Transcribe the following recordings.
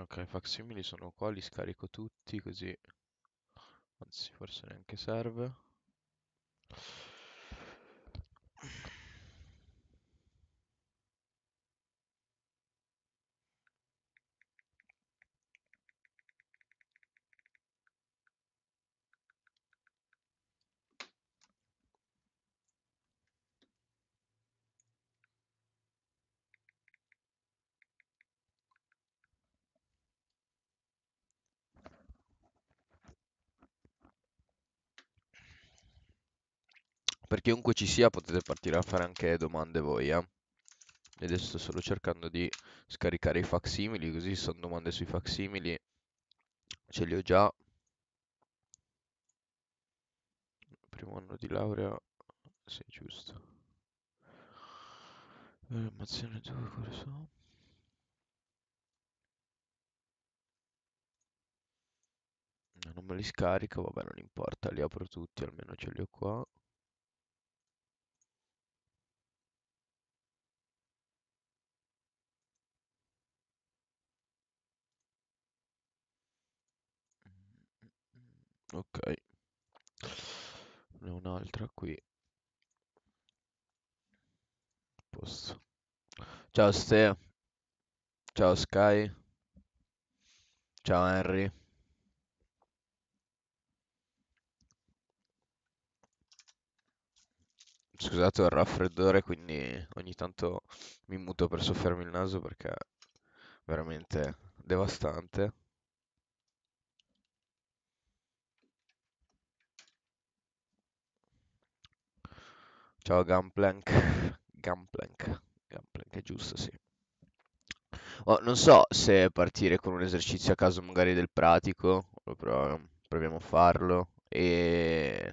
Ok, facsimili sono qua, li scarico tutti così. Anzi, forse neanche serve. per chiunque ci sia potete partire a fare anche domande voi, eh. adesso sto solo cercando di scaricare i facsimili, così sono domande sui facsimili. Ce li ho già. Primo anno di laurea. Sì, giusto. Programmazione 2, cosa so non me li scarico, vabbè non importa, li apro tutti, almeno ce li ho qua. ok ne ho un'altra qui posto ciao Ste ciao Sky ciao Henry scusate ho il raffreddore quindi ogni tanto mi muto per soffermi il naso perché è veramente devastante Ciao Gunplank. Gunplank. Gunplank è giusto, sì. Oh, non so se partire con un esercizio a caso magari del pratico, proviamo a farlo. E...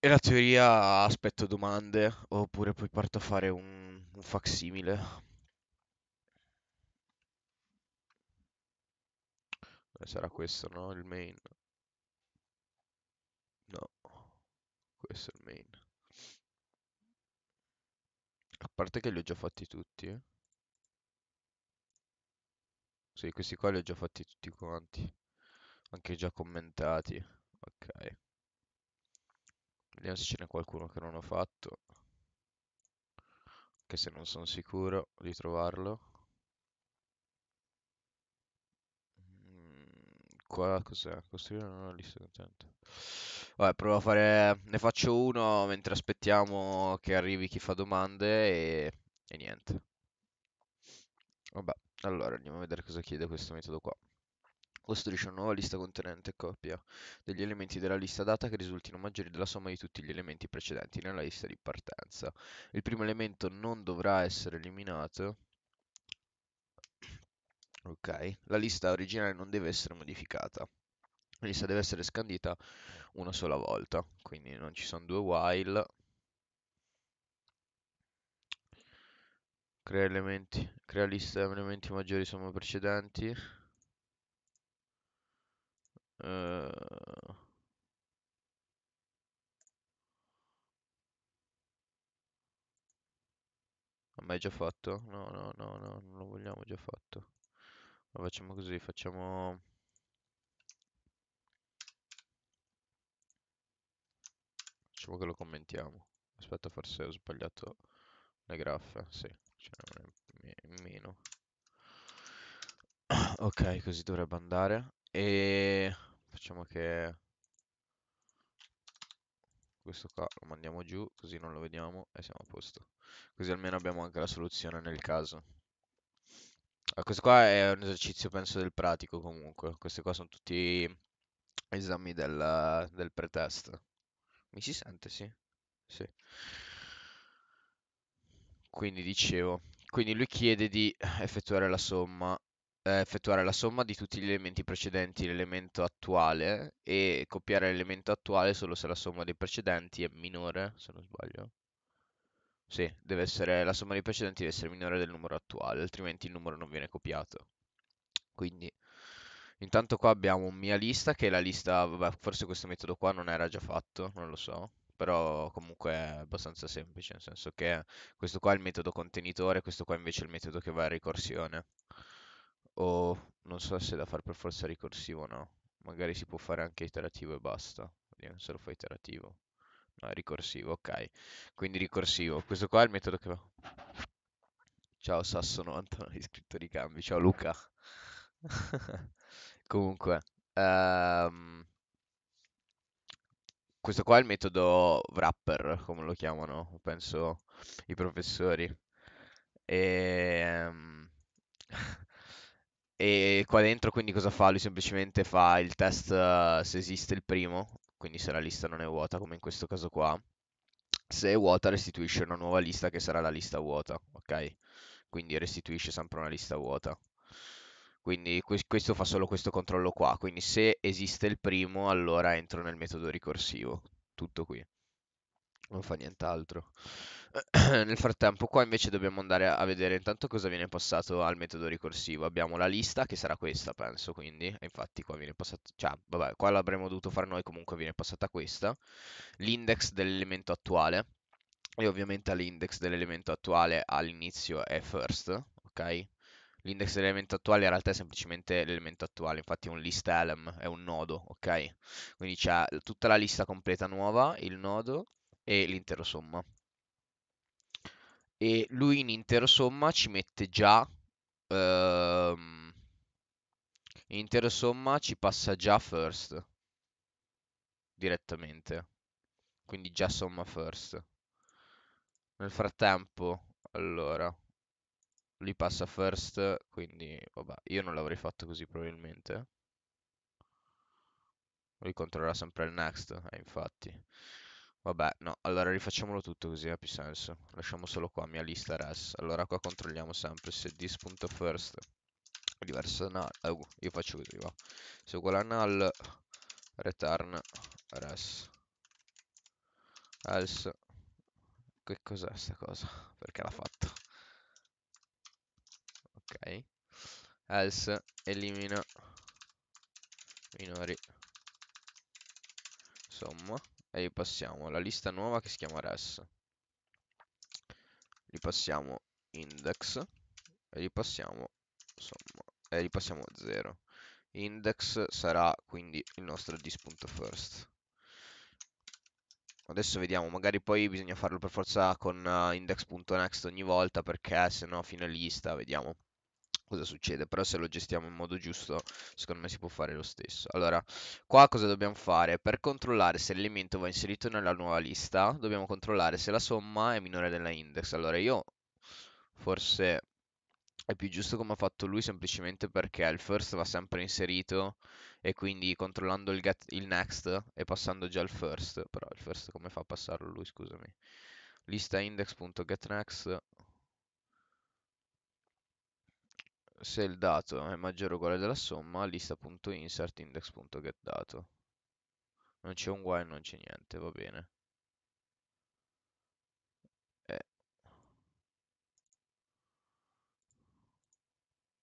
e la teoria aspetto domande, oppure poi parto a fare un, un facsimile. Eh, sarà questo, no? Il main. questo è il main. A parte che li ho già fatti tutti, eh. Sì, questi qua li ho già fatti tutti quanti. Anche già commentati. Ok. Vediamo se ce n'è qualcuno che non ho fatto. Anche se non sono sicuro di trovarlo. qua cos'è? Costruire una lista contento. Vabbè, provo a fare... Ne faccio uno mentre aspettiamo che arrivi chi fa domande e, e niente. Vabbè, allora andiamo a vedere cosa chiede questo metodo qua. Costruisce una nuova lista contenente copia degli elementi della lista data che risultino maggiori della somma di tutti gli elementi precedenti nella lista di partenza. Il primo elemento non dovrà essere eliminato ok? La lista originale non deve essere modificata. La lista deve essere scandita una sola volta, quindi non ci sono due while. Crea elementi, crea lista di elementi maggiori somma precedenti. Uh, eh. ma è già fatto? No, no, no, no, non lo vogliamo già fatto. Lo facciamo così, facciamo... Facciamo che lo commentiamo. Aspetta, forse ho sbagliato le graffe. Sì, ce n'è un meno. Ok, così dovrebbe andare. E facciamo che questo qua lo mandiamo giù, così non lo vediamo e siamo a posto. Così almeno abbiamo anche la soluzione nel caso. Ah, questo qua è un esercizio, penso, del pratico comunque. Questi qua sono tutti esami del, del pretest. Mi si sente, sì? Sì. Quindi dicevo, quindi lui chiede di effettuare la somma eh, effettuare la somma di tutti gli elementi precedenti l'elemento attuale e copiare l'elemento attuale solo se la somma dei precedenti è minore, se non sbaglio. Sì, deve essere, la somma dei precedenti deve essere minore del numero attuale, altrimenti il numero non viene copiato. Quindi, intanto qua abbiamo un mia lista, che è la lista, vabbè, forse questo metodo qua non era già fatto, non lo so. Però comunque è abbastanza semplice, nel senso che questo qua è il metodo contenitore, questo qua invece è il metodo che va a ricorsione. O non so se da fare per forza ricorsivo o no. Magari si può fare anche iterativo e basta. Vediamo se lo fa iterativo. No, è ricorsivo, ok. Quindi ricorsivo. Questo qua è il metodo che va. Ciao Sasso99, iscritto di cambi. Ciao Luca. Comunque. Um, questo qua è il metodo wrapper, come lo chiamano, penso, i professori. E, um, e qua dentro quindi cosa fa? Lui semplicemente fa il test uh, se esiste il primo quindi se la lista non è vuota, come in questo caso qua, se è vuota restituisce una nuova lista che sarà la lista vuota, ok? Quindi restituisce sempre una lista vuota. Quindi questo fa solo questo controllo qua, quindi se esiste il primo allora entro nel metodo ricorsivo, tutto qui, non fa nient'altro. Nel frattempo qua invece dobbiamo andare a vedere intanto cosa viene passato al metodo ricorsivo. Abbiamo la lista che sarà questa, penso, quindi. E infatti qua viene passata, cioè, vabbè, qua l'avremmo dovuto fare noi, comunque viene passata questa. L'index dell'elemento attuale. E ovviamente l'index dell'elemento attuale all'inizio è first, ok? L'index dell'elemento attuale in realtà è semplicemente l'elemento attuale, infatti è un list elem, è un nodo, ok? Quindi c'è tutta la lista completa nuova, il nodo e l'intero somma e lui in intero somma ci mette già ehm, in intero somma ci passa già first direttamente quindi già somma first nel frattempo allora lui passa first quindi vabbè io non l'avrei fatto così probabilmente lui controllerà sempre il next eh, infatti Vabbè, no, allora rifacciamolo tutto così ha più senso. Lasciamo solo qua mia lista res. Allora qua controlliamo sempre se this.first è diverso da null. Eh, uh, io faccio così, va. Se uguale a null, return res. Else. Che cos'è sta cosa? Perché l'ha fatto? Ok. Else elimina minori. Somma e gli passiamo la lista nuova che si chiama res gli passiamo index e gli passiamo somma e gli passiamo 0 index sarà quindi il nostro dis.first adesso vediamo magari poi bisogna farlo per forza con eh, index.next ogni volta perché se no fine lista vediamo cosa succede, però se lo gestiamo in modo giusto, secondo me si può fare lo stesso. Allora, qua cosa dobbiamo fare? Per controllare se l'elemento va inserito nella nuova lista, dobbiamo controllare se la somma è minore della index. Allora, io forse è più giusto come ha fatto lui semplicemente perché il first va sempre inserito e quindi controllando il, get, il next e passando già il first, però il first come fa a passarlo lui, scusami. Lista index.getNext Se il dato è maggiore o uguale della somma, lista.insert index.getDato. Non c'è un while, non c'è niente, va bene. Eh.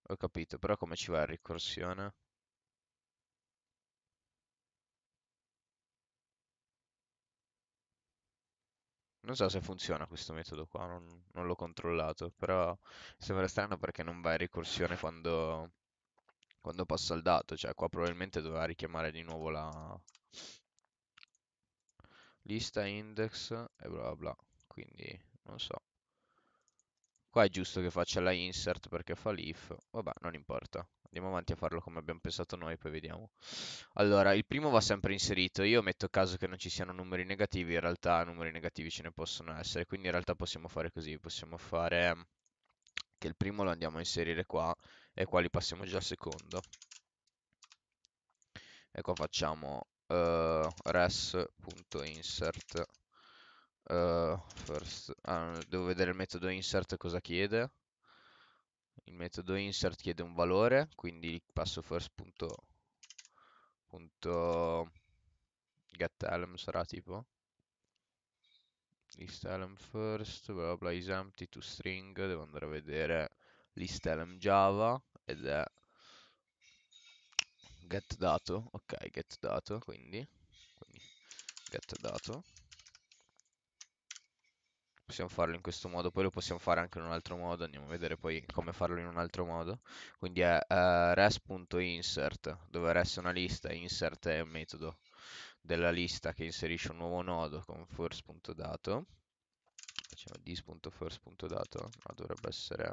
Ho capito, però come ci va la ricorsione? Non so se funziona questo metodo qua, non, non l'ho controllato, però sembra strano perché non va in ricorsione quando, quando passa il dato, cioè qua probabilmente dovrà richiamare di nuovo la lista index e bla bla bla, quindi non so. Qua è giusto che faccia la insert perché fa l'if, vabbè non importa. Andiamo avanti a farlo come abbiamo pensato noi, poi vediamo. Allora, il primo va sempre inserito. Io metto caso che non ci siano numeri negativi, in realtà numeri negativi ce ne possono essere, quindi in realtà possiamo fare così, possiamo fare che il primo lo andiamo a inserire qua e qua li passiamo già al secondo. E qua facciamo uh, res.insert uh, first. Ah, devo vedere il metodo insert cosa chiede il metodo insert chiede un valore, quindi passo first punto, punto getElm sarà tipo listElm first, bla bla is empty to string, devo andare a vedere listElm java ed è getDato, ok getDato quindi, quindi getDato possiamo farlo in questo modo, poi lo possiamo fare anche in un altro modo, andiamo a vedere poi come farlo in un altro modo. Quindi è eh, res.insert, dove res è una lista, insert è un metodo della lista che inserisce un nuovo nodo con first.dato. Facciamo dis.first.dato, no, dovrebbe essere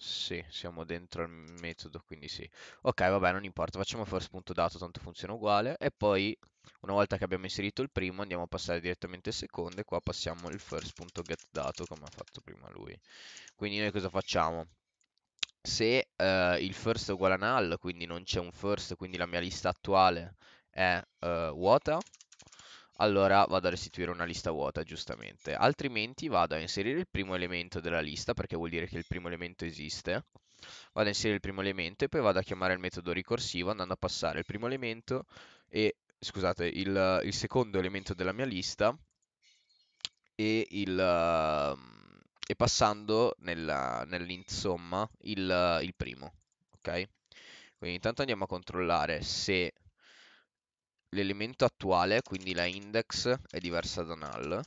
sì, siamo dentro il metodo, quindi sì. Ok, vabbè, non importa, facciamo first.dato, tanto funziona uguale. E poi, una volta che abbiamo inserito il primo, andiamo a passare direttamente al secondo e qua passiamo il first.getDato, come ha fatto prima lui. Quindi noi cosa facciamo? Se eh, il first è uguale a null, quindi non c'è un first, quindi la mia lista attuale è eh, vuota, allora vado a restituire una lista vuota, giustamente. Altrimenti vado a inserire il primo elemento della lista, perché vuol dire che il primo elemento esiste. Vado a inserire il primo elemento e poi vado a chiamare il metodo ricorsivo andando a passare il primo elemento e, scusate, il, il secondo elemento della mia lista e, il, e passando nella, nell'insomma il, il primo, ok? Quindi intanto andiamo a controllare se l'elemento attuale, quindi la index, è diversa da null.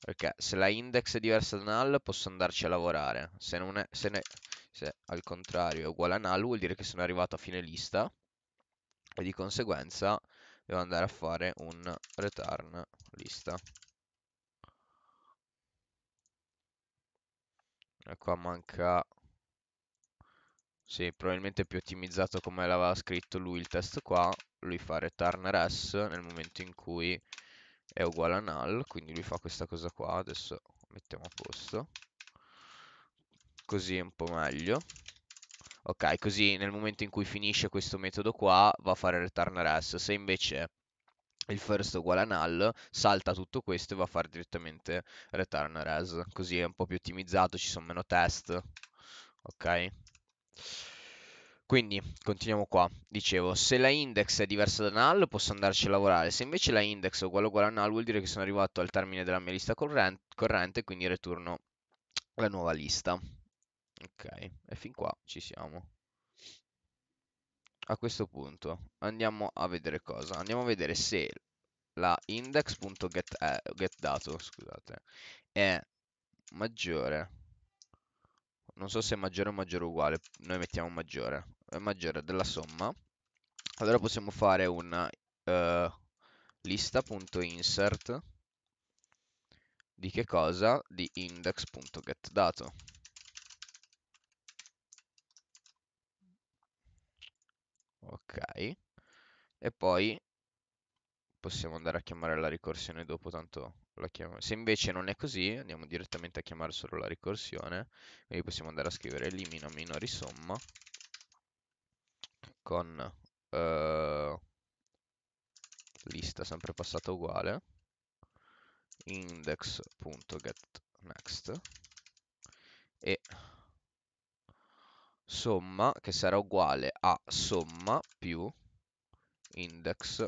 Perché se la index è diversa da null posso andarci a lavorare. Se, non è, se, ne, se al contrario è uguale a null vuol dire che sono arrivato a fine lista e di conseguenza devo andare a fare un return lista. E qua manca sì, probabilmente è più ottimizzato come l'aveva scritto lui il test qua, lui fa return res nel momento in cui è uguale a null, quindi lui fa questa cosa qua, adesso mettiamo a posto, così è un po' meglio. Ok, così nel momento in cui finisce questo metodo qua va a fare return res, se invece il first è uguale a null, salta tutto questo e va a fare direttamente return res, così è un po' più ottimizzato, ci sono meno test, ok? Quindi continuiamo qua, dicevo, se la index è diversa da null posso andarci a lavorare, se invece la index è uguale uguale a null vuol dire che sono arrivato al termine della mia lista corrente, quindi ritorno la nuova lista. Ok, e fin qua ci siamo. A questo punto andiamo a vedere cosa, andiamo a vedere se la index.getDato, eh, scusate, è maggiore non so se è maggiore o maggiore o uguale, noi mettiamo maggiore, è maggiore della somma, allora possiamo fare una uh, eh, lista.insert di che cosa? Di index.getDato. Ok, e poi possiamo andare a chiamare la ricorsione dopo, tanto se invece non è così andiamo direttamente a chiamare solo la ricorsione quindi possiamo andare a scrivere elimina minori somma con uh, lista sempre passata uguale index.getNext e somma che sarà uguale a somma più index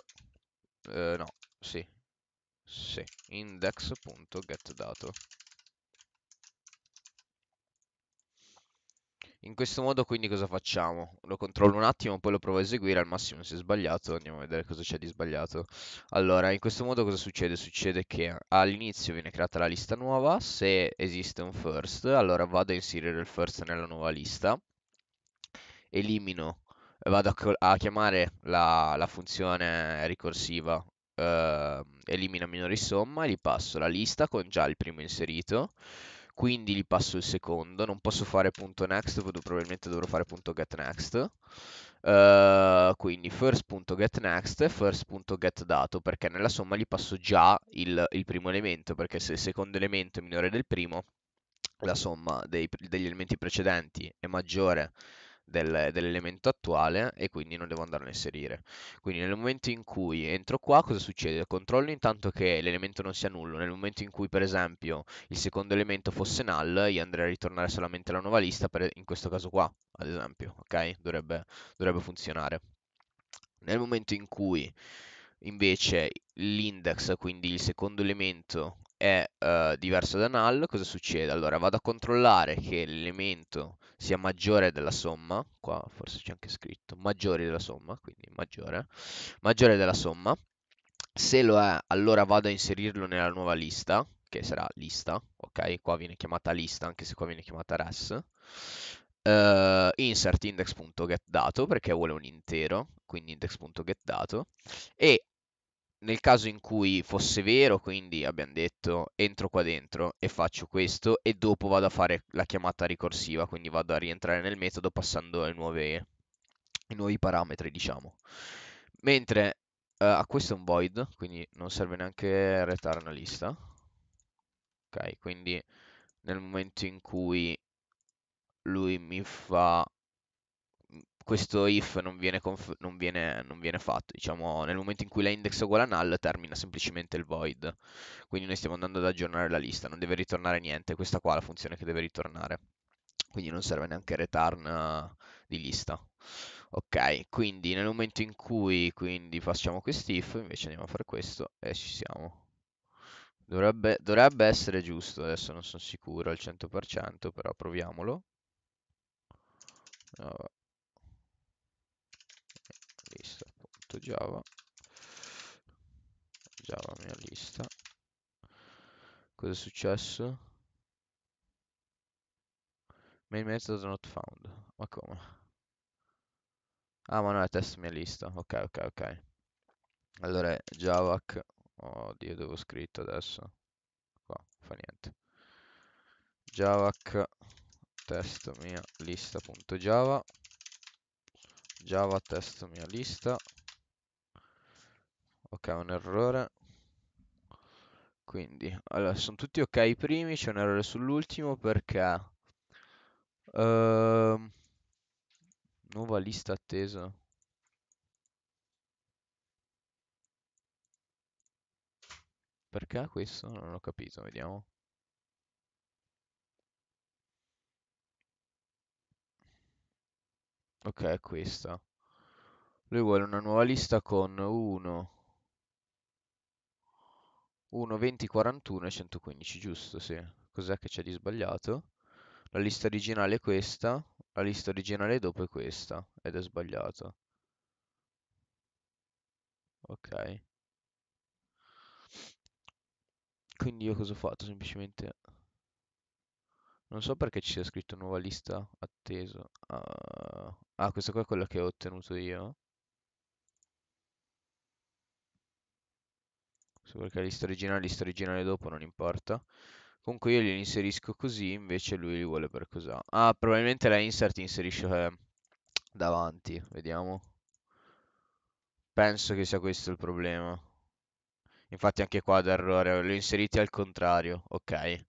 eh, no, sì, sì, index.getDato. In questo modo quindi cosa facciamo? Lo controllo un attimo, poi lo provo a eseguire, al massimo se è sbagliato andiamo a vedere cosa c'è di sbagliato. Allora, in questo modo cosa succede? Succede che all'inizio viene creata la lista nuova, se esiste un first, allora vado a inserire il first nella nuova lista, elimino, vado a, chiamare la, la funzione ricorsiva eh, elimina minori somma e gli passo la lista con già il primo inserito, quindi gli passo il secondo, non posso fare punto .next, probabilmente dovrò fare punto .getNext, eh, quindi first.getNext e first.getDato, perché nella somma gli passo già il, il primo elemento, perché se il secondo elemento è minore del primo, la somma dei, degli elementi precedenti è maggiore del, dell'elemento attuale e quindi non devo andarlo a inserire. Quindi nel momento in cui entro qua cosa succede? Controllo intanto che l'elemento non sia nullo, nel momento in cui per esempio il secondo elemento fosse null io andrei a ritornare solamente alla nuova lista per, in questo caso qua ad esempio, ok? dovrebbe, dovrebbe funzionare. Nel momento in cui invece l'index, quindi il secondo elemento, è uh, diverso da null, cosa succede? Allora vado a controllare che l'elemento sia maggiore della somma, qua forse c'è anche scritto, maggiore della somma, quindi maggiore, maggiore della somma, se lo è allora vado a inserirlo nella nuova lista, che sarà lista, ok? Qua viene chiamata lista, anche se qua viene chiamata res. Uh, insert index.getDato perché vuole un intero, quindi index.getDato e nel caso in cui fosse vero, quindi abbiamo detto entro qua dentro e faccio questo e dopo vado a fare la chiamata ricorsiva, quindi vado a rientrare nel metodo passando ai nuovi parametri, diciamo. Mentre uh, questo è un void, quindi non serve neanche retare una lista. Ok, quindi nel momento in cui lui mi fa questo if non viene, conf- non viene, non viene fatto, diciamo nel momento in cui la index è uguale a null termina semplicemente il void, quindi noi stiamo andando ad aggiornare la lista, non deve ritornare niente, questa qua è la funzione che deve ritornare, quindi non serve neanche return di lista. Ok, quindi nel momento in cui quindi facciamo if, invece andiamo a fare questo e ci siamo. Dovrebbe, dovrebbe, essere giusto, adesso non sono sicuro al 100%, però proviamolo lista.java java mia lista cosa è successo? main method not found ma come? ah ma no è test mia lista ok ok ok allora è javac oddio oh, dove ho scritto adesso qua fa niente javac test mia lista.java java test mia lista ok un errore quindi allora sono tutti ok i primi c'è un errore sull'ultimo perché uh, nuova lista attesa perché questo non ho capito vediamo ok questa lui vuole una nuova lista con 1, 1, 20, 41 e 115, giusto? Sì. Cos'è che c'è di sbagliato? La lista originale è questa, la lista originale dopo è questa, ed è sbagliato. Ok. Quindi io cosa ho fatto? Semplicemente... Non so perché ci sia scritto nuova lista atteso. Ah, ah questa qua è quella che ho ottenuto io. perché lista originale, lista originale dopo, non importa. Comunque io li inserisco così, invece lui li vuole per cos'ha. Ah, probabilmente la insert inserisce eh, davanti, vediamo. Penso che sia questo il problema. Infatti anche qua da errore, li ho inseriti al contrario, ok.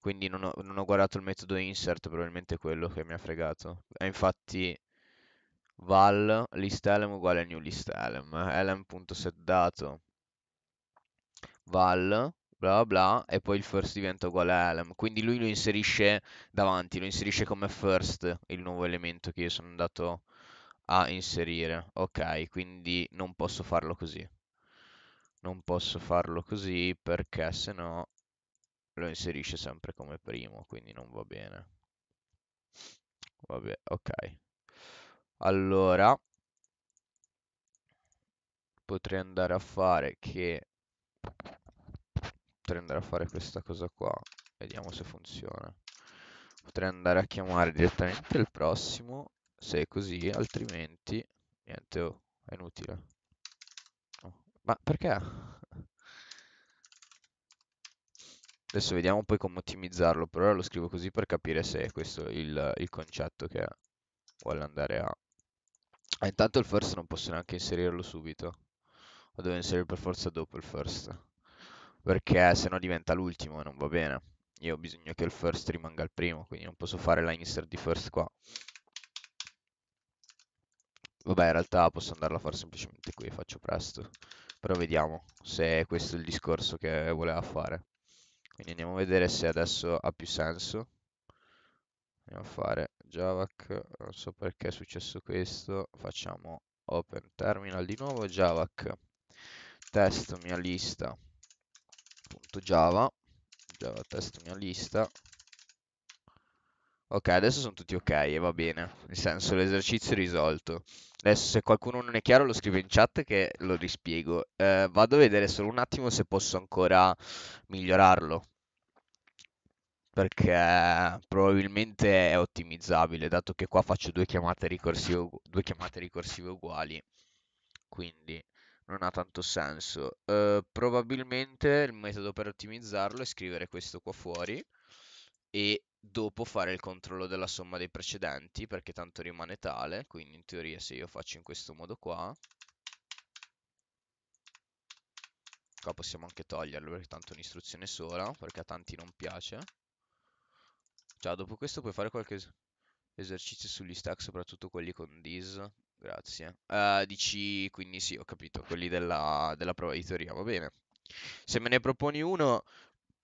Quindi non ho, non ho guardato il metodo insert, probabilmente quello che mi ha fregato. E infatti val list element uguale new list element, element.setDato val bla bla e poi il first diventa uguale a elem. Quindi lui lo inserisce davanti, lo inserisce come first il nuovo elemento che io sono andato a inserire. Ok, quindi non posso farlo così. Non posso farlo così perché se no lo inserisce sempre come primo, quindi non va bene. Vabbè, ok. Allora potrei andare a fare che potrei andare a fare questa cosa qua vediamo se funziona potrei andare a chiamare direttamente il prossimo se è così altrimenti niente oh, è inutile oh, ma perché adesso vediamo poi come ottimizzarlo per ora lo scrivo così per capire se è questo il, il concetto che vuole andare a ah, intanto il first non posso neanche inserirlo subito lo devo inserire per forza dopo il first perché se no diventa l'ultimo e non va bene io ho bisogno che il first rimanga il primo quindi non posso fare la insert di first qua vabbè in realtà posso andarla a fare semplicemente qui faccio presto però vediamo se è questo il discorso che voleva fare quindi andiamo a vedere se adesso ha più senso andiamo a fare javac non so perché è successo questo facciamo open terminal di nuovo javac test mia lista punto java java test mia lista ok adesso sono tutti ok e va bene nel senso l'esercizio è risolto adesso se qualcuno non è chiaro lo scrivo in chat che lo rispiego eh, vado a vedere solo un attimo se posso ancora migliorarlo perché probabilmente è ottimizzabile dato che qua faccio due chiamate ricorsive, due chiamate ricorsive uguali quindi non ha tanto senso. Uh, probabilmente il metodo per ottimizzarlo è scrivere questo qua fuori e dopo fare il controllo della somma dei precedenti perché tanto rimane tale, quindi in teoria se io faccio in questo modo qua qua possiamo anche toglierlo perché tanto è un'istruzione sola perché a tanti non piace cioè dopo questo puoi fare qualche es esercizio sugli stack soprattutto quelli con this, Grazie. Eh, dici, quindi sì, ho capito, quelli della, della prova di teoria, va bene. Se me ne proponi uno,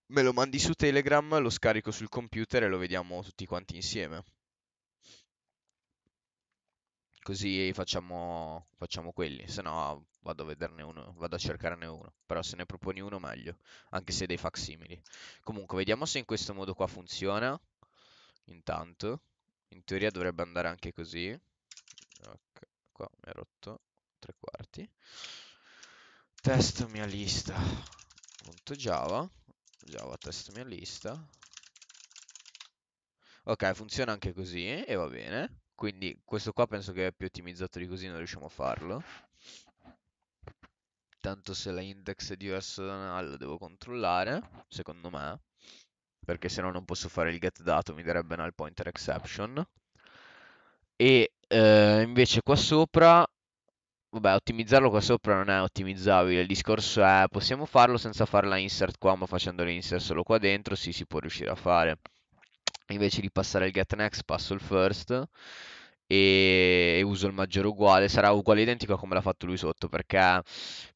me lo mandi su Telegram, lo scarico sul computer e lo vediamo tutti quanti insieme. Così facciamo, facciamo quelli, se no vado a vederne uno, vado a cercarne uno. Però se ne proponi uno meglio, anche se dei facsimili. Comunque, vediamo se in questo modo qua funziona. Intanto, in teoria dovrebbe andare anche così. Ok, qua mi ha rotto tre quarti. Test mia lista. Punto Java. Java test mia lista. Ok, funziona anche così e va bene. Quindi questo qua penso che è più ottimizzato di così, non riusciamo a farlo. Tanto se la index è diversa da una la devo controllare, secondo me. Perché se no non posso fare il get dato, mi darebbe null pointer exception e eh, invece qua sopra vabbè ottimizzarlo qua sopra non è ottimizzabile il discorso è possiamo farlo senza fare la insert qua ma facendo l'insert solo qua dentro sì si può riuscire a fare invece di passare il get next passo il first e, uso il maggiore uguale, sarà uguale identico a come l'ha fatto lui sotto, perché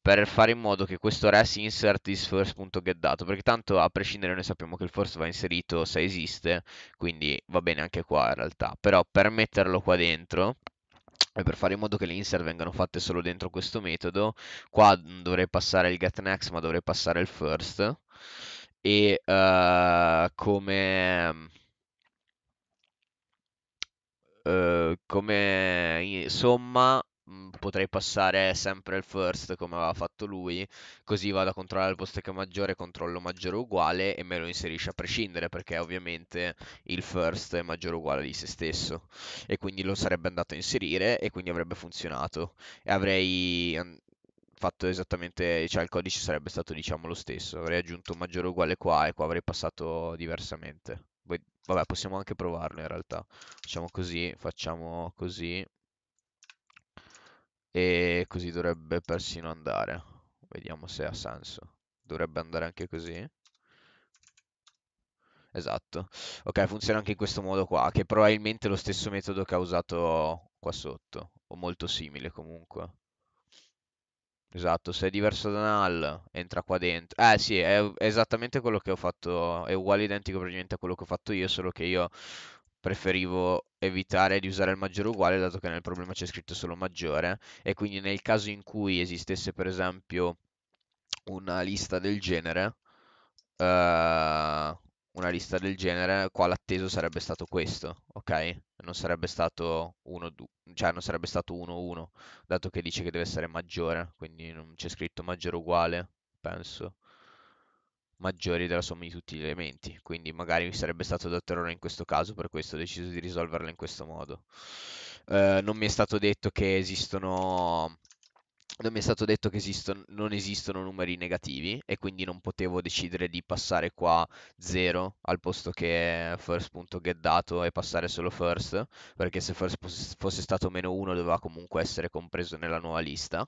per fare in modo che questo rest insert is first.get perché tanto a prescindere noi sappiamo che il first va inserito se esiste, quindi va bene anche qua in realtà, però per metterlo qua dentro e per fare in modo che le insert vengano fatte solo dentro questo metodo, qua dovrei passare il getNext ma dovrei passare il first e uh, come Ehm, come somma mhmm, potrei passare sempre il first come aveva fatto lui, così vado a controllare il posto che è maggiore, controllo maggiore o uguale e me lo inserisce a prescindere perché ovviamente il first è maggiore o uguale di se stesso e quindi lo sarebbe andato a inserire e quindi avrebbe funzionato e avrei fatto esattamente, cioè il codice sarebbe stato diciamo lo stesso, avrei aggiunto maggiore o uguale qua e qua avrei passato diversamente. Vabbè, possiamo anche provarlo in realtà. Facciamo così, facciamo così. E così dovrebbe persino andare. Vediamo se ha senso. Dovrebbe andare anche così. Esatto. Ok, funziona anche in questo modo qua, che è probabilmente lo stesso metodo che ha usato qua sotto, o molto simile comunque. Esatto, se è diverso da null, entra qua dentro. Eh sì, è, esattamente quello che ho fatto, è uguale identico praticamente a quello che ho fatto io, solo che io preferivo evitare di usare il maggiore uguale dato che nel problema c'è scritto solo maggiore e quindi nel caso in cui esistesse per esempio una lista del genere eh, una lista del genere qua l'atteso sarebbe stato questo, ok? Non sarebbe stato 1, 2, cioè non sarebbe stato 1, 1, dato che dice che deve essere maggiore, quindi non c'è scritto maggiore uguale, penso, maggiori della somma di tutti gli elementi, quindi magari mi sarebbe stato dato errore in questo caso, per questo ho deciso di risolverla in questo modo. Eh, non mi è stato detto che esistono non mi è stato detto che esistono, non esistono numeri negativi e quindi non potevo decidere di passare qua 0 al posto che first.getDato e passare solo first, perché se first fosse stato meno 1 doveva comunque essere compreso nella nuova lista.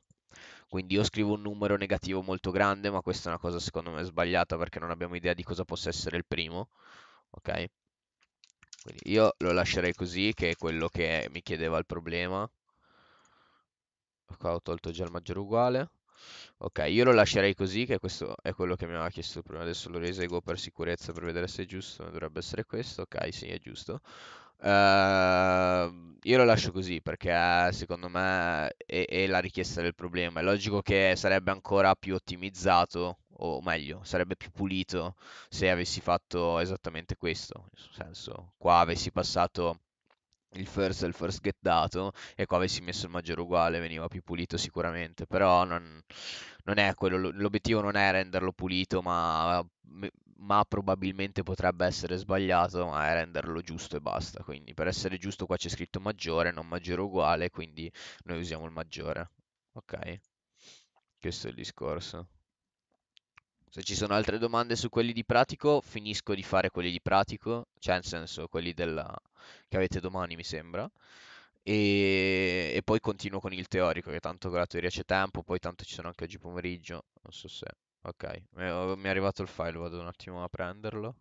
Quindi io scrivo un numero negativo molto grande, ma questa è una cosa secondo me sbagliata perché non abbiamo idea di cosa possa essere il primo. Ok? Quindi io lo lascerei così, che è quello che mi chiedeva il problema qua ho tolto già il maggiore uguale ok io lo lascerei così che questo è quello che mi aveva chiesto prima adesso lo riseguo per sicurezza per vedere se è giusto dovrebbe essere questo ok sì è giusto Uh, io lo lascio così perché secondo me è, è, la richiesta del problema. È logico che sarebbe ancora più ottimizzato, o meglio, sarebbe più pulito se avessi fatto esattamente questo. Nel senso, qua avessi passato il first è il first get dato e qua avessi messo il maggiore uguale veniva più pulito sicuramente però non, non è quello l'obiettivo non è renderlo pulito ma, ma, probabilmente potrebbe essere sbagliato ma è renderlo giusto e basta quindi per essere giusto qua c'è scritto maggiore non maggiore uguale quindi noi usiamo il maggiore ok questo è il discorso se ci sono altre domande su quelli di pratico, finisco di fare quelli di pratico, cioè nel senso quelli della... che avete domani mi sembra, e... e poi continuo con il teorico, che tanto con la teoria c'è tempo, poi tanto ci sono anche oggi pomeriggio, non so se... Ok, mi è arrivato il file, vado un attimo a prenderlo.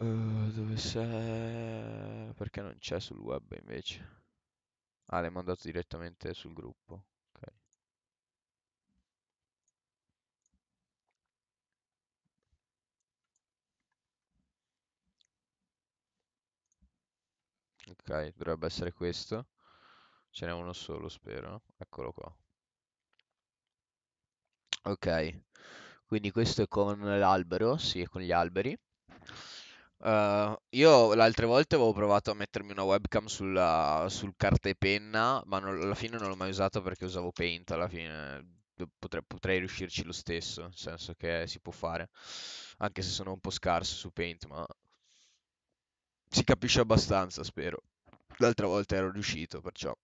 Uh, dove sei? Perché non c'è sul web invece? Ah, l'hai mandato direttamente sul gruppo. Ok. Ok, dovrebbe essere questo. Ce n'è uno solo, spero. Eccolo qua. Ok, quindi questo è con l'albero, sì, è con gli alberi. Uh, io l'altre volte avevo provato a mettermi una webcam sulla, sul carta e penna, ma non- alla fine non l'ho mai usata perché usavo Paint, alla fine potrei, potrei riuscirci lo stesso, nel senso che si può fare, anche se sono un po' scarso su Paint, ma si capisce abbastanza, spero. L'altra volta ero riuscito, perciò.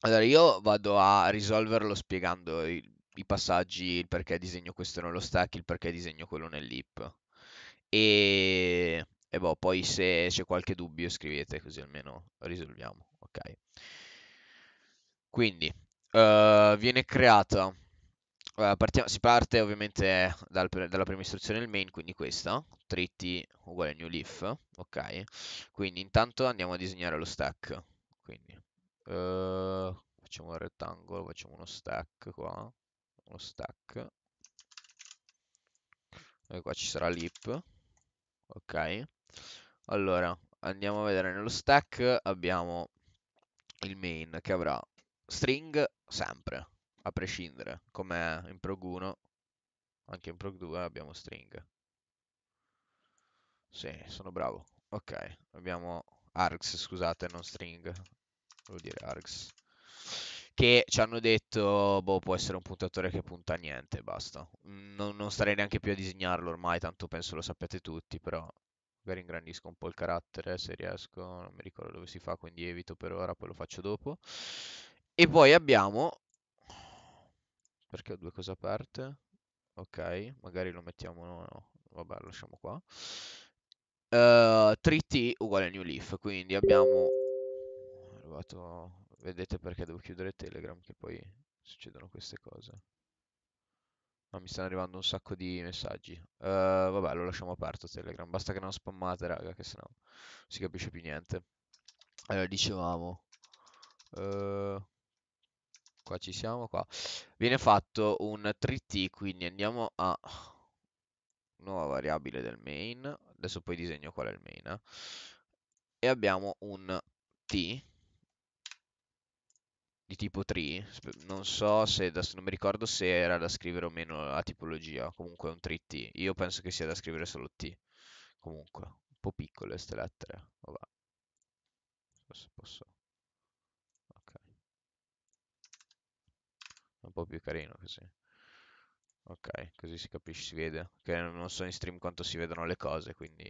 Allora, io vado a risolverlo spiegando i, i passaggi, il perché disegno questo nello stack, il perché disegno quello nell'heap. E, e boh, poi se c'è qualche dubbio scrivete così almeno risolviamo. Ok. Quindi uh, viene creata. Uh, eh, partiamo, si parte ovviamente dal, dalla prima istruzione del main, quindi questa, treaty uguale new leaf, ok? Quindi intanto andiamo a disegnare lo stack, quindi uh, facciamo un rettangolo, facciamo uno stack qua, uno stack, e qua ci sarà l'ip, ok allora andiamo a vedere nello stack abbiamo il main che avrà string sempre a prescindere come in prog 1 anche in prog 2 abbiamo string sì sono bravo ok abbiamo args scusate non string vuol dire args che ci hanno detto, boh, può essere un puntatore che punta a niente, basta. Non, non starei neanche più a disegnarlo ormai, tanto penso lo sappiate tutti, però magari ingrandisco un po' il carattere se riesco, non mi ricordo dove si fa, quindi evito per ora, poi lo faccio dopo. E poi abbiamo... Perché ho due cose aperte? Ok, magari lo mettiamo... No, no. Vabbè, lasciamo qua. Uh, eh, 3T uguale New Leaf, quindi abbiamo... È arrivato Vedete perché devo chiudere Telegram che poi succedono queste cose. Ma mi stanno arrivando un sacco di messaggi. Uh, vabbè, lo lasciamo aperto Telegram. Basta che non spammate, raga, che sennò non si capisce più niente. Allora, eh, dicevamo... Uh, qua ci siamo, qua. Viene fatto un 3T, quindi andiamo a... Nuova variabile del main. Adesso poi disegno qual è il main. Eh? E abbiamo un T di tipo tree, non so se da, non mi ricordo se era da scrivere o meno la tipologia, comunque è un 3T, io penso che sia da scrivere solo T, comunque, un po' piccole queste lettere, vabbè, so se posso, ok, un po' più carino così, ok, così si capisce, si vede, che non so in stream quanto si vedono le cose, quindi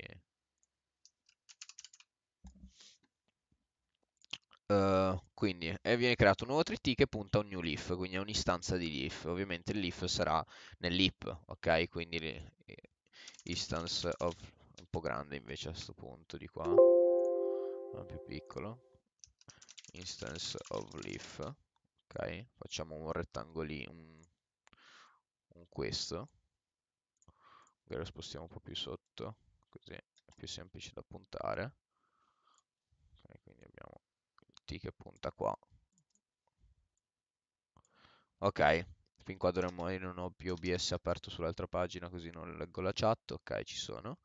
Ehm, quindi e viene creato un nuovo 3T che punta a un new leaf, quindi a un'istanza di leaf. Ovviamente il leaf sarà nell'heap, ok? Quindi eh, instance of un po' grande invece a questo punto di qua, ma più piccolo. Instance of leaf, ok? Facciamo un rettangolo, un, un questo. Magari lo spostiamo un po' più sotto, così è più semplice da puntare. Okay, quindi abbiamo tutti che punta qua. Ok, fin qua dovremmo, io non ho più OBS aperto sull'altra pagina così non leggo la chat, ok ci sono.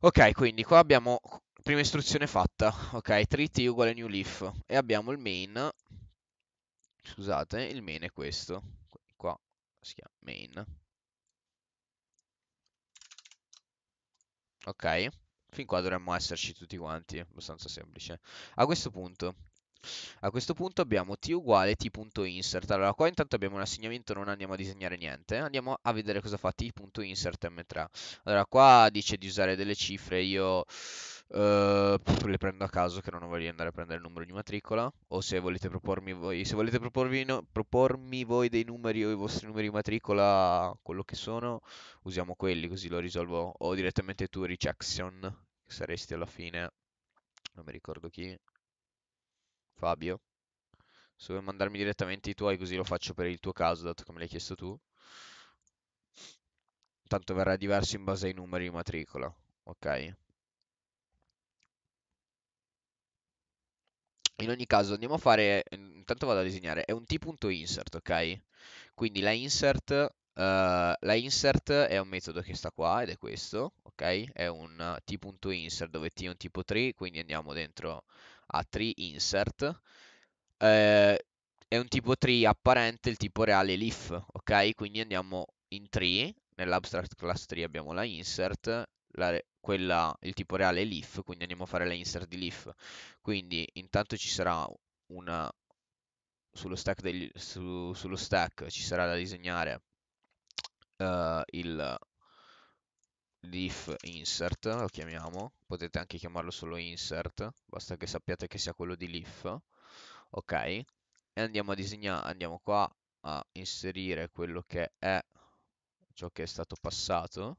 Ok, quindi qua abbiamo prima istruzione fatta, ok, treat uguale new leaf e abbiamo il main, scusate, il main è questo, qua si chiama main. Ok, Fin qua dovremmo esserci tutti quanti, abbastanza semplice. A questo punto, a questo punto abbiamo t uguale t.insert. Allora, qua intanto abbiamo un assegnamento, non andiamo a disegnare niente. Andiamo a vedere cosa fa t.insert m3. Allora, qua dice di usare delle cifre, io eh, le prendo a caso che non voglio andare a prendere il numero di matricola. O se volete propormi voi, se volete proporvi, no, propormi voi dei numeri o i vostri numeri di matricola, quello che sono, usiamo quelli così lo risolvo. O direttamente tu rejection saresti alla fine, non mi ricordo chi, Fabio, se vuoi mandarmi direttamente i tuoi così lo faccio per il tuo caso, dato come l'hai chiesto tu. Tanto verrà diverso in base ai numeri di matricola, ok? In ogni caso andiamo a fare, intanto vado a disegnare, è un t.insert, ok? Quindi la insert Ehm, la insert è un metodo che sta qua ed è questo, ok? È un eh, t.insert dove t è un tipo 3, quindi andiamo dentro a tree insert. Uh, è un tipo 3 apparente, il tipo reale è l'if, ok? Quindi andiamo in tree, nell'abstract class tree abbiamo la insert, la quella, il tipo reale è l'if, quindi andiamo a fare la insert di l'if. Quindi intanto ci sarà una... Sullo stack, degli, su, sullo stack ci sarà da disegnare uh, il diff insert, lo chiamiamo, potete anche chiamarlo solo insert, basta che sappiate che sia quello di leaf, ok? E andiamo a disegnare, andiamo qua a inserire quello che è ciò che è stato passato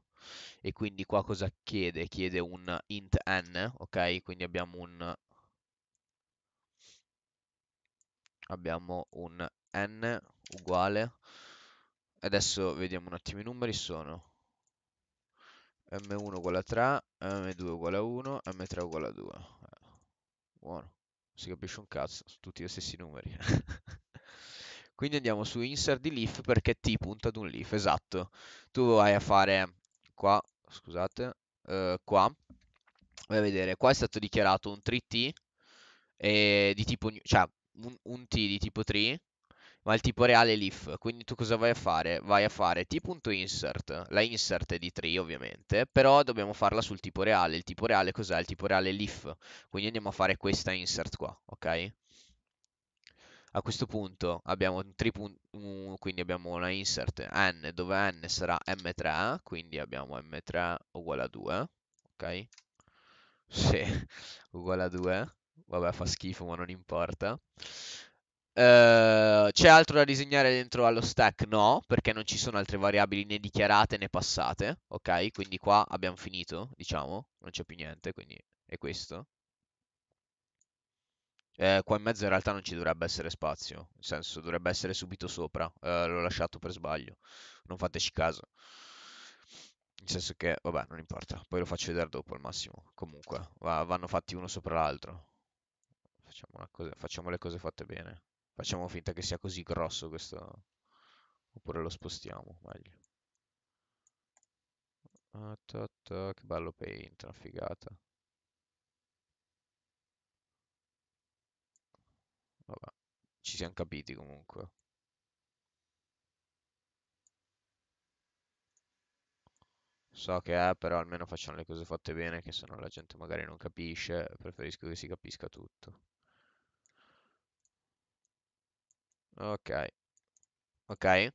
e quindi qua cosa chiede? Chiede un int n, ok? Quindi abbiamo un abbiamo un n uguale adesso vediamo un attimo i numeri sono m1 uguale a 3 m2 uguale a 1 m3 uguale a 2 eh, buono si capisce un cazzo sono tutti gli stessi numeri quindi andiamo su insert di leaf perché t punta ad un leaf esatto tu vai a fare qua scusate eh, qua vai a vedere qua è stato dichiarato un 3t eh, di tipo cioè un, un t di tipo 3 ma il tipo reale è l'if, quindi tu cosa vai a fare? Vai a fare t.insert, la insert è di tree ovviamente, però dobbiamo farla sul tipo reale, il tipo reale cos'è? Il tipo reale è l'if, quindi andiamo a fare questa insert qua, ok? A questo punto abbiamo un quindi abbiamo una insert n dove n sarà m3, quindi abbiamo m3 uguale a 2, ok? Sì, uguale a 2, vabbè fa schifo ma non importa. Eh, c'è altro da disegnare dentro allo stack? No, perché non ci sono altre variabili né dichiarate né passate, ok? Quindi qua abbiamo finito, diciamo, non c'è più niente, quindi è questo. Eh, qua in mezzo in realtà non ci dovrebbe essere spazio, nel senso dovrebbe essere subito sopra, eh, l'ho lasciato per sbaglio, non fateci caso. Nel senso che, vabbè, non importa, poi lo faccio vedere dopo al massimo. Comunque, va, vanno fatti uno sopra l'altro. Facciamo, facciamo le cose fatte bene. Facciamo finta che sia così grosso questo. Oppure lo spostiamo, meglio. Ah, che bello paint, una figata. Vabbè, ci siamo capiti comunque. So che è, però almeno facciamo le cose fatte bene, che sennò la gente magari non capisce, preferisco che si capisca tutto. Ok. Ok?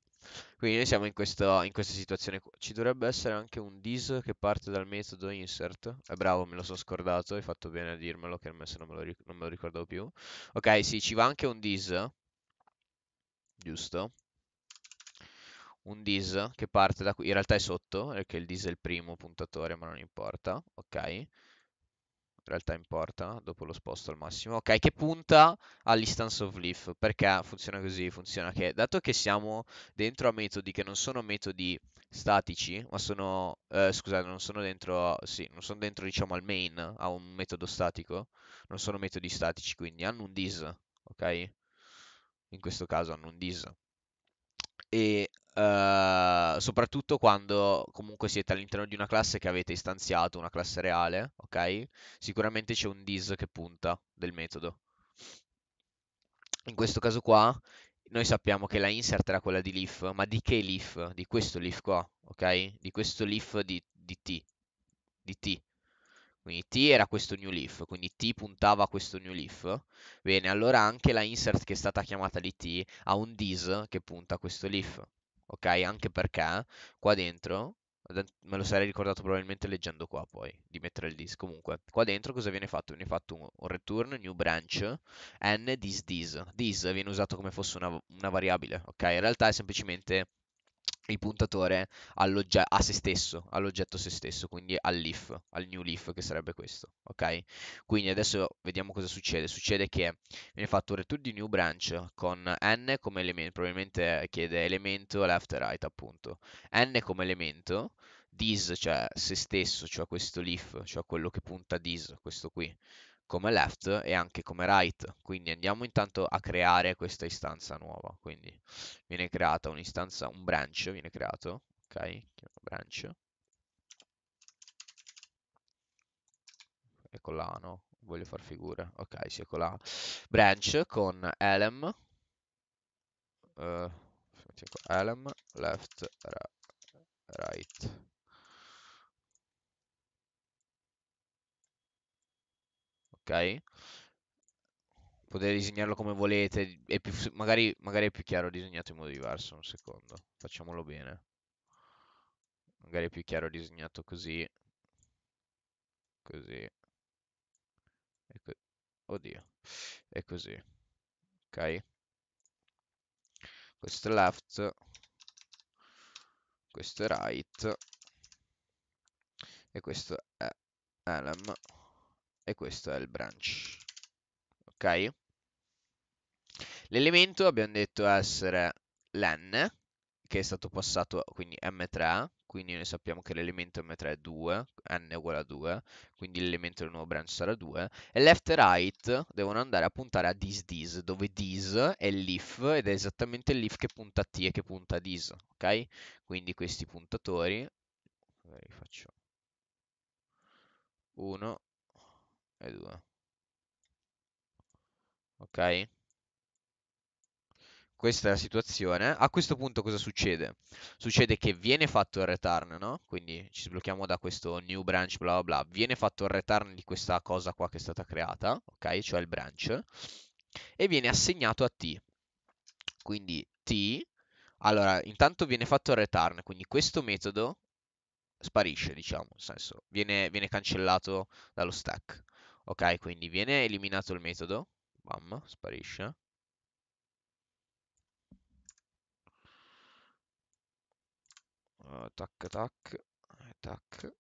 Quindi noi siamo in questa, in questa situazione Ci dovrebbe essere anche un dis che parte dal metodo insert. Eh, bravo, me lo sono scordato, hai fatto bene a dirmelo, che se non non me lo ricordavo più. Ok, sì, ci va anche un dis. Giusto? Un dis che parte da qui. In realtà è sotto, perché il dis è il primo puntatore, ma non importa. Ok? in realtà importa, dopo lo sposto al massimo, ok, che punta all'instance of leaf, perché funziona così, funziona che, dato che siamo dentro a metodi che non sono metodi statici, ma sono, eh, scusate, non sono dentro, sì, non sono dentro, diciamo, al main, a un metodo statico, non sono metodi statici, quindi hanno un dis, ok? In questo caso hanno un dis e uh, soprattutto quando comunque siete all'interno di una classe che avete istanziato, una classe reale, ok? Sicuramente c'è un dis che punta del metodo. In questo caso qua noi sappiamo che la insert era quella di leaf, ma di che leaf? Di questo leaf qua, ok? Di questo leaf di, di t, di t, quindi T era questo new leaf, quindi T puntava a questo new leaf. Bene, allora anche la insert che è stata chiamata di T ha un dis che punta a questo leaf. Ok, anche perché qua dentro me lo sarei ricordato probabilmente leggendo qua poi di mettere il dis comunque qua dentro cosa viene fatto viene fatto un, un return new branch n dis dis dis viene usato come fosse una, una variabile ok in realtà è semplicemente il puntatore a se stesso, all'oggetto se stesso, quindi all'if, al new leaf che sarebbe questo, ok? Quindi adesso vediamo cosa succede, succede che viene fatto un return di new branch con n come elemento, probabilmente chiede elemento left e right appunto, n come elemento, this cioè se stesso, cioè questo leaf, cioè quello che punta this, questo qui, come left e anche come right. Quindi andiamo intanto a creare questa istanza nuova. Quindi viene creata un'istanza, un branch viene creato, ok? Chiamo branch. Eccola, no? Voglio far figura. Ok, sì, eccola. Branch con elem. Uh, elem left right ok? Potete disegnarlo come volete, è più, magari, magari è più chiaro disegnato in modo diverso, un secondo, facciamolo bene. Magari è più chiaro disegnato così, così, e co oddio, è così, ok? Questo è left, questo è right, e questo è elem e questo è il branch. Ok? L'elemento abbiamo detto essere len, che è stato passato quindi m3, quindi noi sappiamo che l'elemento m3 è 2, n uguale a 2, quindi l'elemento del nuovo branch sarà 2, e left e right devono andare a puntare a this this, dove this è l'if, ed è esattamente l'if che punta a t e che punta a this, ok? Quindi questi puntatori, li faccio 1, e 2 ok questa è la situazione a questo punto cosa succede succede che viene fatto il return no quindi ci sblocchiamo da questo new branch bla bla bla viene fatto il return di questa cosa qua che è stata creata ok cioè il branch e viene assegnato a t quindi t allora intanto viene fatto il return quindi questo metodo sparisce diciamo nel senso viene, viene cancellato dallo stack Ok, quindi viene eliminato il metodo. Bam, sparisce. Uh, tac, tac, eh, tac.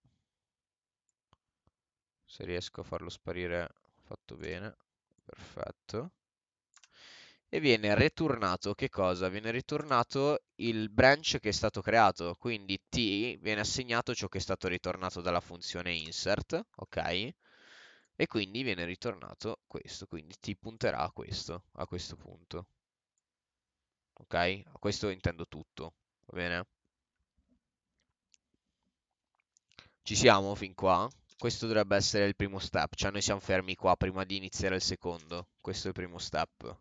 Se riesco a farlo sparire, fatto bene. Perfetto. E viene ritornato che cosa? Viene ritornato il branch che è stato creato, quindi t viene assegnato ciò che è stato ritornato dalla funzione insert, ok? e quindi viene ritornato questo, quindi ti punterà a questo, a questo punto. Ok? A questo intendo tutto, va bene? Ci siamo fin qua? Questo dovrebbe essere il primo step, cioè noi siamo fermi qua prima di iniziare il secondo. Questo è il primo step.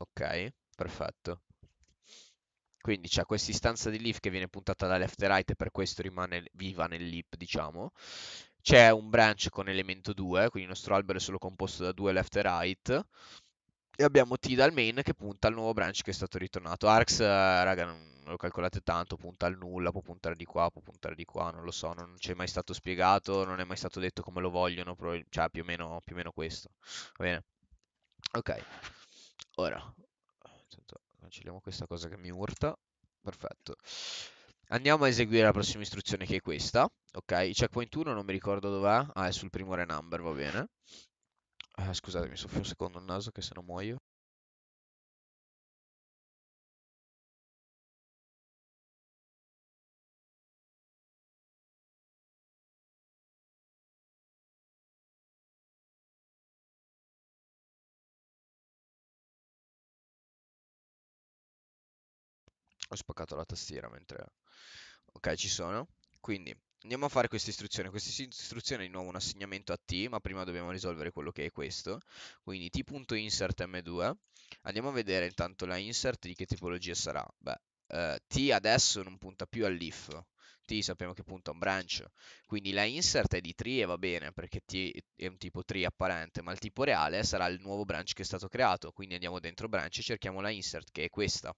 Ok, perfetto. Quindi c'è questa istanza di leaf che viene puntata da left e right e per questo rimane viva nel leap, diciamo c'è un branch con elemento 2, quindi il nostro albero è solo composto da due left e right, e abbiamo T dal main che punta al nuovo branch che è stato ritornato. Arx, eh, raga, non lo calcolate tanto, punta al nulla, può puntare di qua, può puntare di qua, non lo so, non c'è mai stato spiegato, non è mai stato detto come lo vogliono, cioè più o, meno, più o meno questo. Va bene? Ok, ora cancelliamo questa cosa che mi urta, perfetto. Andiamo a eseguire la prossima istruzione che è questa, ok? Checkpoint 1 non mi ricordo dov'è, ah è sul primo renumber, va bene. Ah, scusatemi, soffio un secondo il naso che se no muoio. Ho spaccato la tastiera mentre... Ok, ci sono. Quindi andiamo a fare questa istruzione. Questa istruzione è di nuovo un assegnamento a t, ma prima dobbiamo risolvere quello che è questo. Quindi t.insert m2. Andiamo a vedere intanto la insert di che tipologia sarà. Beh, eh, t adesso non punta più all'if. T sappiamo che punta a un branch. Quindi la insert è di tree e va bene perché t è un tipo tree apparente, ma il tipo reale sarà il nuovo branch che è stato creato. Quindi andiamo dentro branch e cerchiamo la insert che è questa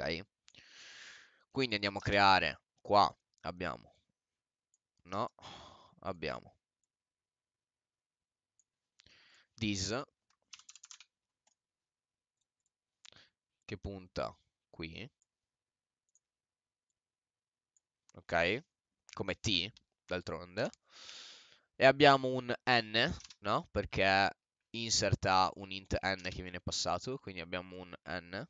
ok quindi andiamo a creare qua abbiamo no abbiamo this che punta qui ok come t d'altronde e abbiamo un n no perché insert ha un int n che viene passato quindi abbiamo un n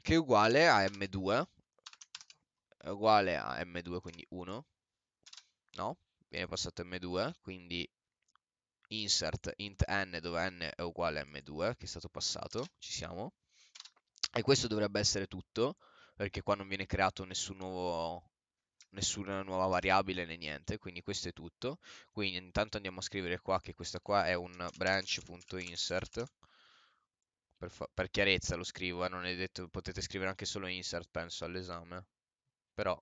che è uguale a M2, è uguale a M2, quindi 1, no? Viene passato M2, quindi insert int n dove n è uguale a M2, che è stato passato, ci siamo. E questo dovrebbe essere tutto, perché qua non viene creato nessun nuovo, nessuna nuova variabile né niente, quindi questo è tutto. Quindi intanto andiamo a scrivere qua che questa qua è un branch.insert per, per chiarezza lo scrivo, eh, non è detto, potete scrivere anche solo insert, penso, all'esame. Però.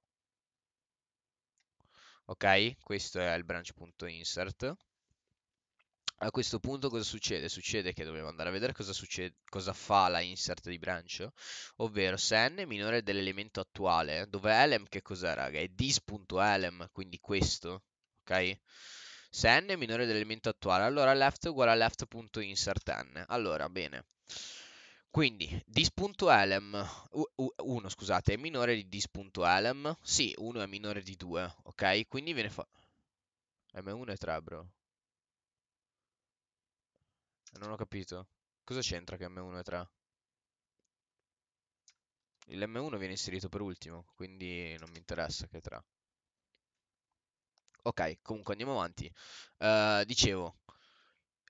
Ok, questo è il branch.insert. A questo punto cosa succede? Succede che dobbiamo andare a vedere cosa, succede, cosa fa la insert di branch, ovvero se n è minore dell'elemento attuale, dove elem che cos'è raga? È dis.elem, quindi questo, ok? Se n è minore dell'elemento attuale, allora left uguale a left.insert n. Allora, bene, quindi dis.elem, 1 scusate, è minore di dis.elem? Sì, 1 è minore di 2, ok? Quindi viene fa... M1 è 3, bro. Non ho capito. Cosa c'entra che M1 è 3? Il M1 viene inserito per ultimo, quindi non mi interessa che è 3. Ok, comunque andiamo avanti. Uh, dicevo,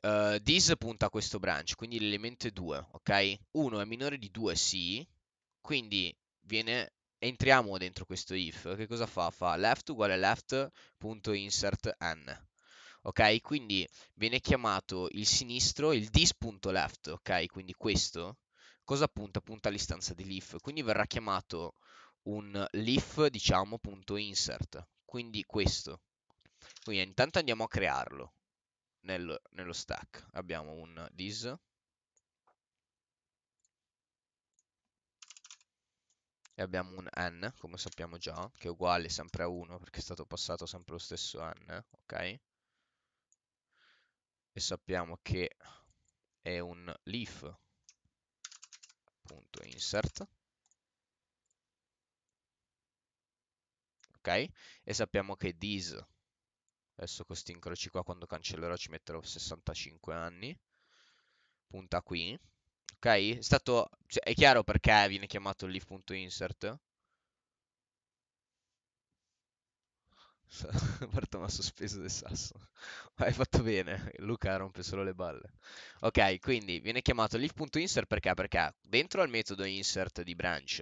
Uh, ehm, this punta a questo branch, quindi l'elemento è 2, ok? 1 è minore di 2, sì, quindi viene, entriamo dentro questo if, che cosa fa? Fa left uguale left.insert n, ok? Quindi viene chiamato il sinistro, il this.left, ok? Quindi questo, cosa punta? Punta all'istanza di leaf, quindi verrà chiamato un leaf, diciamo, punto insert, quindi questo. Quindi intanto andiamo a crearlo, nel, nello stack abbiamo un this e abbiamo un n, come sappiamo già, che è uguale sempre a 1 perché è stato passato sempre lo stesso n, ok? E sappiamo che è un leaf.insert ok? E sappiamo che this adesso questi incroci qua quando cancellerò ci metterò 65 anni punta qui ok è stato cioè, è chiaro perché viene chiamato leaf.insert Bartoma ha sospeso del sasso. Hai fatto bene, Luca rompe solo le balle. Ok, quindi viene chiamato leaf.insert perché? Perché dentro al metodo insert di branch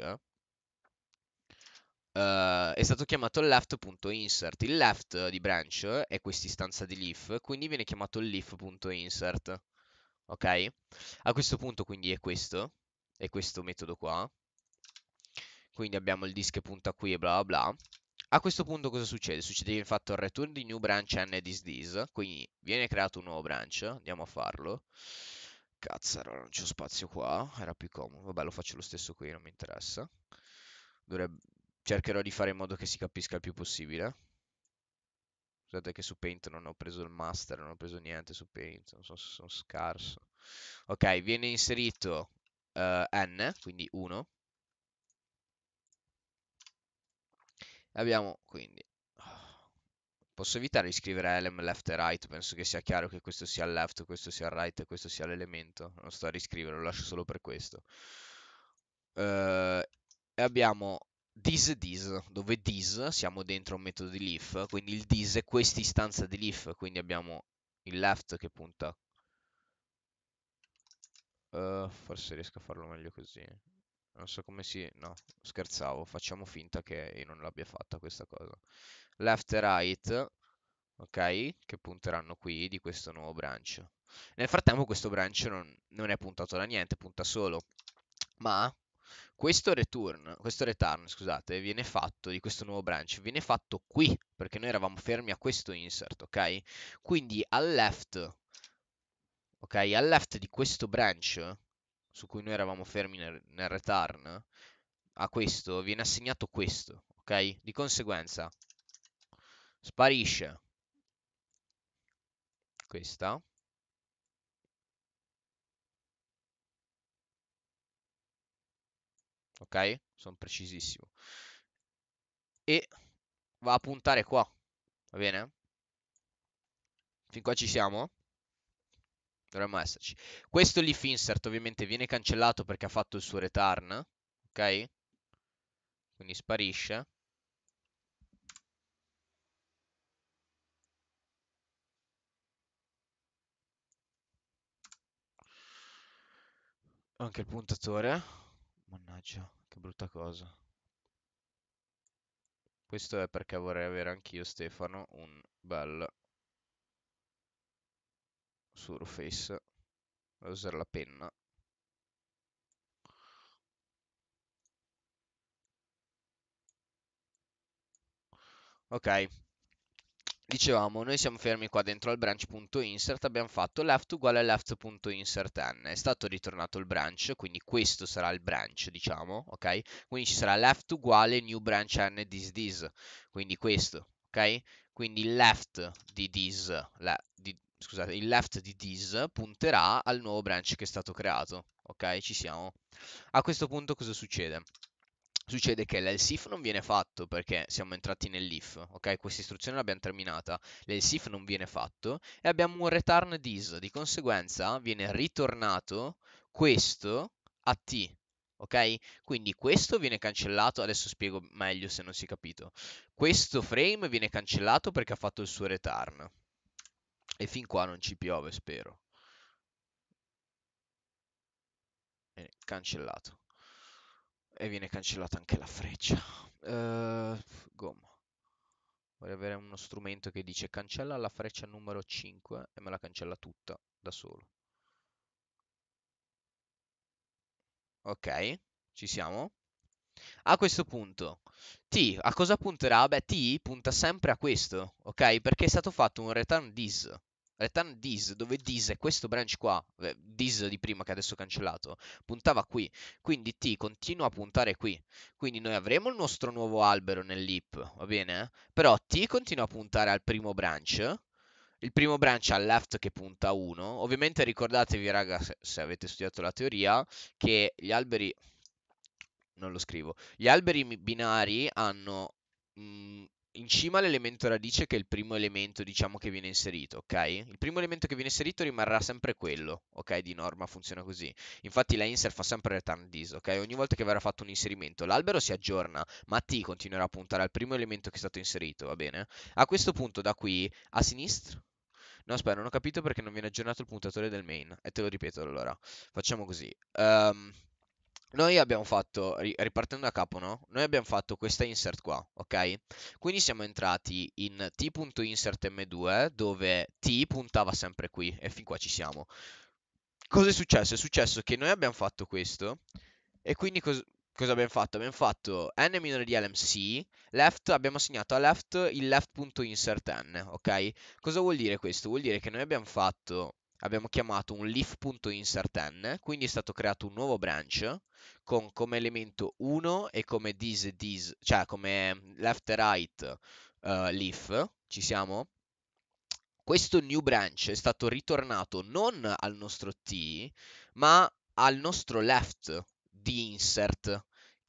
Uh, è stato chiamato left.insert. Il left di branch è questa istanza di leaf, quindi viene chiamato leaf.insert. Ok? A questo punto quindi è questo, è questo metodo qua. Quindi abbiamo il disk che punta qui e bla bla bla. A questo punto cosa succede? Succede che viene fatto il return di new branch n this this, quindi viene creato un nuovo branch, andiamo a farlo. Cazzo, allora non c'è spazio qua, era più comodo. Vabbè, lo faccio lo stesso qui, non mi interessa. Dovrebbe cercherò di fare in modo che si capisca il più possibile. Scusate che su Paint non ho preso il master, non ho preso niente su Paint, non so se sono scarso. Ok, viene inserito uh, n, quindi 1. Abbiamo quindi... Posso evitare di scrivere elem left e right, penso che sia chiaro che questo sia il left, questo sia il right e questo sia l'elemento. Non sto a riscrivere, lo lascio solo per questo. Uh, abbiamo this this, dove this siamo dentro un metodo di leaf, quindi il this è questa istanza di leaf, quindi abbiamo il left che punta. Uh, forse riesco a farlo meglio così. Non so come si... No, scherzavo, facciamo finta che io non l'abbia fatta questa cosa. Left e right, ok, che punteranno qui di questo nuovo branch. Nel frattempo questo branch non, non è puntato da niente, punta solo. Ma questo return, questo return, scusate, viene fatto di questo nuovo branch, viene fatto qui, perché noi eravamo fermi a questo insert, ok? Quindi al left, ok, al left di questo branch, su cui noi eravamo fermi nel, nel return, a questo viene assegnato questo, ok? Di conseguenza sparisce questa ok? Sono precisissimo. E va a puntare qua, va bene? Fin qua ci siamo? Dovremmo esserci. Questo leaf insert ovviamente viene cancellato perché ha fatto il suo return, ok? Quindi sparisce. Anche il puntatore. Mannaggia, che brutta cosa. Questo è perché vorrei avere anch'io, Stefano, un bel surface. Vado usare la penna. Ok, dicevamo noi siamo fermi qua dentro al branch.insert abbiamo fatto left uguale left.insertn è stato ritornato il branch quindi questo sarà il branch diciamo ok quindi ci sarà left uguale new branch n this this quindi questo ok quindi left di this la, di, scusate il left di this punterà al nuovo branch che è stato creato ok ci siamo a questo punto cosa succede succede che l'ELSIF non viene fatto perché siamo entrati nell'if, ok? Questa istruzione l'abbiamo terminata, l'ELSIF non viene fatto e abbiamo un return this, di conseguenza viene ritornato questo a t, ok? Quindi questo viene cancellato, adesso spiego meglio se non si è capito, questo frame viene cancellato perché ha fatto il suo return e fin qua non ci piove spero. cancellato e viene cancellata anche la freccia. Uh, gomma. Vorrei avere uno strumento che dice cancella la freccia numero 5 e me la cancella tutta da solo. Ok, ci siamo. A questo punto, T a cosa punterà? Beh, T punta sempre a questo, ok? Perché è stato fatto un return this, Return this, dove this è questo branch qua, this eh, di prima che adesso ho cancellato, puntava qui, quindi T continua a puntare qui, quindi noi avremo il nostro nuovo albero nell'ip, va bene? Però T continua a puntare al primo branch, il primo branch al left che punta a 1, ovviamente ricordatevi raga, se, se avete studiato la teoria, che gli alberi, non lo scrivo, gli alberi binari hanno mm, in cima l'elemento radice che è il primo elemento diciamo che viene inserito, ok? Il primo elemento che viene inserito rimarrà sempre quello, ok? Di norma funziona così. Infatti la insert fa sempre return this, ok? Ogni volta che verrà fatto un inserimento, l'albero si aggiorna, ma t continuerà a puntare al primo elemento che è stato inserito, va bene? A questo punto da qui a sinistra No, aspetta, non ho capito perché non viene aggiornato il puntatore del main. E te lo ripeto allora. Facciamo così. Um, noi abbiamo fatto, ripartendo da capo, no? Noi abbiamo fatto questa insert qua, ok? Quindi siamo entrati in t.insertm2 dove t puntava sempre qui e fin qua ci siamo. Cosa è successo? È successo che noi abbiamo fatto questo e quindi cos cosa abbiamo fatto? Abbiamo fatto n minore di lmc, left, abbiamo assegnato a left il left.insert n, ok? Cosa vuol dire questo? Vuol dire che noi abbiamo fatto abbiamo chiamato un leaf.insertn, quindi è stato creato un nuovo branch con come elemento 1 e come this this, cioè come left right uh, leaf, ci siamo? Questo new branch è stato ritornato non al nostro t, ma al nostro left di insert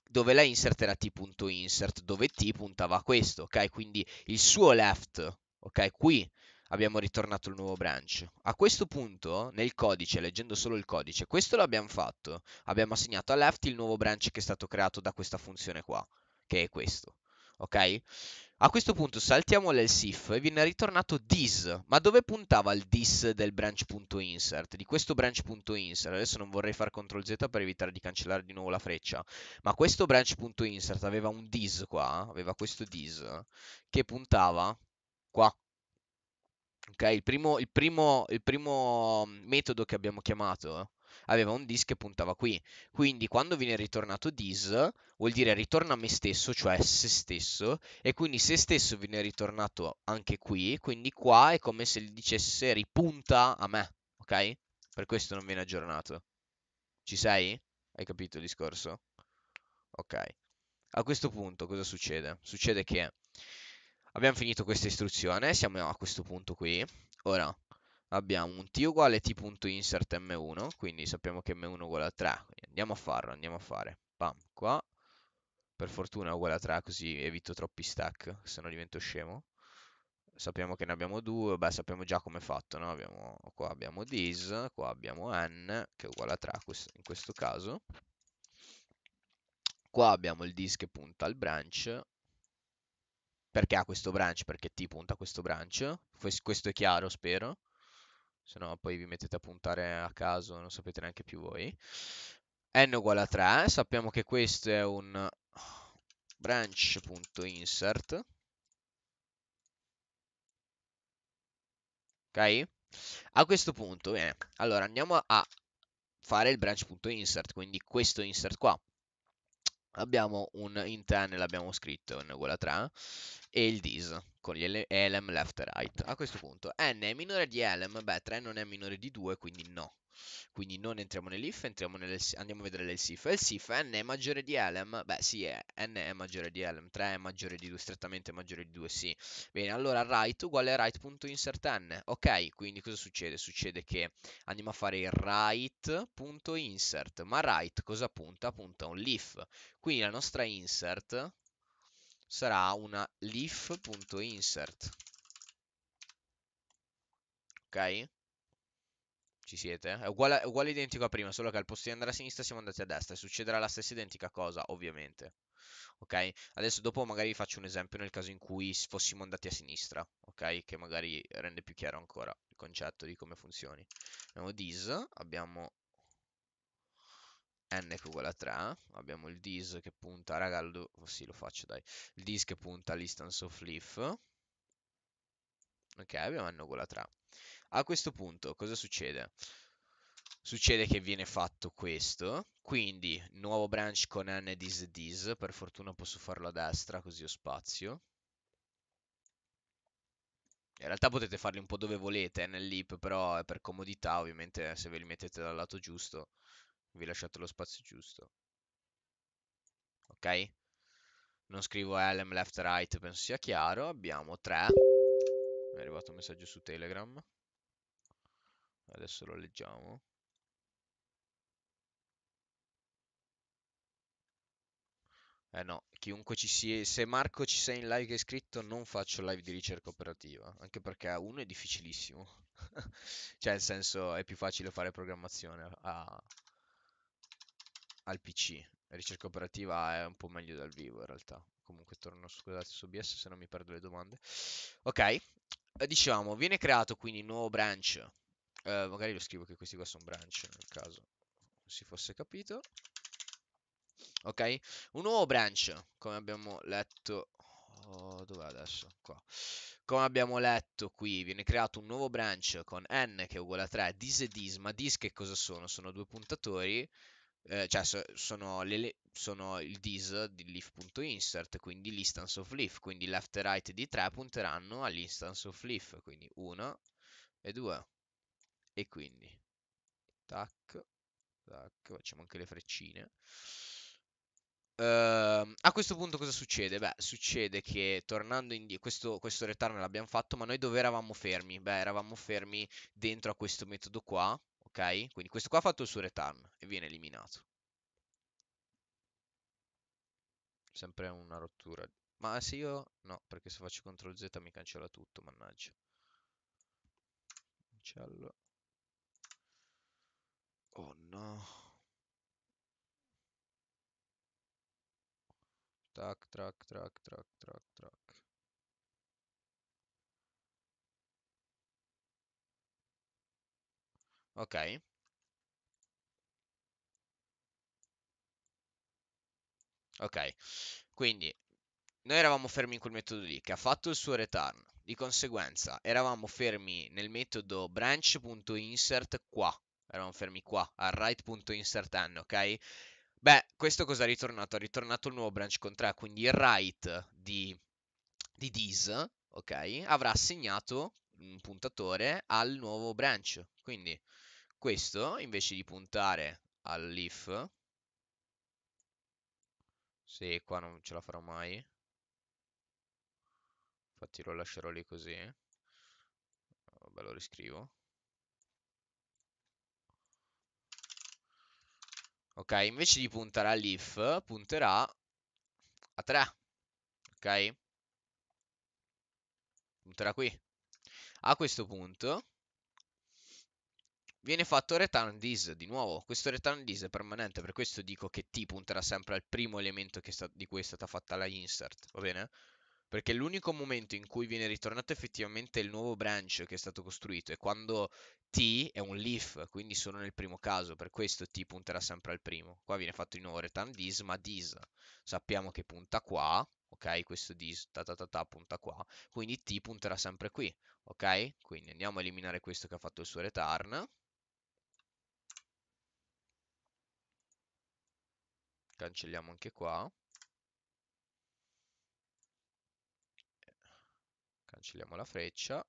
dove la insert era t.insert, dove t puntava a questo, ok? Quindi il suo left, ok? Qui abbiamo ritornato il nuovo branch. A questo punto, nel codice, leggendo solo il codice, questo l'abbiamo fatto. Abbiamo assegnato a left il nuovo branch che è stato creato da questa funzione qua, che è questo. Ok? A questo punto saltiamo l'elsif e viene ritornato this, ma dove puntava il this del branch.insert? Di questo branch.insert, adesso non vorrei fare CTRL Z per evitare di cancellare di nuovo la freccia, ma questo branch.insert aveva un this qua, aveva questo this, che puntava qua, Okay, il, primo, il, primo, il primo mhmm, metodo che abbiamo chiamato aveva un dis che puntava qui. Quindi quando viene ritornato dis, vuol dire ritorna a me stesso, cioè se stesso, e quindi se stesso viene ritornato anche qui, quindi qua è come se gli dicesse ripunta a me, ok? Per questo non viene aggiornato. Ci sei? Hai capito il discorso? Ok. A questo punto cosa succede? Succede che Abbiamo finito questa istruzione, siamo a questo punto qui. Ora abbiamo un t uguale t.insert m1, quindi sappiamo che m1 uguale a 3. Quindi andiamo a farlo, andiamo a fare. Pam, qua. Per fortuna uguale a 3, così evito troppi stack, se no divento scemo. Sappiamo che ne abbiamo due, beh sappiamo già come è fatto, no? Abbiamo, qua abbiamo this, qua abbiamo n, che è uguale a 3 in questo caso. Qua abbiamo il this che punta al branch, perché ha questo branch, perché T punta a questo branch, questo è chiaro spero, se no poi vi mettete a puntare a caso, non sapete neanche più voi. n uguale a 3, sappiamo che questo è un branch.insert, ok? A questo punto, bene, allora andiamo a fare il branch.insert, quindi questo insert qua abbiamo un int n, l'abbiamo scritto n uguale a 3, e il dis con gli elem left e right. A questo punto n è minore di elem, beh 3 non è minore di 2, quindi no. Quindi non entriamo nell'if, entriamo andiamo a vedere l'elsif. Elsif n è maggiore di lm? Beh sì, è, n è maggiore di lm, 3 è maggiore di 2, strettamente maggiore di 2, sì. Bene, allora write uguale right.insert n. Ok, quindi cosa succede? Succede che andiamo a fare il write.insert. ma write cosa punta? Punta un leaf. Quindi la nostra insert sarà una leaf.insert. Ok? Ci siete? È uguale, uguale, identico a prima, solo che al posto di andare a sinistra siamo andati a destra e succederà la stessa identica cosa, ovviamente. Ok? Adesso dopo magari vi faccio un esempio nel caso in cui fossimo andati a sinistra, ok? Che magari rende più chiaro ancora il concetto di come funzioni. Abbiamo this, abbiamo n che uguale a 3, abbiamo il dis che punta, raga, lo, oh, sì, lo faccio dai, il dis che punta all'instance of leaf, ok, abbiamo n uguale a 3. A questo punto cosa succede? Succede che viene fatto questo, quindi nuovo branch con n dis dis, per fortuna posso farlo a destra così ho spazio. In realtà potete farli un po' dove volete eh, nell'ip, però è per comodità ovviamente eh, se ve li mettete dal lato giusto vi lasciate lo spazio giusto. Ok? Non scrivo lm left right, penso sia chiaro. Abbiamo 3. Mi è arrivato un messaggio su Telegram adesso lo leggiamo Eh no, chiunque ci sia, se Marco ci sei in live che è iscritto, non faccio live di ricerca operativa, anche perché uno è difficilissimo. cioè, nel senso, è più facile fare programmazione a... al PC. La ricerca operativa è un po' meglio dal vivo in realtà. Comunque torno, scusate, su BS se non mi perdo le domande. Ok, eh, dicevamo viene creato quindi un nuovo branch Uh, magari lo scrivo che questi qua sono branch, nel caso si fosse capito. Ok, un nuovo branch, come abbiamo letto... Oh, dov'è adesso? Qua. Come abbiamo letto qui, viene creato un nuovo branch con n che è uguale a 3, dis e dis, ma dis che cosa sono? Sono due puntatori, eh, cioè so, sono, le, sono, il dis di leaf.insert, quindi l'instance of leaf, quindi left e right di 3 punteranno all'instance of leaf, quindi 1 e 2 e quindi tac, tac facciamo anche le freccine Uh, a questo punto cosa succede? Beh, succede che tornando indietro, questo, questo return l'abbiamo fatto, ma noi dove eravamo fermi? Beh, eravamo fermi dentro a questo metodo qua, ok? Quindi questo qua ha fatto il suo return e viene eliminato. Sempre una rottura. Ma se io... No, perché se faccio CTRL Z mi cancella tutto, mannaggia. Cancello. Oh no. Tak, trak, trak, trak, trak, trak. Ok. Ok, quindi noi eravamo fermi in quel metodo lì che ha fatto il suo return. Di conseguenza eravamo fermi nel metodo branch.insert qua eravamo fermi qua, al write.insertN, ok? Beh, questo cosa ha ritornato? Ha ritornato il nuovo branch contract, quindi il write di, di this, ok? Avrà assegnato un puntatore al nuovo branch, quindi questo invece di puntare all'if, sì, qua non ce la farò mai, infatti lo lascerò lì così, vabbè lo riscrivo, Ok, invece di puntare all'if, punterà a 3. Ok? Punterà qui. A questo punto viene fatto return this di nuovo. Questo return this è permanente, per questo dico che t punterà sempre al primo elemento sta, di cui è stata fatta la insert, va bene? Perché l'unico momento in cui viene ritornato effettivamente il nuovo branch che è stato costruito è quando T è un leaf, quindi sono nel primo caso, per questo T punterà sempre al primo. Qua viene fatto in nuovo return dis, ma dis sappiamo che punta qua, ok? Questo dis ta ta ta ta punta qua, quindi T punterà sempre qui, ok? Quindi andiamo a eliminare questo che ha fatto il suo return. Cancelliamo anche qua. cancelliamo la freccia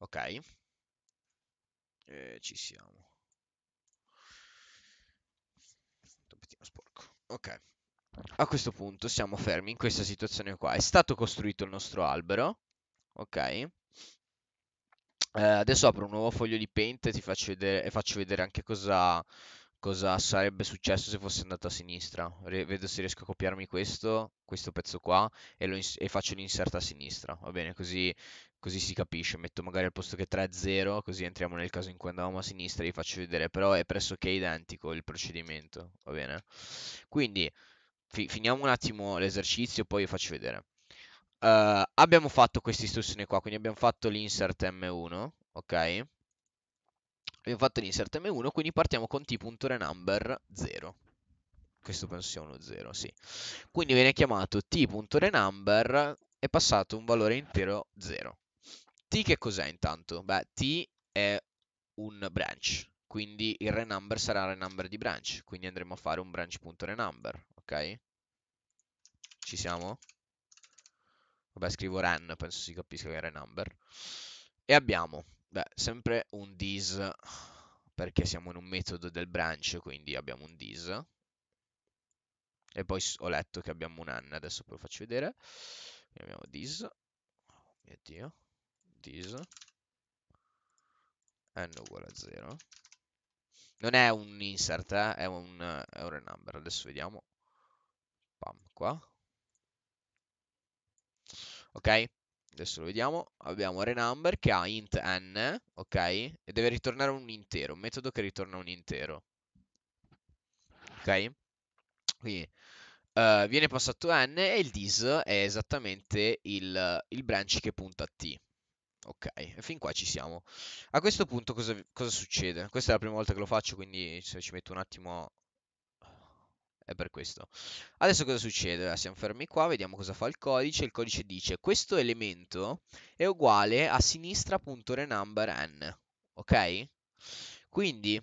ok e ci siamo tappetino sporco ok a questo punto siamo fermi in questa situazione qua è stato costruito il nostro albero ok eh, adesso apro un nuovo foglio di Paint e ti faccio vedere, e faccio vedere anche cosa, cosa sarebbe successo se fosse andato a sinistra. Re- vedo se riesco a copiarmi questo, questo pezzo qua e, ins- e faccio l'insert a sinistra. Va bene, così, così, si capisce. Metto magari al posto che 3-0, così entriamo nel caso in cui andavamo a sinistra e vi faccio vedere. Però è pressoché identico il procedimento. Va bene. Quindi fi- finiamo un attimo l'esercizio, e poi vi faccio vedere. Uh, abbiamo fatto questa istruzione qua, quindi abbiamo fatto l'insert m1, ok? Abbiamo fatto l'insert m1, quindi partiamo con t.renumber 0. Questo penso sia uno 0, sì. Quindi viene chiamato t.renumber e passato un valore intero 0. t che cos'è intanto? Beh, t è un branch, quindi il renumber sarà renumber di branch, quindi andremo a fare un branch.renumber, ok? Ci siamo? vabbè scrivo ren, penso si capisca che è renumber. E abbiamo, beh, sempre un dis, perché siamo in un metodo del branch, quindi abbiamo un dis. E poi ho letto che abbiamo un an, adesso ve lo faccio vedere. Quindi abbiamo dis, oh, mio dio, dis, n uguale a 0. Non è un insert, eh? è, un, è un renumber, adesso vediamo. Pam, qua ok? Adesso lo vediamo. Abbiamo renumber che ha int n, ok? E deve ritornare un intero, un metodo che ritorna un intero. Ok? Quindi uh, viene passato n e il dis è esattamente il, il branch che punta a t. Ok, e fin qua ci siamo. A questo punto cosa, cosa succede? Questa è la prima volta che lo faccio, quindi se ci metto un attimo è per questo. Adesso cosa succede? Allora, siamo fermi qua, vediamo cosa fa il codice. Il codice dice questo elemento è uguale a sinistra.renumber n. Ok? Quindi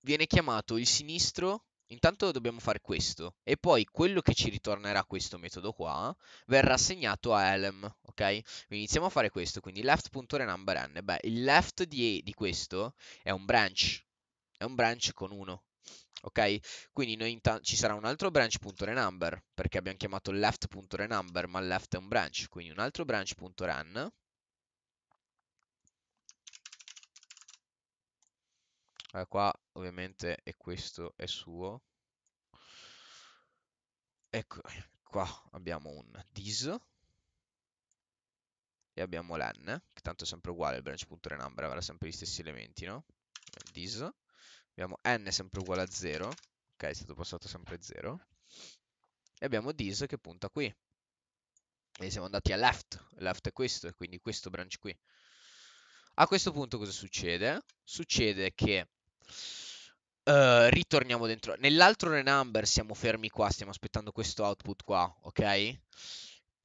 viene chiamato il sinistro. Intanto dobbiamo fare questo e poi quello che ci ritornerà questo metodo qua verrà assegnato a elm, ok? Quindi iniziamo a fare questo, quindi left.renumber n. Beh, il left di, di questo è un branch, è un branch con 1, ok? Quindi noi intanto ci sarà un altro branch.renumber, perché abbiamo chiamato left.renumber, ma left è un branch, quindi un altro branch.run, Allora, qua ovviamente è questo è suo. Ecco, qua abbiamo un dis e abbiamo l'en, che tanto è sempre uguale, il branch.renumber avrà sempre gli stessi elementi, no? Dis abbiamo n sempre uguale a 0, ok, è stato passato sempre 0, e abbiamo this che punta qui. E siamo andati a left, left è questo, e quindi questo branch qui. A questo punto cosa succede? Succede che uh, ritorniamo dentro. Nell'altro renumber siamo fermi qua, stiamo aspettando questo output qua, ok?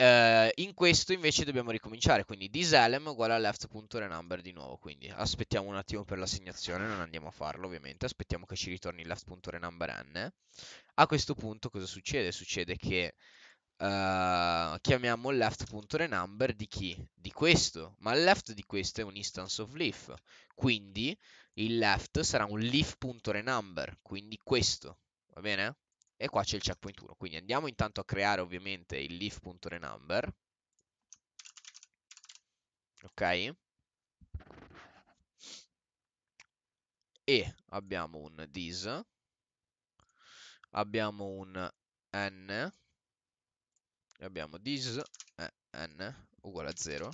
eh, in questo invece dobbiamo ricominciare, quindi diselem uguale a left.renumber di nuovo, quindi aspettiamo un attimo per l'assegnazione, non andiamo a farlo ovviamente, aspettiamo che ci ritorni left.renumber n. A questo punto cosa succede? Succede che Uh, chiamiamo left.renumber di chi? Di questo, ma il left di questo è un instance of leaf, quindi il left sarà un leaf.renumber, quindi questo, va bene? e qua c'è il checkpoint 1. Quindi andiamo intanto a creare ovviamente il leaf.renumber. Ok? E abbiamo un this, abbiamo un n, e abbiamo this eh, n uguale a 0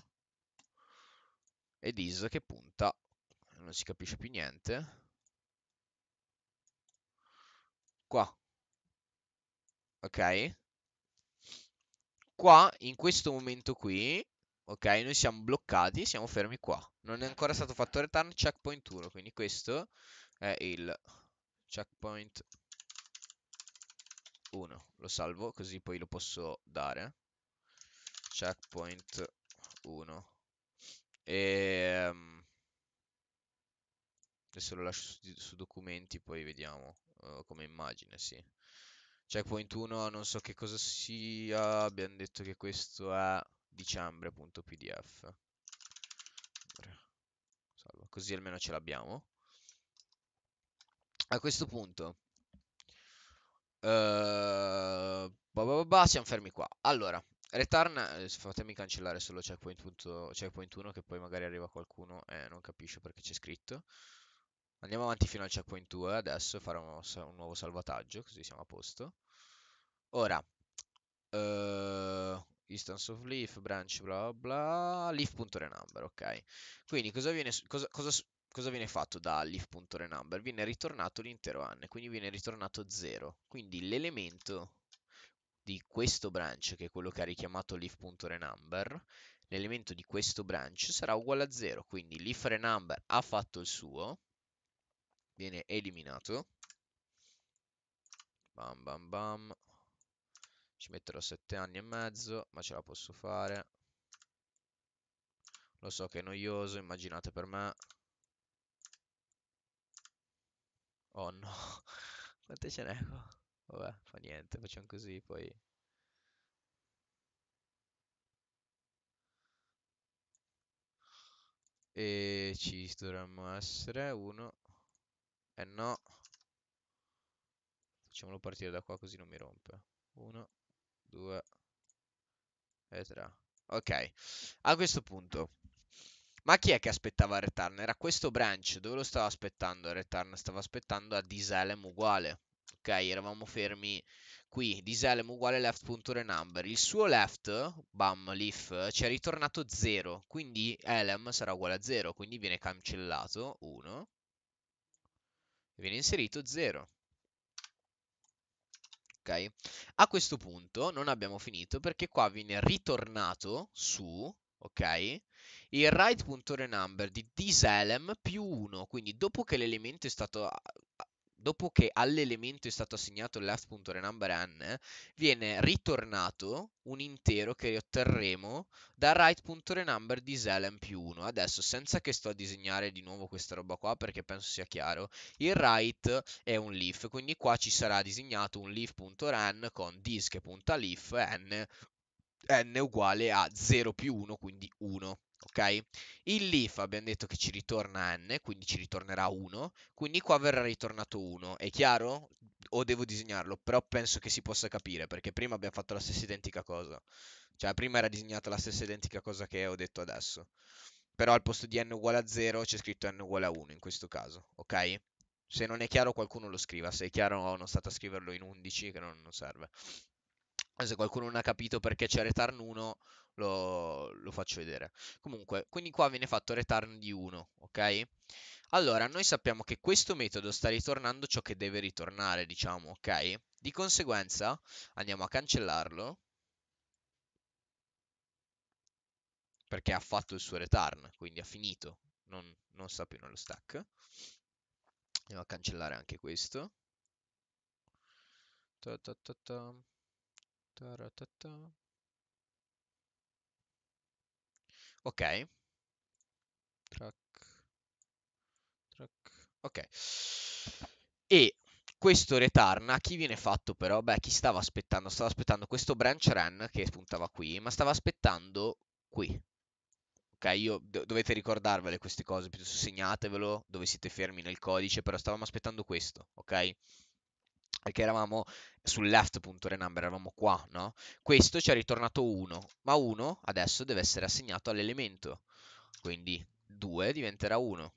e this che punta, non si capisce più niente, qua ok? Qua, in questo momento qui, ok, noi siamo bloccati, siamo fermi qua. Non è ancora stato fatto return checkpoint 1, quindi questo è il checkpoint 1. Lo salvo, così poi lo posso dare. Checkpoint 1. E... Ehm, adesso lo lascio su, su documenti, poi vediamo uh, come immagine, sì. Checkpoint cioè, 1 non so che cosa sia, abbiamo detto che questo è dicembre.pdf. Così almeno ce l'abbiamo. A questo punto... Uh, eh, bah bah bah siamo fermi qua. Allora, return... Eh, fatemi cancellare solo checkpoint, punto, checkpoint 1 che poi magari arriva qualcuno e non capisce perché c'è scritto. Andiamo avanti fino al checkpoint 2 adesso, fare un, un nuovo salvataggio, così siamo a posto. Ora, uh, instance of leaf, branch, bla bla, leaf.renumber, ok. Quindi cosa viene, cosa, cosa, cosa viene fatto da leaf.renumber? Viene ritornato l'intero anno, quindi viene ritornato 0. Quindi l'elemento di questo branch, che è quello che ha richiamato leaf.renumber, l'elemento di questo branch sarà uguale a 0, quindi leaf.renumber ha fatto il suo, viene eliminato. Bam bam bam. Ci metterò sette anni e mezzo, ma ce la posso fare. Lo so che è noioso, immaginate per me. Oh no, quante ce n'è qua? Vabbè, fa niente, facciamo così poi. E ci dovremmo essere uno, eh no. Facciamolo partire da qua così non mi rompe. Uno, due e tre. Ok. A questo punto. Ma chi è che aspettava return? Era questo branch. Dove lo stava aspettando? Return stava aspettando a diselem uguale. Ok, eravamo fermi qui. Diselem uguale left.renumber. Il suo left, bam, leaf, ci è ritornato 0. Quindi elem sarà uguale a 0. Quindi viene cancellato 1 viene inserito 0. Ok? A questo punto non abbiamo finito perché qua viene ritornato su, ok? Il write.renumber di diselem più 1, quindi dopo che l'elemento è stato dopo che all'elemento è stato assegnato il left.renumber n, viene ritornato un intero che otterremo da right.renumber di selen più 1. Adesso, senza che sto a disegnare di nuovo questa roba qua, perché penso sia chiaro, il right è un leaf, quindi qua ci sarà disegnato un leaf.ren con dis che punta leaf n, n uguale a 0 più 1, quindi 1 ok? Il leaf abbiamo detto che ci ritorna n, quindi ci ritornerà 1, quindi qua verrà ritornato 1, è chiaro? O devo disegnarlo? Però penso che si possa capire, perché prima abbiamo fatto la stessa identica cosa. Cioè, prima era disegnata la stessa identica cosa che ho detto adesso. Però al posto di n uguale a 0 c'è scritto n uguale a 1 in questo caso, ok? Se non è chiaro qualcuno lo scriva, se è chiaro non state a scriverlo in 11 che non, non serve. Se qualcuno non ha capito perché c'è return 1 lo, lo faccio vedere. Comunque, quindi qua viene fatto return di 1, ok? Allora, noi sappiamo che questo metodo sta ritornando ciò che deve ritornare, diciamo, ok? Di conseguenza andiamo a cancellarlo perché ha fatto il suo return, quindi ha finito, non, non sta più nello stack. Andiamo a cancellare anche questo. Ta ta ta Ok. Track. Track. Ok. E questo return a chi viene fatto però? Beh, chi stava aspettando? Stava aspettando questo branch run che spuntava qui, ma stava aspettando qui. Ok, io do dovete ricordarvele queste cose, segnatevelo dove siete fermi nel codice, però stavamo aspettando questo, ok? perché eravamo sul left.renumber, eravamo qua, no? Questo ci ha ritornato 1, ma 1 adesso deve essere assegnato all'elemento, quindi 2 diventerà 1.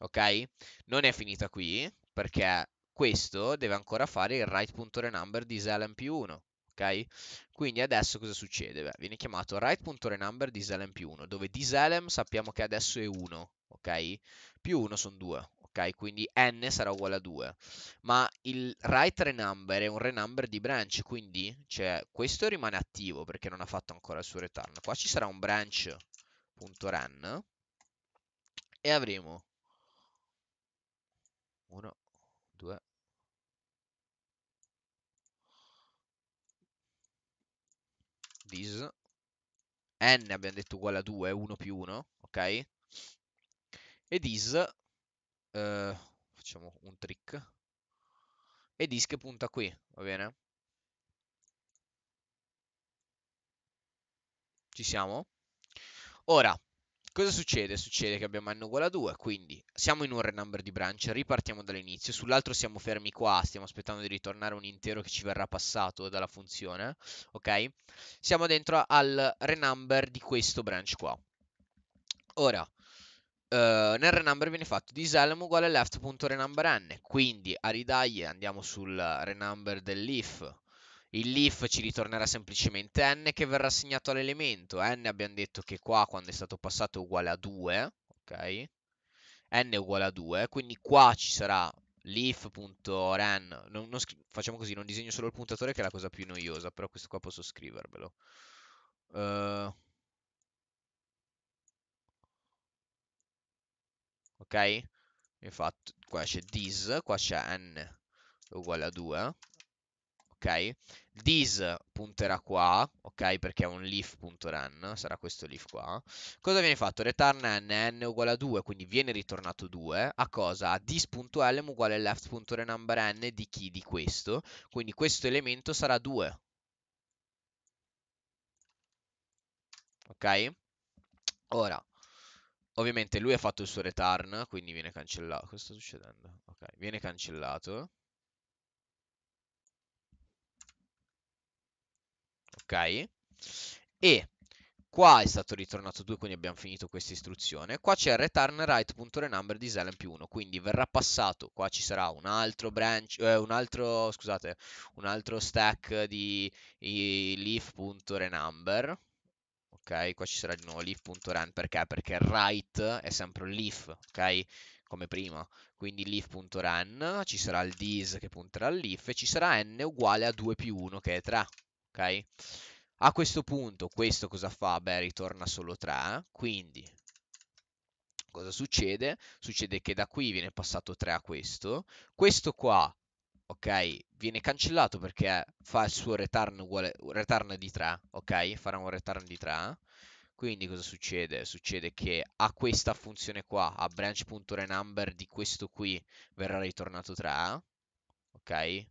Ok? Non è finita qui, perché questo deve ancora fare il right.renumber di Zelen più 1. ok? Quindi adesso cosa succede? Beh, viene chiamato right.renumber di Zelen più 1, dove di sappiamo che adesso è 1, ok? Più 1 sono 2, ok? Quindi n sarà uguale a 2, ma il write renumber è un renumber di branch, quindi cioè, questo rimane attivo perché non ha fatto ancora il suo return. Qua ci sarà un branch.ren e avremo 1, 2, this n abbiamo detto uguale a 2, 1 più 1, ok? E this eh, facciamo un trick e disk punta qui, va bene? Ci siamo? Ora, cosa succede? Succede che abbiamo n uguale a 2, quindi siamo in un renumber di branch, ripartiamo dall'inizio, sull'altro siamo fermi qua, stiamo aspettando di ritornare un intero che ci verrà passato dalla funzione, ok? Siamo dentro al renumber di questo branch qua. Ora, Uh, nel renumber viene fatto diselm uguale left.renumberN quindi a ridaglie andiamo sul renumber dell'if il leaf ci ritornerà semplicemente n che verrà assegnato all'elemento n abbiamo detto che qua quando è stato passato è uguale a 2 ok n è uguale a 2 quindi qua ci sarà leaf.ren non, non facciamo così non disegno solo il puntatore che è la cosa più noiosa però questo qua posso scrivervelo uh, ok? Infatti qua c'è this, qua c'è n uguale a 2, ok? This punterà qua, ok? Perché è un leaf.len, sarà questo leaf qua. Cosa viene fatto? Return n, n uguale a 2, quindi viene ritornato 2. A cosa? A this.lm uguale left.renumber n di chi? Di questo. Quindi questo elemento sarà 2. Ok? Ora, Ovviamente lui ha fatto il suo return, quindi viene cancellato. Cosa sta succedendo? Ok, viene cancellato. Ok. E qua è stato ritornato 2, quindi abbiamo finito questa istruzione. Qua c'è il return write.renumber di Zelen più 1, quindi verrà passato, qua ci sarà un altro branch, eh, un altro, scusate, un altro stack di leaf.renumber ok? Qua ci sarà di nuovo leaf.run perché? Perché write è sempre un leaf, ok? Come prima, quindi leaf.run, ci sarà il this che punterà al leaf e ci sarà n uguale a 2 più 1 che è 3, ok? A questo punto questo cosa fa? Beh, ritorna solo 3, quindi cosa succede? Succede che da qui viene passato 3 a questo, questo qua ok, viene cancellato perché fa il suo return uguale return di 3, ok? Farà un return di 3. Quindi cosa succede? Succede che a questa funzione qua, a branch.renumber di questo qui, verrà ritornato 3, ok?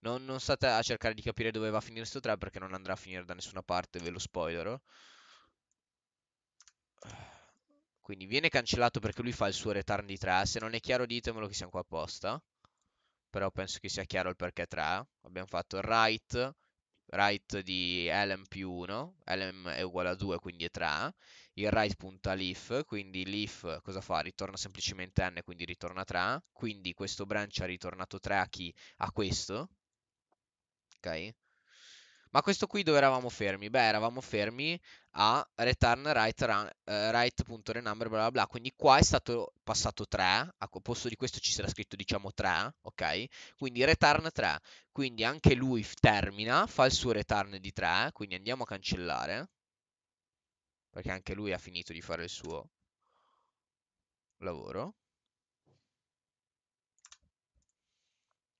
Non, non, state a cercare di capire dove va a finire questo 3 perché non andrà a finire da nessuna parte, ve lo spoilerò. Quindi viene cancellato perché lui fa il suo return di 3, se non è chiaro ditemelo che siamo qua apposta però penso che sia chiaro il perché 3. Abbiamo fatto right, write di lm più 1, lm è uguale a 2, quindi è 3. Il write punta leaf, quindi leaf cosa fa? Ritorna semplicemente n, quindi ritorna 3. Quindi questo branch ha ritornato 3 a chi? A questo. Ok? Ma questo qui dove eravamo fermi? Beh, eravamo fermi a return write.renumber uh, right eh, bla bla bla. Quindi qua è stato passato 3, a posto di questo ci sarà scritto diciamo 3, ok? Quindi return 3. Quindi anche lui termina, fa il suo return di 3, quindi andiamo a cancellare. Perché anche lui ha finito di fare il suo lavoro.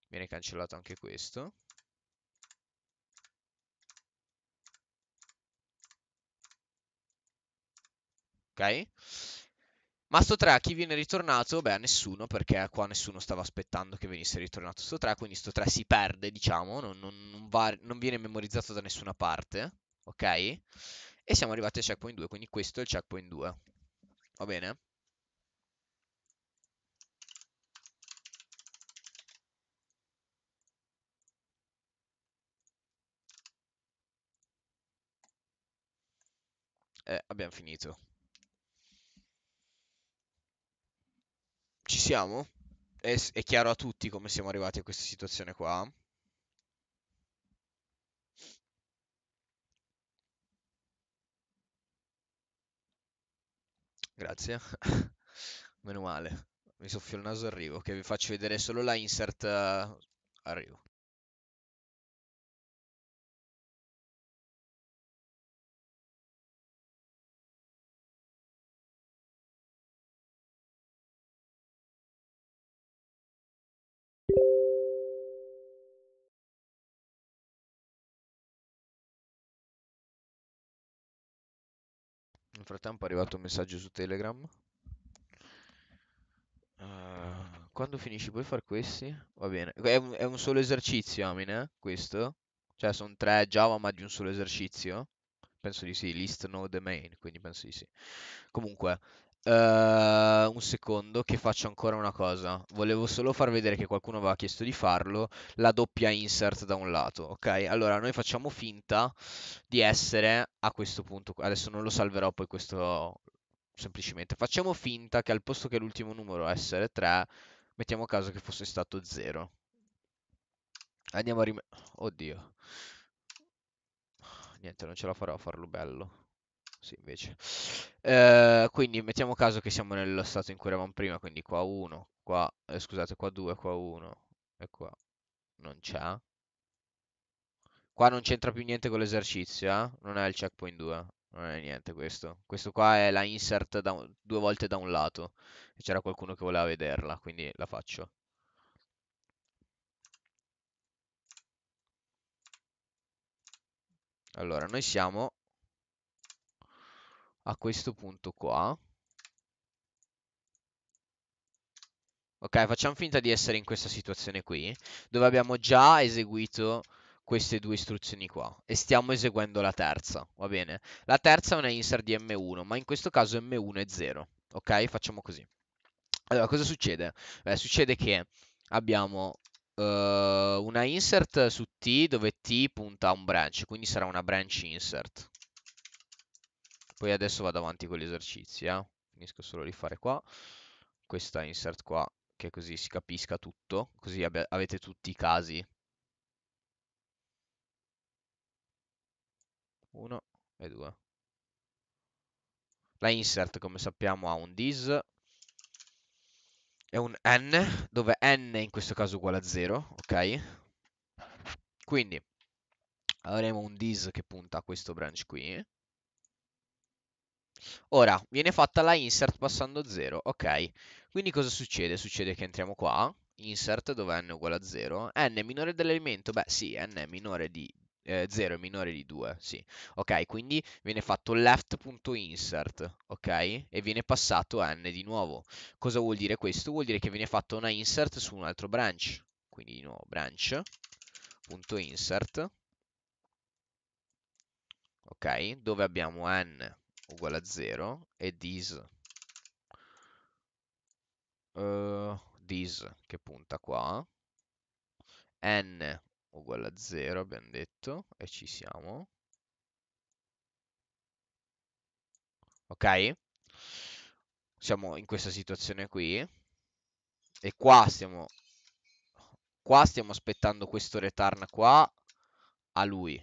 Viene cancellato anche questo. ok? Masto 3 a chi viene ritornato? Beh, a nessuno, perché qua nessuno stava aspettando che venisse ritornato sto 3, quindi sto 3 si perde, diciamo, non, non, non, va, non viene memorizzato da nessuna parte, ok? E siamo arrivati al checkpoint 2, quindi questo è il checkpoint 2, va bene? Eh, abbiamo finito. Ci siamo? È, è chiaro a tutti come siamo arrivati a questa situazione qua? Grazie. Meno male. Mi soffio il naso, arrivo. Che vi faccio vedere solo la insert. Uh, arrivo. Nel frattempo è arrivato un messaggio su Telegram. Uh, quando finisci puoi fare questi? Va bene. È un, è un solo esercizio, Amine, eh? questo? Cioè sono tre Java ma di un solo esercizio? Penso di sì, list node main, quindi penso di sì. Comunque, Ehm, un secondo che faccio ancora una cosa. Volevo solo far vedere che qualcuno aveva chiesto di farlo, la doppia insert da un lato, ok? Allora noi facciamo finta di essere a questo punto, adesso non lo salverò poi questo semplicemente, facciamo finta che al posto che l'ultimo numero essere 3, mettiamo caso che fosse stato 0. Andiamo a rimettere... Oddio. Niente, non ce la farò a farlo bello sì, invece. Eh, quindi mettiamo caso che siamo nello stato in cui eravamo prima, quindi qua 1, qua, eh, scusate, qua 2, qua 1 e qua non c'è. Qua non c'entra più niente con l'esercizio, eh? non è il checkpoint 2, non è niente questo. Questo qua è la insert un, due volte da un lato, c'era qualcuno che voleva vederla, quindi la faccio. Allora, noi siamo a questo punto qua. Ok, facciamo finta di essere in questa situazione qui, dove abbiamo già eseguito queste due istruzioni qua e stiamo eseguendo la terza, va bene? La terza è una insert di M1, ma in questo caso M1 è 0, ok? Facciamo così. Allora, cosa succede? Beh, succede che abbiamo uh, una insert su T dove T punta a un branch, quindi sarà una branch insert, poi adesso vado avanti con gli esercizi, eh? Finisco solo di fare qua. Questa insert qua, che così si capisca tutto, così avete tutti i casi. 1 e 2 La insert, come sappiamo, ha un dis e un n, dove n in questo caso è uguale a 0, ok? Quindi avremo un dis che punta a questo branch qui, Ora, viene fatta la insert passando 0, ok. Quindi cosa succede? Succede che entriamo qua, insert dove n è uguale a 0, n è minore dell'elemento, beh sì, n è minore di 0 eh, è minore di 2, sì. Ok, quindi viene fatto left.insert, ok? E viene passato n di nuovo. Cosa vuol dire questo? Vuol dire che viene fatta una insert su un altro branch. Quindi di nuovo branch.insert, ok? Dove abbiamo n uguale a 0 e this uh, eh, this che punta qua n uguale a 0 abbiamo detto e ci siamo ok siamo in questa situazione qui e qua stiamo qua stiamo aspettando questo return qua a lui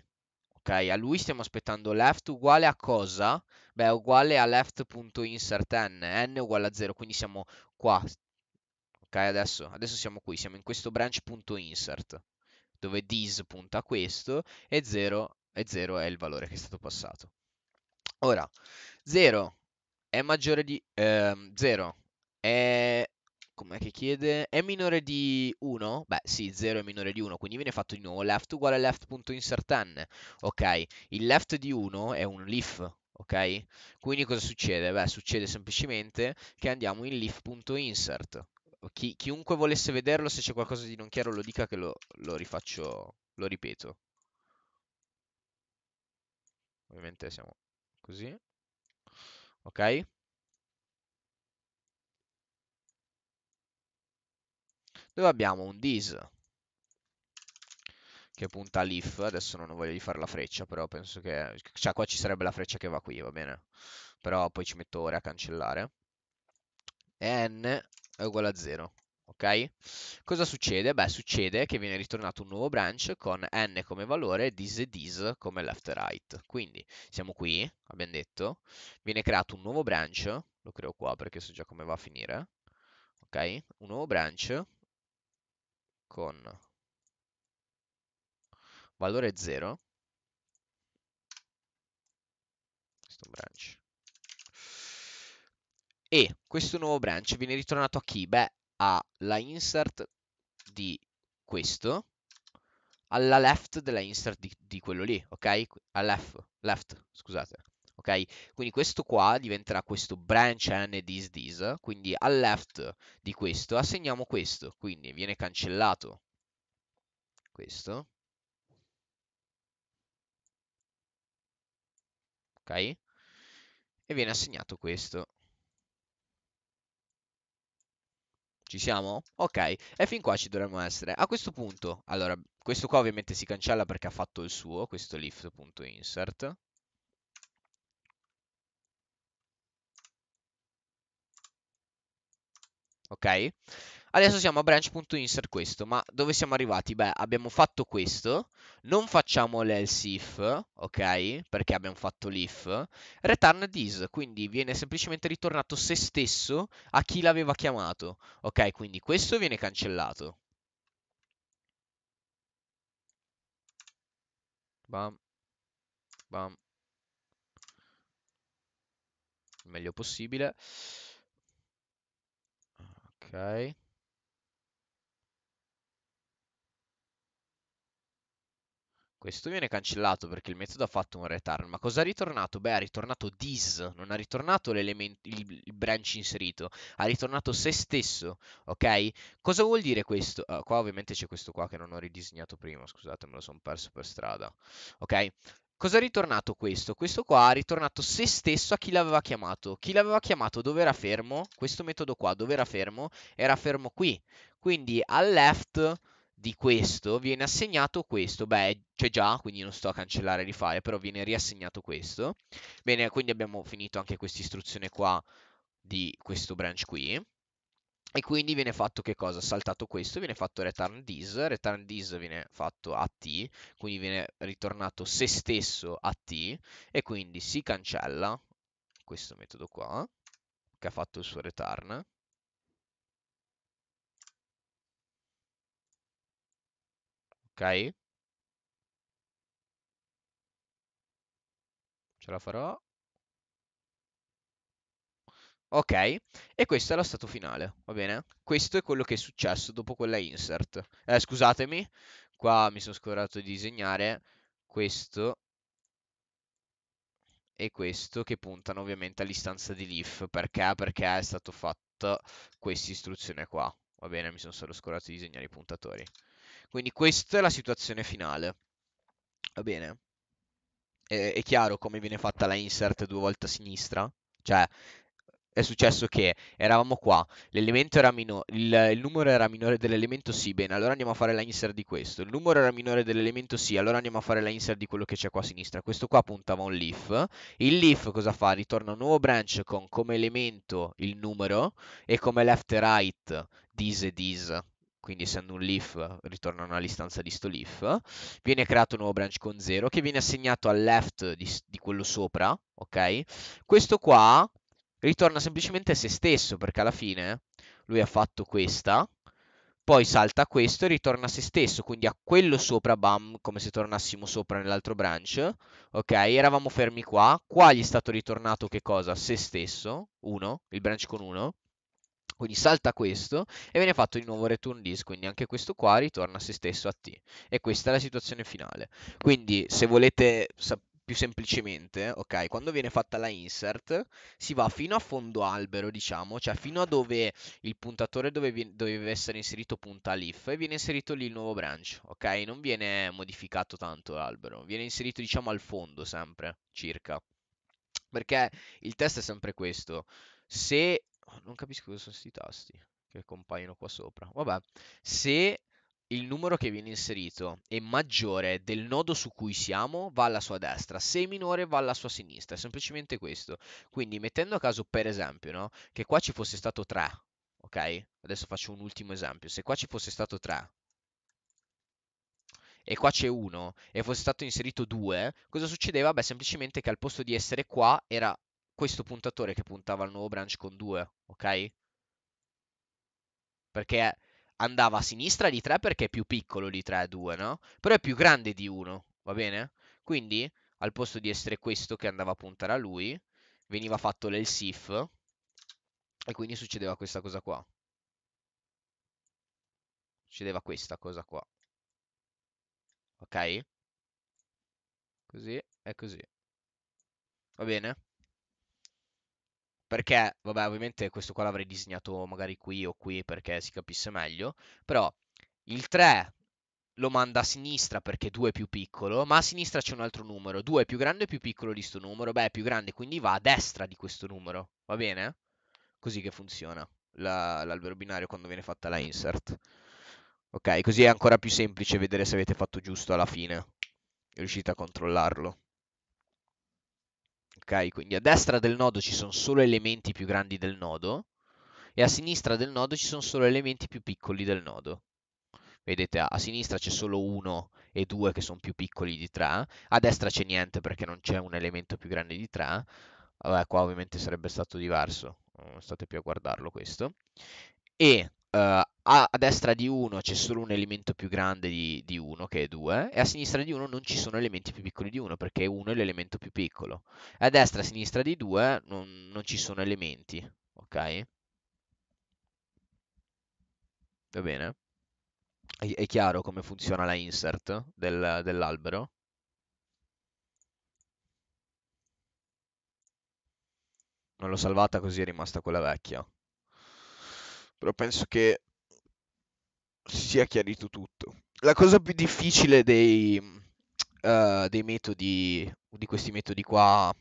ok a lui stiamo aspettando left uguale a cosa beh uguale a left.insert n, n uguale a 0, quindi siamo qua. Ok, adesso, adesso siamo qui, siamo in questo branch.insert, dove dis punta a questo e 0, e 0 è il valore che è stato passato. Ora, 0 è maggiore di... Ehm, 0 è com'è che chiede? È minore di 1? Beh, sì, 0 è minore di 1, quindi viene fatto di nuovo left uguale left.insert n. Ok, il left di 1 è un leaf, ok? Quindi cosa succede? Beh, succede semplicemente che andiamo in leaf.insert. Chi, chiunque volesse vederlo, se c'è qualcosa di non chiaro lo dica che lo, lo rifaccio, lo ripeto. Ovviamente siamo così. Ok? Dove abbiamo un this che punta leaf Adesso non voglio di fare la freccia, però penso che... Cioè, qua ci sarebbe la freccia che va qui, va bene? Però poi ci metto ore a cancellare. E n è uguale a 0. Ok? Cosa succede? Beh, succede che viene ritornato un nuovo branch con n come valore e dis e dis come left e right. Quindi siamo qui, abbiamo detto, viene creato un nuovo branch, lo creo qua perché so già come va a finire, ok? Un nuovo branch con valore 0 questo branch e questo nuovo branch viene ritornato a chi? beh alla insert di questo alla left della insert di, di quello lì ok? alla left, left scusate ok? Quindi questo qua diventerà questo branch n this this, quindi al left di questo assegniamo questo, quindi viene cancellato questo ok? E viene assegnato questo. Ci siamo? Ok, e fin qua ci dovremmo essere. A questo punto, allora, questo qua ovviamente si cancella perché ha fatto il suo, questo lift.insert. Ok? Adesso siamo a branch.insert questo, ma dove siamo arrivati? Beh, abbiamo fatto questo, non facciamo l'else if, ok? Perché abbiamo fatto l'if, return this, quindi viene semplicemente ritornato se stesso a chi l'aveva chiamato, ok? Quindi questo viene cancellato. Bam, bam, meglio possibile. Ok. Questo viene cancellato perché il metodo ha fatto un return, ma cosa ha ritornato? Beh, ha ritornato this, non ha ritornato il, branch inserito, ha ritornato se stesso, ok? Cosa vuol dire questo? Uh, qua ovviamente c'è questo qua che non ho ridisegnato prima, scusate, me lo sono perso per strada, ok? Cosa ha ritornato questo? Questo qua ha ritornato se stesso a chi l'aveva chiamato. Chi l'aveva chiamato dove era fermo? Questo metodo qua dove era fermo? Era fermo qui. Quindi al left di questo viene assegnato questo. Beh, c'è già, quindi non sto a cancellare e rifare, però viene riassegnato questo. Bene, quindi abbiamo finito anche questa istruzione qua di questo branch qui. E quindi viene fatto che cosa? Saltato questo, viene fatto return this, return this viene fatto a t, quindi viene ritornato se stesso a t, e quindi si cancella questo metodo qua, che ha fatto il suo return, Ok? Ce la farò. Ok, e questo è lo stato finale, va bene? Questo è quello che è successo dopo quella insert. Eh, scusatemi, qua mi sono scordato di disegnare questo e questo che puntano ovviamente all'istanza di leaf. Perché? Perché è stata fatta questa istruzione qua. Va bene, mi sono solo scordato di disegnare i puntatori. Quindi questa è la situazione finale. Va bene? È, è chiaro come viene fatta la insert due volte a sinistra? Cioè, è successo che eravamo qua, mino- il, il, numero era minore dell'elemento sì, bene, allora andiamo a fare la insert di questo, il numero era minore dell'elemento sì, allora andiamo a fare la insert di quello che c'è qua a sinistra, questo qua puntava un leaf, il leaf cosa fa? Ritorna un nuovo branch con come elemento il numero e come left e right, this e this, quindi essendo un leaf ritornano all'istanza di sto leaf, viene creato un nuovo branch con 0 che viene assegnato al left di, di quello sopra, ok? Questo qua ritorna semplicemente a se stesso perché alla fine lui ha fatto questa, poi salta questo e ritorna a se stesso, quindi a quello sopra, bam, come se tornassimo sopra nell'altro branch, ok? Eravamo fermi qua, qua gli è stato ritornato che cosa? Se stesso, 1, il branch con 1, quindi salta questo e viene fatto di nuovo return list, quindi anche questo qua ritorna a se stesso a t. E questa è la situazione finale. Quindi se volete più semplicemente, ok, quando viene fatta la insert si va fino a fondo albero, diciamo, cioè fino a dove il puntatore dove doveva essere inserito punta all'if e viene inserito lì il nuovo branch, ok? Non viene modificato tanto l'albero, viene inserito diciamo al fondo sempre, circa. Perché il test è sempre questo. Se Oh, non capisco cosa sono questi tasti che compaiono qua sopra. Vabbè, se il numero che viene inserito è maggiore del nodo su cui siamo, va alla sua destra, se è minore va alla sua sinistra, è semplicemente questo. Quindi mettendo a caso, per esempio, no? che qua ci fosse stato 3, ok? Adesso faccio un ultimo esempio, se qua ci fosse stato 3 e qua c'è 1 e fosse stato inserito 2, cosa succedeva? Beh, semplicemente che al posto di essere qua era questo puntatore che puntava al nuovo branch con 2, ok? Perché andava a sinistra di 3 perché è più piccolo di 3 2, no? Però è più grande di 1, va bene? Quindi, al posto di essere questo che andava a puntare a lui, veniva fatto l'elsif e quindi succedeva questa cosa qua. Succedeva questa cosa qua. Ok? Così e così. Va bene? Perché, vabbè, ovviamente questo qua l'avrei disegnato magari qui o qui perché si capisse meglio. Però il 3 lo manda a sinistra perché 2 è più piccolo, ma a sinistra c'è un altro numero. 2 è più grande o più piccolo di questo numero? Beh, è più grande, quindi va a destra di questo numero. Va bene? Così che funziona la, l'albero binario quando viene fatta la insert. Ok, così è ancora più semplice vedere se avete fatto giusto alla fine. Riuscite a controllarlo ok? Quindi a destra del nodo ci sono solo elementi più grandi del nodo e a sinistra del nodo ci sono solo elementi più piccoli del nodo. Vedete, a, sinistra c'è solo 1 e 2 che sono più piccoli di 3, a destra c'è niente perché non c'è un elemento più grande di 3, Vabbè, qua ovviamente sarebbe stato diverso, state più a guardarlo questo, e Uh, a, a, destra di 1 c'è solo un elemento più grande di 1 che è 2 e a sinistra di 1 non ci sono elementi più piccoli di 1 perché 1 è l'elemento più piccolo a destra e a sinistra di 2 non, non, ci sono elementi ok va bene è, è chiaro come funziona la insert del, dell'albero non l'ho salvata così è rimasta quella vecchia però penso che sia chiarito tutto. La cosa più difficile dei, uh, dei metodi, di questi metodi qua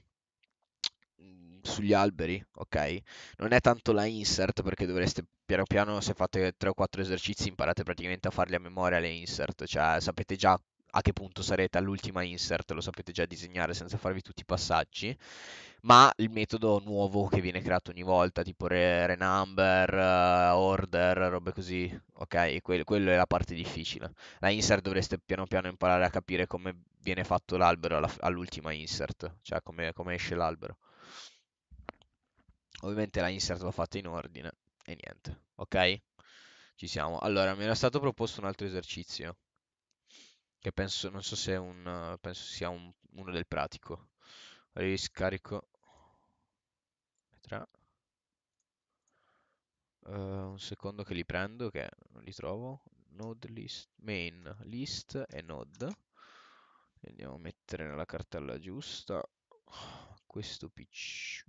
mm, sugli alberi, ok? Non è tanto la insert perché dovreste piano piano se fate 3 o 4 esercizi imparate praticamente a farli a memoria le insert, cioè sapete già a che punto sarete all'ultima insert, lo sapete già disegnare senza farvi tutti i passaggi, ma il metodo nuovo che viene creato ogni volta, tipo re- renumber, uh, order, robe così, ok? Que- quello è la parte difficile. La insert dovreste piano piano imparare a capire come viene fatto l'albero alla all'ultima insert, cioè come, come esce l'albero. Ovviamente la insert va fatta in ordine e niente, ok? Ci siamo. Allora, mi era stato proposto un altro esercizio che penso, non so se è un, penso sia un, uno del pratico. Riscarico. Tra. Uh, eh, un secondo che li prendo, che non li trovo. Node list, main list e node. Andiamo a mettere nella cartella giusta questo pitch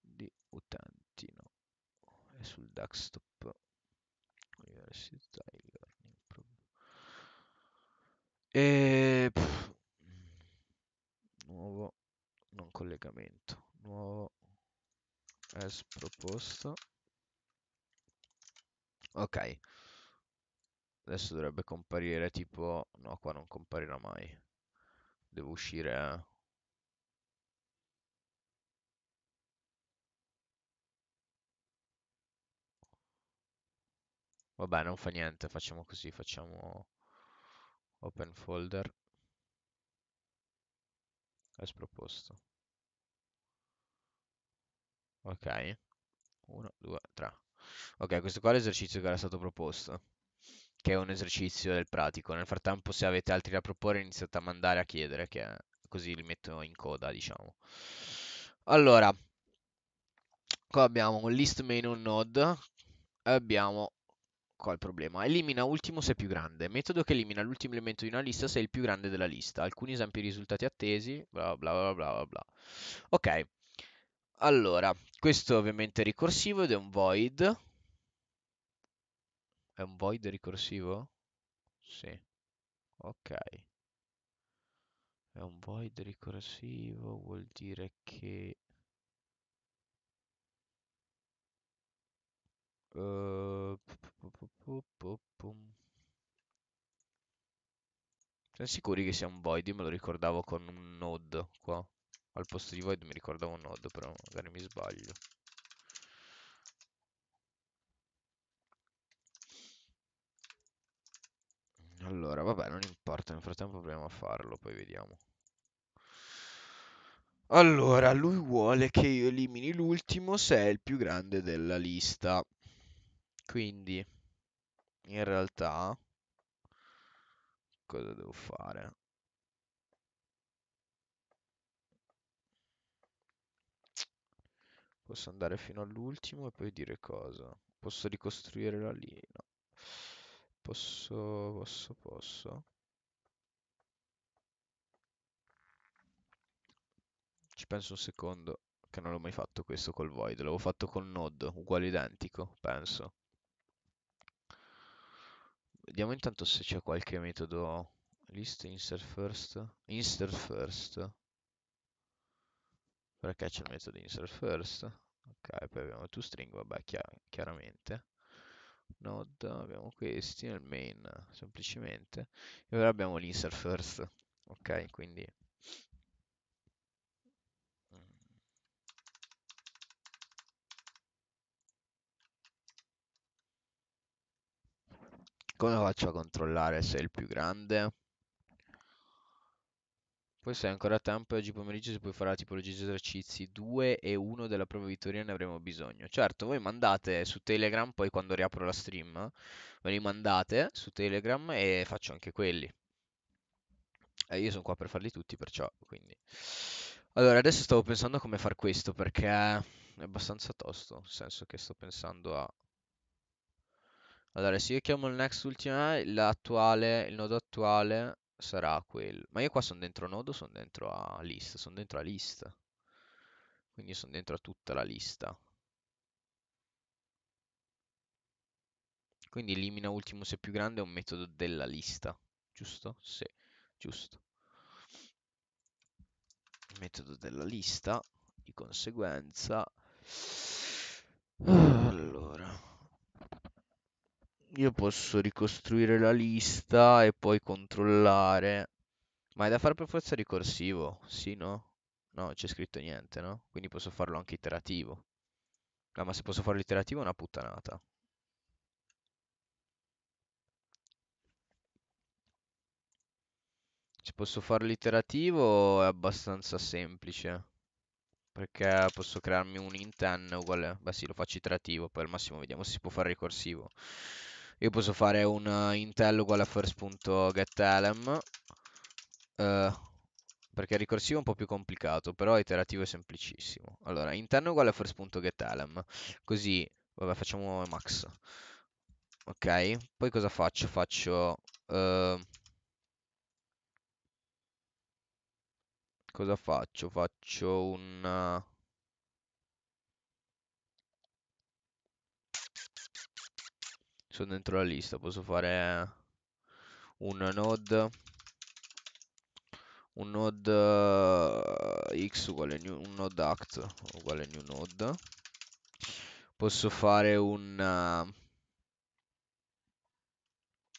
di utenti, no? È sul desktop. Università e... pff, Nuovo, non collegamento, nuovo as proposta. Ok. Adesso dovrebbe comparire tipo... No, qua non comparirà mai. Devo uscire a... Vabbè, non fa niente, facciamo così, facciamo open folder è sproposto ok 1 2 3 ok questo qua è l'esercizio che era stato proposto che è un esercizio del pratico nel frattempo se avete altri da proporre iniziate a mandare a chiedere che così li metto in coda diciamo allora qua abbiamo un list main un node abbiamo Qua il problema. Elimina ultimo se più grande. Metodo che elimina l'ultimo elemento di una lista se è il più grande della lista. Alcuni esempi di risultati attesi. Bla bla bla bla bla. bla. Ok. Allora, questo ovviamente è ricorsivo ed è un void. È un void ricorsivo? Sì. Ok. È un void ricorsivo, vuol dire che Ehm, Siamo sicuri che sia un void? Io me lo ricordavo con un node qua. Al posto di void mi ricordavo un node, però magari mi sbaglio. Allora, vabbè, non importa, nel frattempo proviamo a farlo, poi vediamo. Allora, lui vuole che io elimini l'ultimo se è il più grande della lista quindi in realtà cosa devo fare posso andare fino all'ultimo e poi dire cosa posso ricostruire la linea posso posso posso ci penso un secondo che non l'ho mai fatto questo col void l'avevo fatto col node uguale identico penso Vediamo intanto se c'è qualche metodo list insert first. Insert first. Perché c'è il metodo insert first? Ok, poi abbiamo toString, vabbè, chi chiaramente. Node, abbiamo questi nel main semplicemente. E ora abbiamo l'insert first. Ok, quindi Come faccio a controllare se è il più grande? Poi se hai ancora tempo e oggi pomeriggio si può fare la tipologia di esercizi 2 e 1 della prova vittoria ne avremo bisogno. Certo, voi mandate su Telegram, poi quando riapro la stream, ve li mandate su Telegram e faccio anche quelli. E eh, io sono qua per farli tutti, perciò, quindi... Allora, adesso stavo pensando a come far questo, perché è abbastanza tosto, nel senso che sto pensando a allora, se io chiamo il next ultima, l'attuale, il nodo attuale sarà quello. Ma io qua sono dentro nodo, sono dentro a list, sono dentro a list. Quindi sono dentro a tutta la lista. Quindi elimina ultimo se più grande è un metodo della lista, giusto? Sì, giusto. Metodo della lista, di conseguenza... Allora io posso ricostruire la lista e poi controllare. Ma è da fare per forza ricorsivo, sì, no? No, non c'è scritto niente, no? Quindi posso farlo anche iterativo. No, ma se posso farlo iterativo è una puttanata. Se posso farlo iterativo è abbastanza semplice. Perché posso crearmi un inten uguale... Beh sì, lo faccio iterativo, poi al massimo vediamo se si può fare ricorsivo. Io posso fare un uh, intel uguale a first.getElem uh, eh, perché il ricorsivo è un po' più complicato, però iterativo è semplicissimo. Allora, interno uguale a first.getElem, così, vabbè, facciamo max. Ok, poi cosa faccio? Faccio... Uh, cosa faccio? Faccio un... sono dentro la lista posso fare un node un node uh, x uguale new, un node act uguale new node posso fare un uh,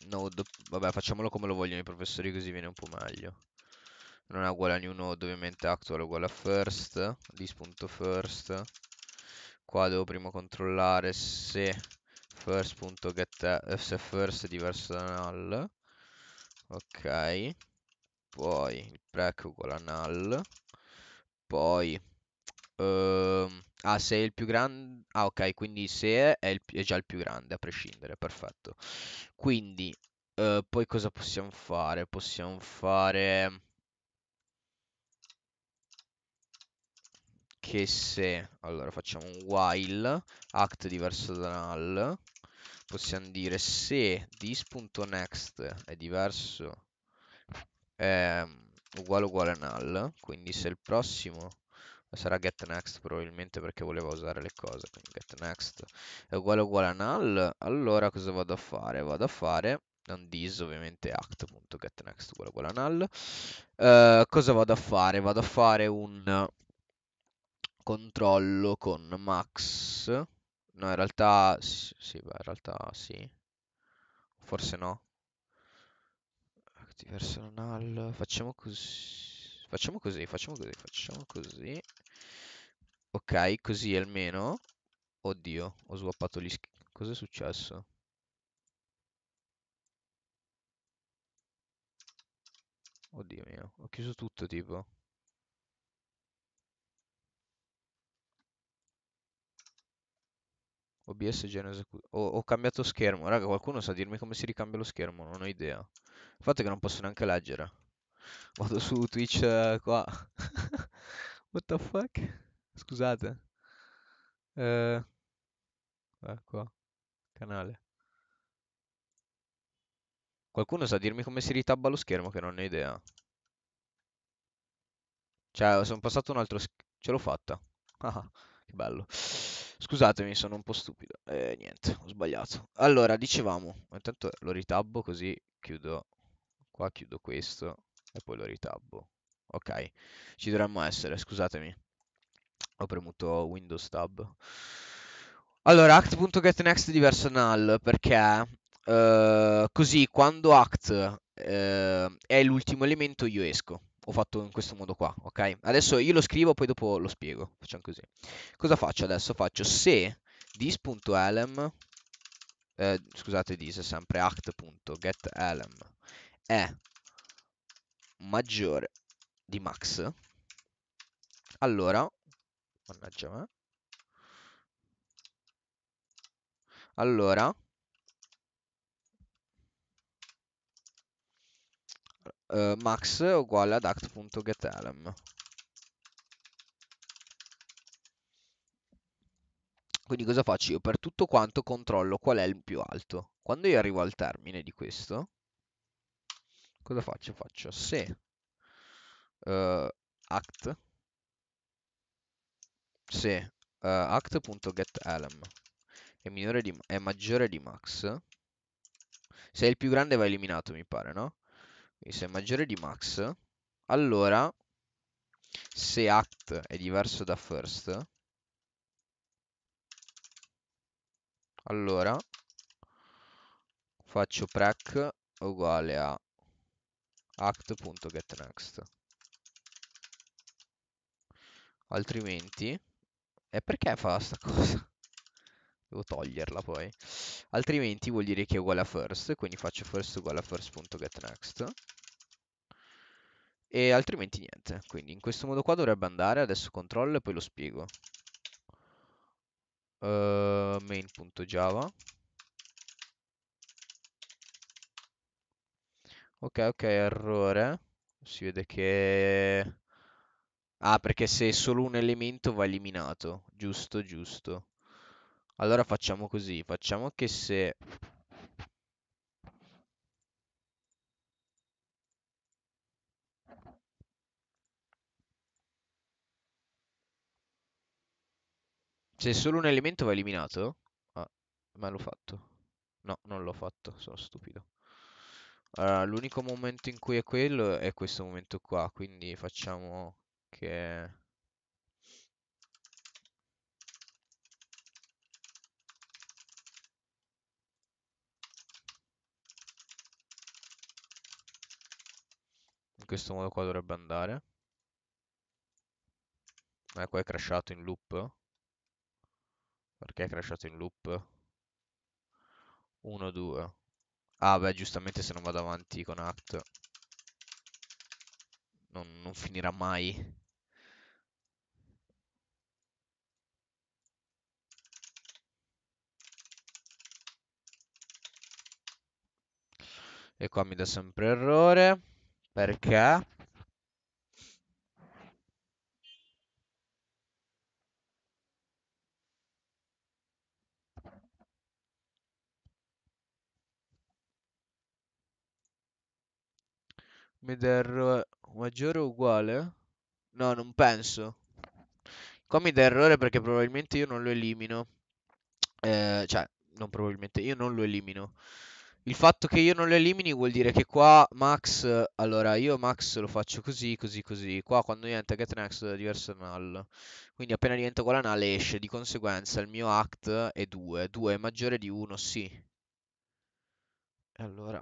node vabbè facciamolo come lo vogliono i professori così viene un po' meglio non è uguale a new node ovviamente actual uguale a first list.first qua devo prima controllare se first.getTest first eh, diverso da null ok poi il prec uguale a null poi uh, ah se è il più grande ah ok quindi se è, è, il, è già il più grande a prescindere perfetto quindi uh, poi cosa possiamo fare possiamo fare che se allora facciamo un while act diverso da null possiamo dire se this.next è diverso è ehm, uguale uguale null quindi se il prossimo sarà getNext probabilmente perché voleva usare le cose quindi getNext è uguale uguale a null allora cosa vado a fare vado a fare non this ovviamente act.get uguale uguale a null uh, cosa vado a fare vado a fare un controllo con max No, in realtà sì, beh, in realtà sì. Forse no. Active personal. Facciamo così. Facciamo così, facciamo così, facciamo così. Ok, così almeno. Oddio, ho swappato gli skill. Cos'è successo? Oddio mio, ho chiuso tutto tipo. OBS Geno ho, ho cambiato schermo. Raga, qualcuno sa dirmi come si ricambia lo schermo? Non ho idea. Il fatto è che non posso neanche leggere. Vado su Twitch uh, qua. What the fuck? Scusate. Eh, eh, qua. Canale. Qualcuno sa dirmi come si ritabba lo schermo che non ho idea. Cioè, sono passato un altro... Ce l'ho fatta. Ah, che bello. Scusatemi, sono un po' stupido. Eh, niente, ho sbagliato. Allora, dicevamo, intanto lo ritabbo così chiudo qua, chiudo questo e poi lo ritabbo. Ok, ci dovremmo essere, scusatemi. Ho premuto Windows Tab. Allora, act.getNext è diverso null perché eh, così quando act eh, è l'ultimo elemento io esco ho fatto in questo modo qua, ok? Adesso io lo scrivo, poi dopo lo spiego. Facciamo così. Cosa faccio adesso? Faccio se this.elem, eh, scusate this, è sempre act.getElem è maggiore di max, allora, mannaggia me, eh? allora uh, max uguale ad act.getlem. Quindi cosa faccio io? Per tutto quanto controllo qual è il più alto. Quando io arrivo al termine di questo, cosa faccio? Faccio se uh, act se uh, eh, act.getlm è, minore di, è maggiore di max se è il più grande va eliminato mi pare no? Quindi se è maggiore di max, allora se act è diverso da first, allora faccio prec uguale a act.getNext. Altrimenti... E perché fa sta cosa? Devo toglierla poi. Altrimenti vuol dire che è uguale a first, quindi faccio first uguale a first.getNext. E altrimenti niente. Quindi in questo modo qua dovrebbe andare. Adesso controllo e poi lo spiego. Uh, main.java Ok, ok, errore. Si vede che... Ah, perché se è solo un elemento va eliminato. Giusto, giusto. Allora facciamo così, facciamo che se... Se solo un elemento va eliminato? Ah, ma l'ho fatto. No, non l'ho fatto, sono stupido. Allora, l'unico momento in cui è quello è questo momento qua, quindi facciamo che... questo modo qua dovrebbe andare. Ecco, è crashato in loop. Perché è crashato in loop? 1, 2. Ah, beh, giustamente se non vado avanti con act non, non finirà mai. E qua mi dà sempre errore. Perché? Mid-errore maggiore o uguale? No, non penso. Qua mi dà errore perché probabilmente io non lo elimino. Eh, cioè, non probabilmente, io non lo elimino. Il fatto che io non lo elimini vuol dire che qua Max... Allora, io Max lo faccio così, così, così. Qua quando diventa get next diverso null. Quindi appena diventa con a null esce. Di conseguenza il mio act è 2. 2 è maggiore di 1, sì. Allora,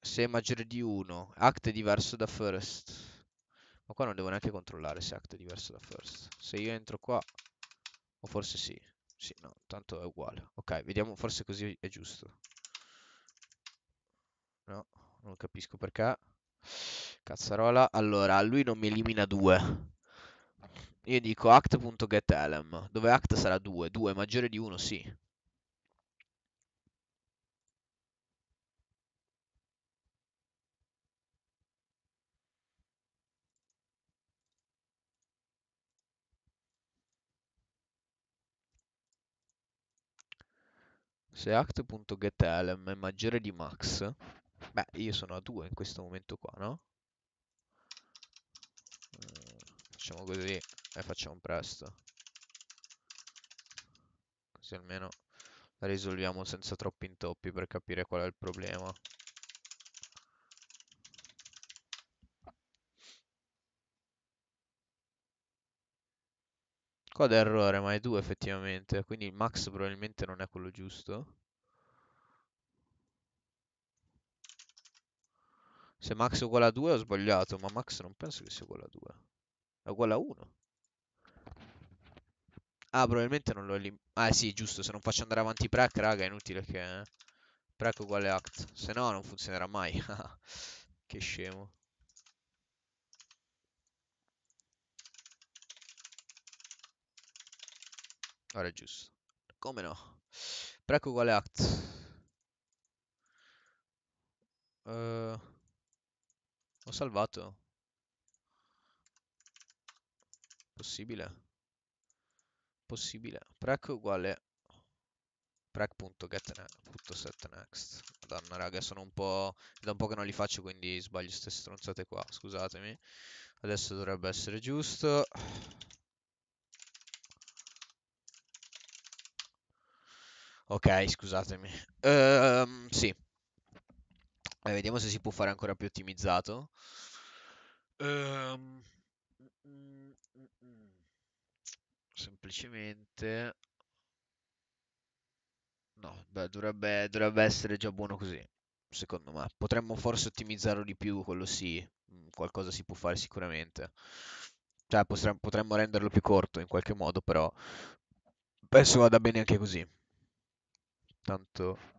se è maggiore di 1, act è diverso da first. Ma qua non devo neanche controllare se act è diverso da first. Se io entro qua... O forse sì. Sì, no, tanto è uguale. Ok, vediamo, forse così è giusto. No, non capisco perché. Cazzarola. Allora, lui non mi elimina 2. Io dico act.getElem, dove act sarà 2. 2 maggiore di 1, sì. Se act.getElem è maggiore di max, Beh, io sono a 2 in questo momento qua, no? Mm, facciamo così e facciamo presto. Così almeno la risolviamo senza troppi intoppi per capire qual è il problema. Qua da errore, ma è 2 effettivamente, quindi il max probabilmente non è quello giusto. Se max è uguale a 2 ho sbagliato, ma max non penso che sia uguale a 2. È uguale a 1. Ah, probabilmente non lo elimino. Ah, sì, giusto. Se non faccio andare avanti prec, raga, è inutile che... Eh? Prec uguale act. Se no, non funzionerà mai. che scemo. Ora è giusto. Come no? Prec uguale act. Uh... Ho salvato. Possibile. Possibile. Prec uguale prec.getNext. Madonna raga, sono un po'... da un po' che non li faccio, quindi sbaglio queste stronzate qua, scusatemi. Adesso dovrebbe essere giusto. Ok, scusatemi. Uh, sì, eh, vediamo se si può fare ancora più ottimizzato. Um, semplicemente... No, beh, dovrebbe, dovrebbe essere già buono così, secondo me. Potremmo forse ottimizzarlo di più, quello sì. Qualcosa si può fare sicuramente. Cioè, potremmo, potremmo renderlo più corto in qualche modo, però penso vada bene anche così. Tanto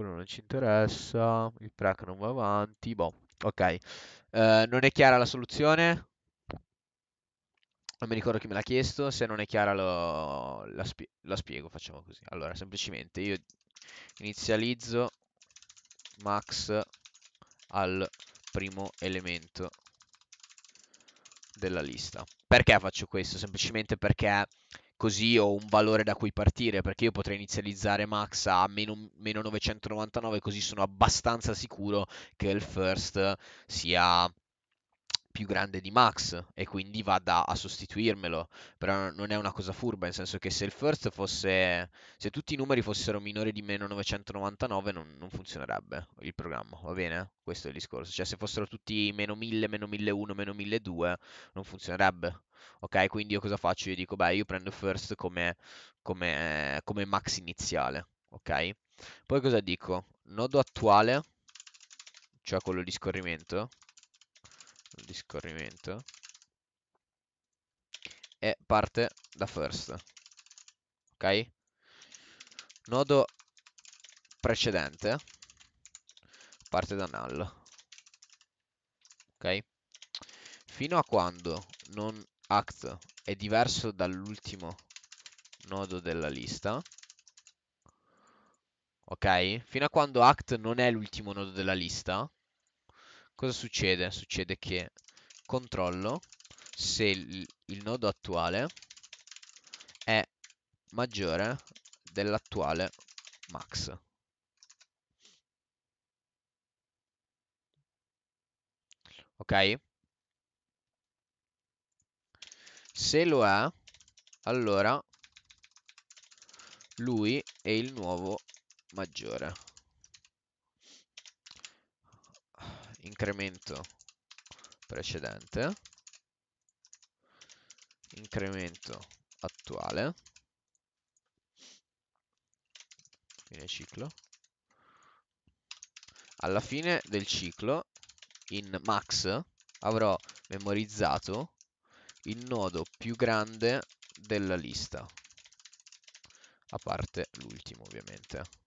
quello non ci interessa, il prac non va avanti, boh, ok. Uh, non è chiara la soluzione? Non mi ricordo chi me l'ha chiesto, se non è chiara lo, la, spie la spiego, facciamo così. Allora, semplicemente io inizializzo max al primo elemento della lista. Perché faccio questo? Semplicemente perché così ho un valore da cui partire perché io potrei inizializzare Max a meno, meno 999 così sono abbastanza sicuro che il first sia più grande di Max e quindi vada a sostituirmelo. Però non è una cosa furba, nel senso che se il first fosse. se tutti i numeri fossero minori di meno 999 non, non funzionerebbe il programma, va bene? Questo è il discorso. Cioè se fossero tutti meno 1000, meno 1001, meno 1200 non funzionerebbe. Ok, quindi io cosa faccio? Io dico, beh, io prendo first come, come, come max iniziale. Ok? Poi cosa dico? Nodo attuale, cioè quello di scorrimento, di scorrimento e parte da first ok nodo precedente parte da null ok fino a quando non act è diverso dall'ultimo nodo della lista ok fino a quando act non è l'ultimo nodo della lista cosa succede? Succede che controllo se il, il nodo attuale è maggiore dell'attuale max. Ok? Se lo è, allora lui è il nuovo maggiore. incremento precedente, incremento attuale, fine ciclo, alla fine del ciclo in max avrò memorizzato il nodo più grande della lista, a parte l'ultimo ovviamente.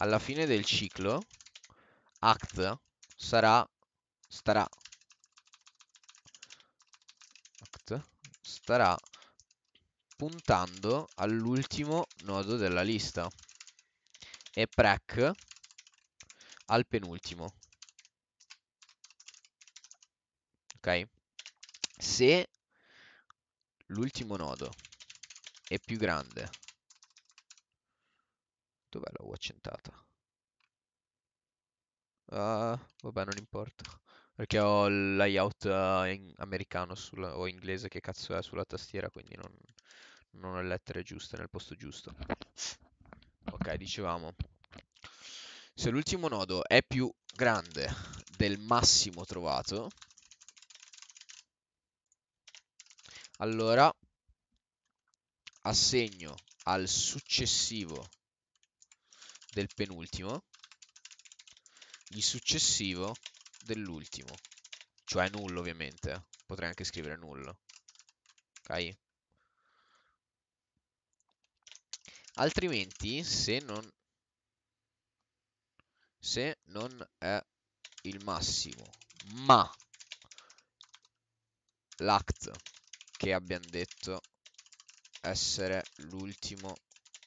alla fine del ciclo act sarà starà act starà puntando all'ultimo nodo della lista e prec al penultimo ok se l'ultimo nodo è più grande Dov'è l'ho accentata? Ah, vabbè, non importa. Perché ho il layout uh, in- americano sulla- o inglese che cazzo è sulla tastiera, quindi non, non ho le lettere giuste nel posto giusto. Ok, dicevamo. Se l'ultimo nodo è più grande del massimo trovato, allora assegno al successivo del penultimo, il successivo dell'ultimo. Cioè nullo, ovviamente. Eh. Potrei anche scrivere nullo. Ok? Altrimenti, se non... Se non è il massimo, ma l'act che abbiamo detto essere l'ultimo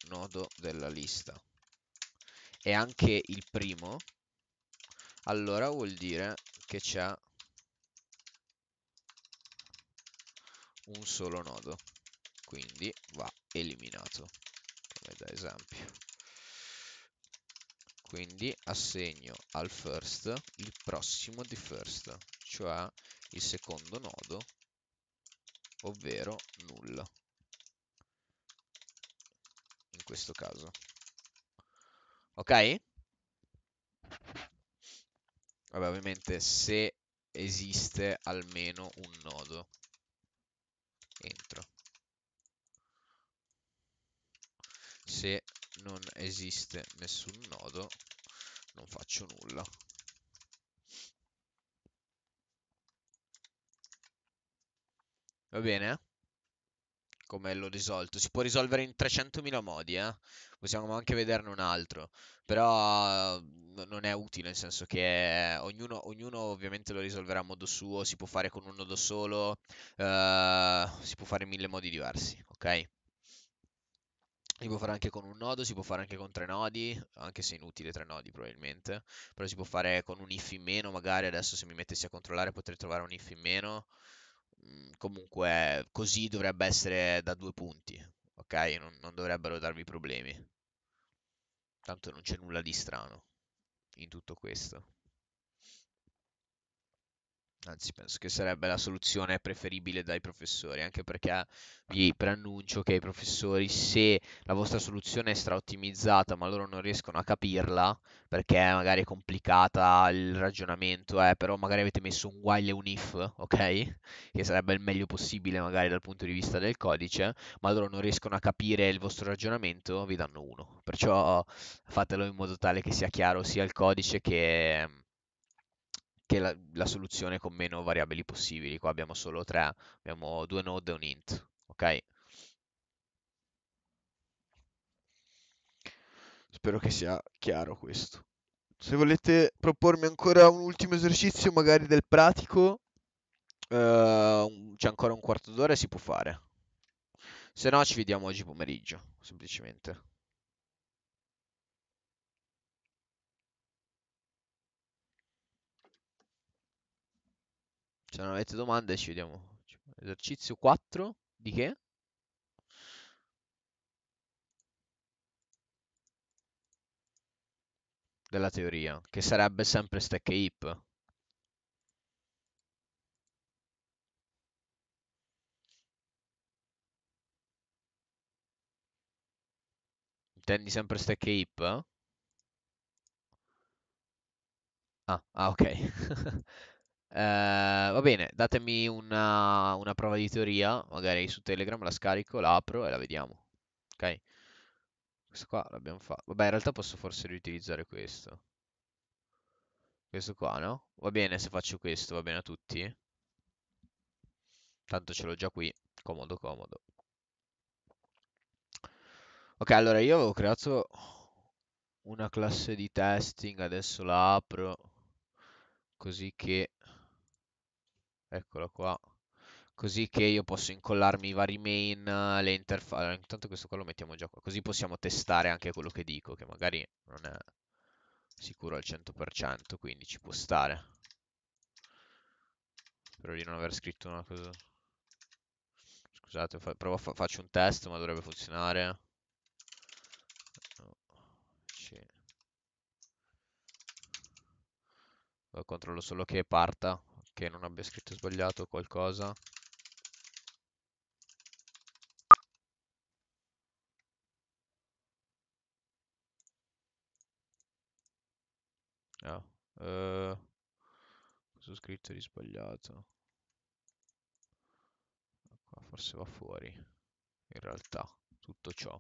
nodo della lista è anche il primo, allora vuol dire che c'è un solo nodo. Quindi va eliminato, come da esempio. Quindi assegno al first il prossimo di first, cioè il secondo nodo, ovvero nulla, In questo caso. Ok? Vabbè, ovviamente se esiste almeno un nodo entro. Se non esiste nessun nodo, non faccio nulla. Va bene? come l'ho risolto. Si può risolvere in 300.000 modi, eh? possiamo anche vederne un altro, però non è utile, nel senso che ognuno, ognuno ovviamente lo risolverà a modo suo, si può fare con un nodo solo, eh, si può fare in mille modi diversi, ok? Si può fare anche con un nodo, si può fare anche con tre nodi, anche se è inutile tre nodi probabilmente, però si può fare con un if in meno magari, adesso se mi mettessi a controllare potrei trovare un if in meno, Mhmm, comunque così dovrebbe essere da due punti, ok? Non, non dovrebbero darvi problemi. Tanto non c'è nulla di strano in tutto questo. Anzi, penso che sarebbe la soluzione preferibile dai professori, anche perché ah, vi preannuncio che i professori, se la vostra soluzione è straottimizzata, ma loro non riescono a capirla, perché magari è complicata il ragionamento, eh, però magari avete messo un while e un if, ok? Che sarebbe il meglio possibile magari dal punto di vista del codice, ma loro non riescono a capire il vostro ragionamento, vi danno uno. Perciò fatelo in modo tale che sia chiaro sia il codice che che la, la soluzione con meno variabili possibili. Qua abbiamo solo tre, abbiamo due node e un int, ok? Spero che sia chiaro questo. Se volete propormi ancora un ultimo esercizio, magari del pratico, eh, c'è ancora un quarto d'ora e si può fare. Se no ci vediamo oggi pomeriggio, semplicemente. se non avete domande ci vediamo. Esercizio 4 di che? Della teoria, che sarebbe sempre stack e hip. Intendi sempre stack e hip? Ah, ah, ok. Eh, va bene, datemi una, una prova di teoria, magari su Telegram la scarico, la apro e la vediamo. Ok? Questo qua l'abbiamo fatto. Vabbè, in realtà posso forse riutilizzare questo. Questo qua, no? Va bene se faccio questo, va bene a tutti. Tanto ce l'ho già qui. Comodo, comodo. Ok, allora io avevo creato una classe di testing, adesso la apro così che eccolo qua così che io posso incollarmi i vari main, le interfacce, intanto questo qua lo mettiamo già qua, così possiamo testare anche quello che dico, che magari non è sicuro al 100%, quindi ci può stare. Spero di non aver scritto una cosa... Scusate, fa provo fa faccio un test, ma dovrebbe funzionare. No. Controllo solo che parta, che non abbia scritto sbagliato qualcosa. Ah, eh, cosa ho scritto di sbagliato? Ah, qua forse va fuori, in realtà, tutto ciò.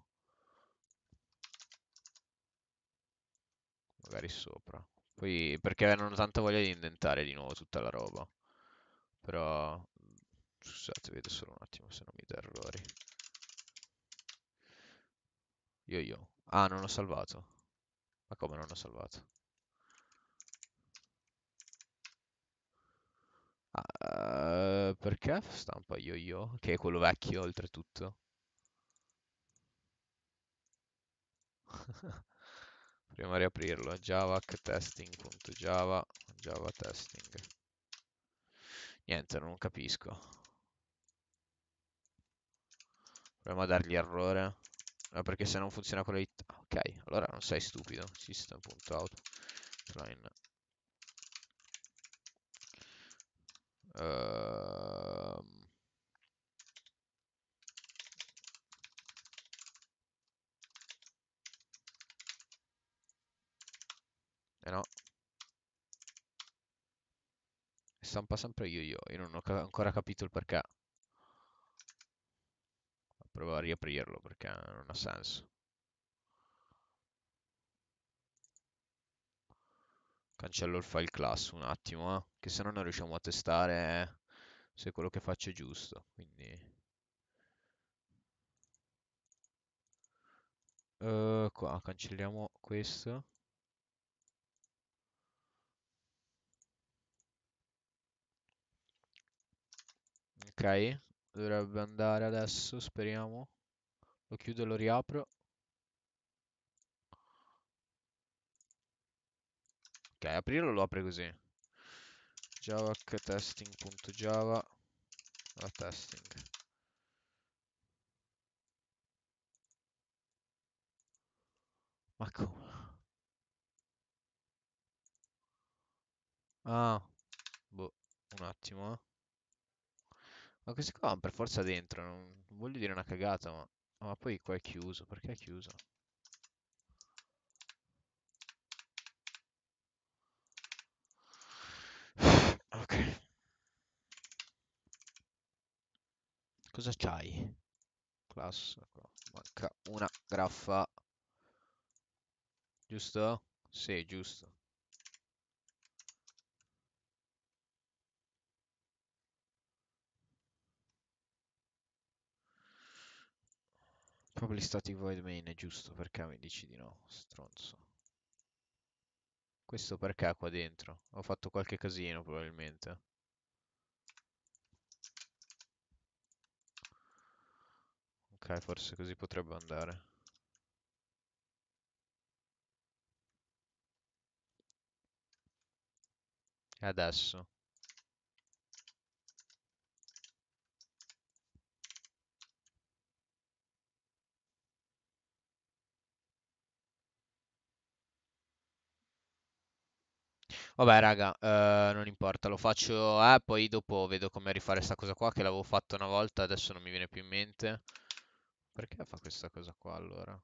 Magari sopra. Poi, perché non ho tanta voglia di indentare di nuovo tutta la roba. Però, scusate, vedo solo un attimo se non mi dà errori. Io io. Ah, non ho salvato. Ma come non ho salvato? Ah, eh, perché stampa io yo Che è quello vecchio oltretutto. Prima riaprirlo, java testing.java, java testing. Niente, non capisco. Proviamo a dargli errore. No, perché se non funziona con le ah, Ok, allora non sei stupido. System.out. Uh, Eh no. Stampa sempre io io. Io non ho ca ancora capito il perché. Provo a riaprirlo perché non ha senso. Cancello il file class un attimo, eh? che se no non riusciamo a testare eh, se quello che faccio è giusto. Quindi... Uh, qua cancelliamo questo. Ok, dovrebbe andare adesso, speriamo. Lo chiudo e lo riapro. Ok, aprirlo lo apre così. Java testing.java testing. Ma come? Ah, boh, un attimo, eh. Ma questi qua vanno per forza dentro, non voglio dire una cagata, ma... Ma poi qua è chiuso, perché è chiuso? Ok. Cosa c'hai? Class, manca una graffa. Giusto? Sì, giusto. Probably static void main è giusto, perché mi dici di no, stronzo. Questo perché ha qua dentro? Ho fatto qualche casino probabilmente. Ok, forse così potrebbe andare. Adesso. Vabbè raga, eh, non importa, lo faccio, eh, poi dopo vedo come rifare questa cosa qua che l'avevo fatta una volta, adesso non mi viene più in mente. Perché fa questa cosa qua allora?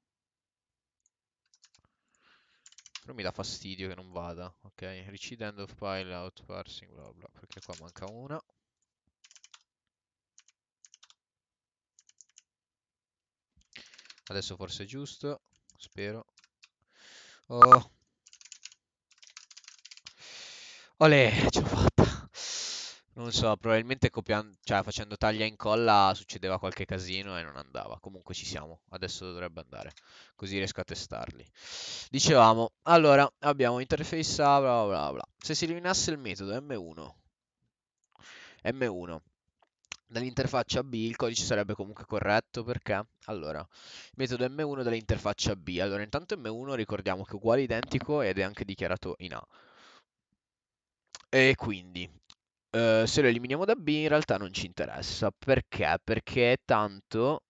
Però mi dà fastidio che non vada, ok? Recede end of pile, out parsing, bla bla, perché qua manca una. Adesso forse è giusto, spero. Oh, Olè, ce l'ho fatta. Non so, probabilmente copiando, cioè facendo taglia e incolla succedeva qualche casino e non andava. Comunque ci siamo, adesso dovrebbe andare, così riesco a testarli. Dicevamo, allora, abbiamo interface A, bla bla bla. Se si eliminasse il metodo M1, M1, dall'interfaccia B il codice sarebbe comunque corretto perché allora metodo m1 dall'interfaccia B allora intanto m1 ricordiamo che è uguale identico ed è anche dichiarato in A e quindi eh, se lo eliminiamo da B in realtà non ci interessa. Perché? Perché tanto...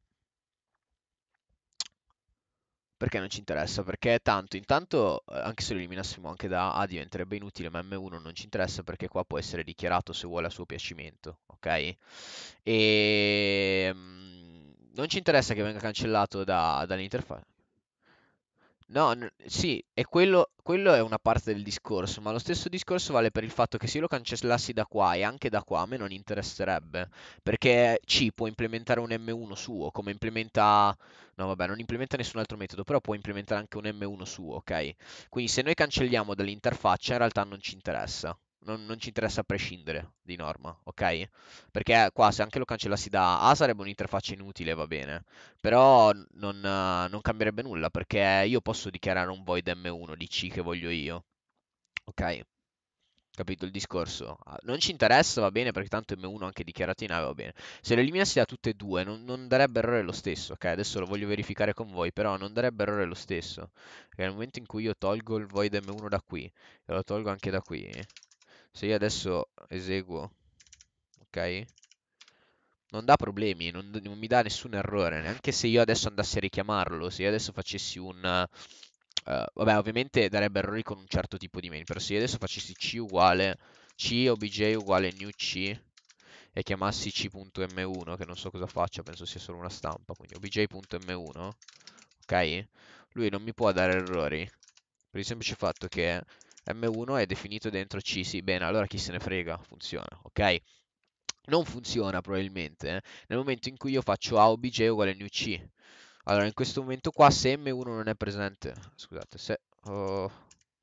Perché non ci interessa? Perché tanto, intanto, eh, anche se lo eliminassimo anche da A diventerebbe inutile, ma M1 non ci interessa perché qua può essere dichiarato se vuole a suo piacimento, ok? E ehm, non ci interessa che venga cancellato da, dall'interfaccia. No, n- sì, e quello, quello è una parte del discorso, ma lo stesso discorso vale per il fatto che se io lo cancellassi da qua e anche da qua a me non interesserebbe, perché C può implementare un M1 suo, come implementa... No, vabbè, non implementa nessun altro metodo, però può implementare anche un M1 suo, ok? Quindi se noi cancelliamo dall'interfaccia in realtà non ci interessa non, non, ci interessa a prescindere di norma, ok? Perché eh, qua se anche lo cancellassi da A sarebbe un'interfaccia inutile, va bene, però non, eh, non cambierebbe nulla perché io posso dichiarare un void M1 di C che voglio io, ok? Capito il discorso? Ah, non ci interessa, va bene, perché tanto M1 anche dichiarato in A, va bene. Se lo eliminassi da tutte e due, non, non, darebbe errore lo stesso, ok? Adesso lo voglio verificare con voi, però non darebbe errore lo stesso. Perché nel momento in cui io tolgo il void M1 da qui, e lo tolgo anche da qui, se io adesso eseguo, ok? Non dà problemi, non, non, mi dà nessun errore, neanche se io adesso andassi a richiamarlo, se io adesso facessi un... Uh, vabbè, ovviamente darebbe errori con un certo tipo di main, però se io adesso facessi c uguale, c obj uguale new c e chiamassi c.m1, che non so cosa faccia, penso sia solo una stampa, quindi obj.m1, ok? Lui non mi può dare errori, per il semplice fatto che M1 è definito dentro C, sì, bene, allora chi se ne frega, funziona, ok? Non funziona probabilmente eh? nel momento in cui io faccio A OBJ uguale new C. Allora, in questo momento qua, se M1 non è presente, scusate, se... Oh,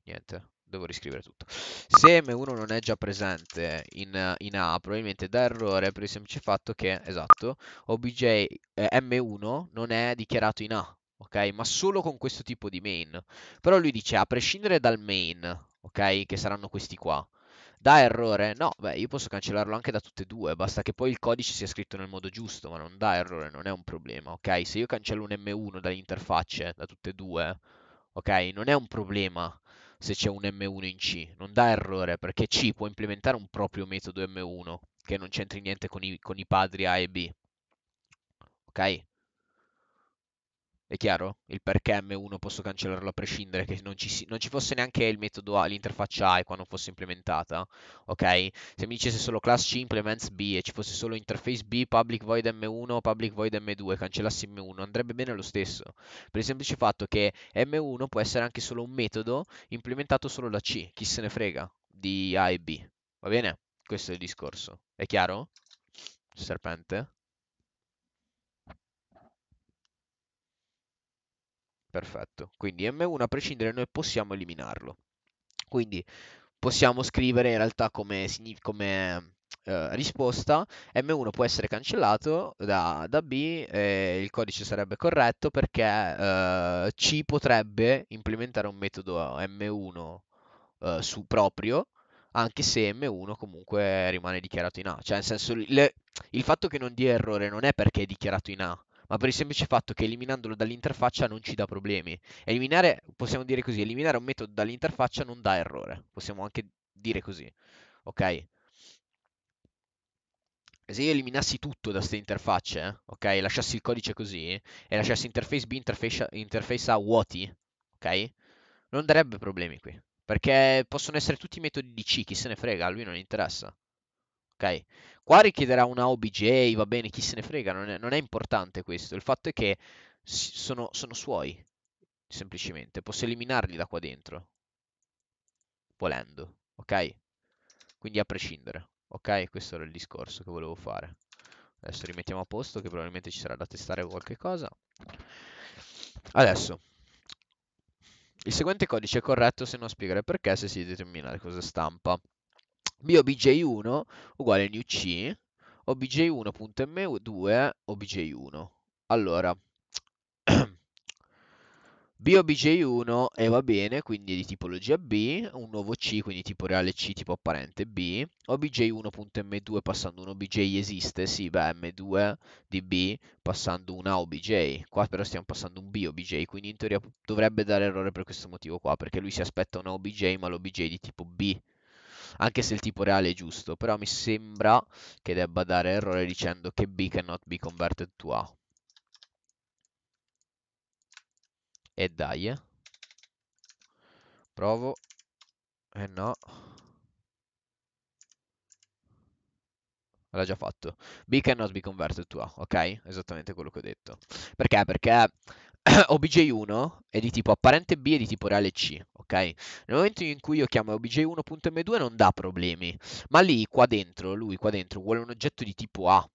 niente, devo riscrivere tutto. Se M1 non è già presente in, in A, probabilmente dà errore per il semplice fatto che, esatto, obj eh, M1 non è dichiarato in A, ok? Ma solo con questo tipo di main. Però lui dice, a prescindere dal main, ok? Che saranno questi qua. Da errore? No, beh, io posso cancellarlo anche da tutte e due, basta che poi il codice sia scritto nel modo giusto, ma non dà errore, non è un problema, ok? Se io cancello un M1 dalle interfacce, da tutte e due, ok? Non è un problema se c'è un M1 in C, non dà errore perché C può implementare un proprio metodo M1 che non c'entri niente con i, con i padri A e B. Ok? È chiaro? Il perché M1 posso cancellarlo a prescindere, che non ci, si, non ci fosse neanche il metodo l'interfaccia AIQA non fosse implementata, ok? Se mi dicesse solo class C implements B e ci fosse solo interface B, public void M1, public void M2, cancellassi M1, andrebbe bene lo stesso, per il semplice fatto che M1 può essere anche solo un metodo implementato solo da C, chi se ne frega di A e B, va bene? Questo è il discorso, è chiaro? Serpente? Perfetto. Quindi M1 a prescindere noi possiamo eliminarlo. Quindi possiamo scrivere in realtà come, come eh, risposta M1 può essere cancellato da, da B, eh, il codice sarebbe corretto perché eh, C potrebbe implementare un metodo M1 eh, su proprio anche se M1 comunque rimane dichiarato in A. Cioè, nel senso, le, il fatto che non dia errore non è perché è dichiarato in A, ma per il semplice fatto che eliminandolo dall'interfaccia non ci dà problemi. Eliminare, possiamo dire così, eliminare un metodo dall'interfaccia non dà errore, possiamo anche dire così, ok? Se io eliminassi tutto da queste interfacce, eh, ok, lasciassi il codice così e lasciassi interface B, interface, interface A vuoti, ok? Non darebbe problemi qui, perché possono essere tutti metodi di C, chi se ne frega, a lui non interessa ok? Qua richiederà una OBJ, va bene, chi se ne frega, non è, non è importante questo, il fatto è che sono, sono suoi, semplicemente, posso eliminarli da qua dentro, volendo, ok? Quindi a prescindere, ok? Questo era il discorso che volevo fare. Adesso rimettiamo a posto che probabilmente ci sarà da testare qualche cosa. Adesso, il seguente codice è corretto se non spiegare perché se si determina cosa stampa. BOBJ1 uguale new C, obj1.m2, obj1. Allora, BOBJ1 e va bene, quindi è di tipologia B, un nuovo C, quindi tipo reale C, tipo apparente B, obj1.m2 passando un obj esiste, sì, beh, m2 di B passando un A obj, qua però stiamo passando un B obj, quindi in teoria dovrebbe dare errore per questo motivo qua, perché lui si aspetta un A obj ma l'obj è di tipo B anche se il tipo reale è giusto, però mi sembra che debba dare errore dicendo che B cannot be converted to A. E dai, eh. Provo. Eh no. l'ha già fatto. B cannot be converted to A, ok? Esattamente quello che ho detto. Perché? Perché OBJ1 è di tipo apparente B e di tipo reale C, ok? Nel momento in cui io chiamo OBJ1.m2 non dà problemi, ma lì qua dentro, lui qua dentro vuole un oggetto di tipo A,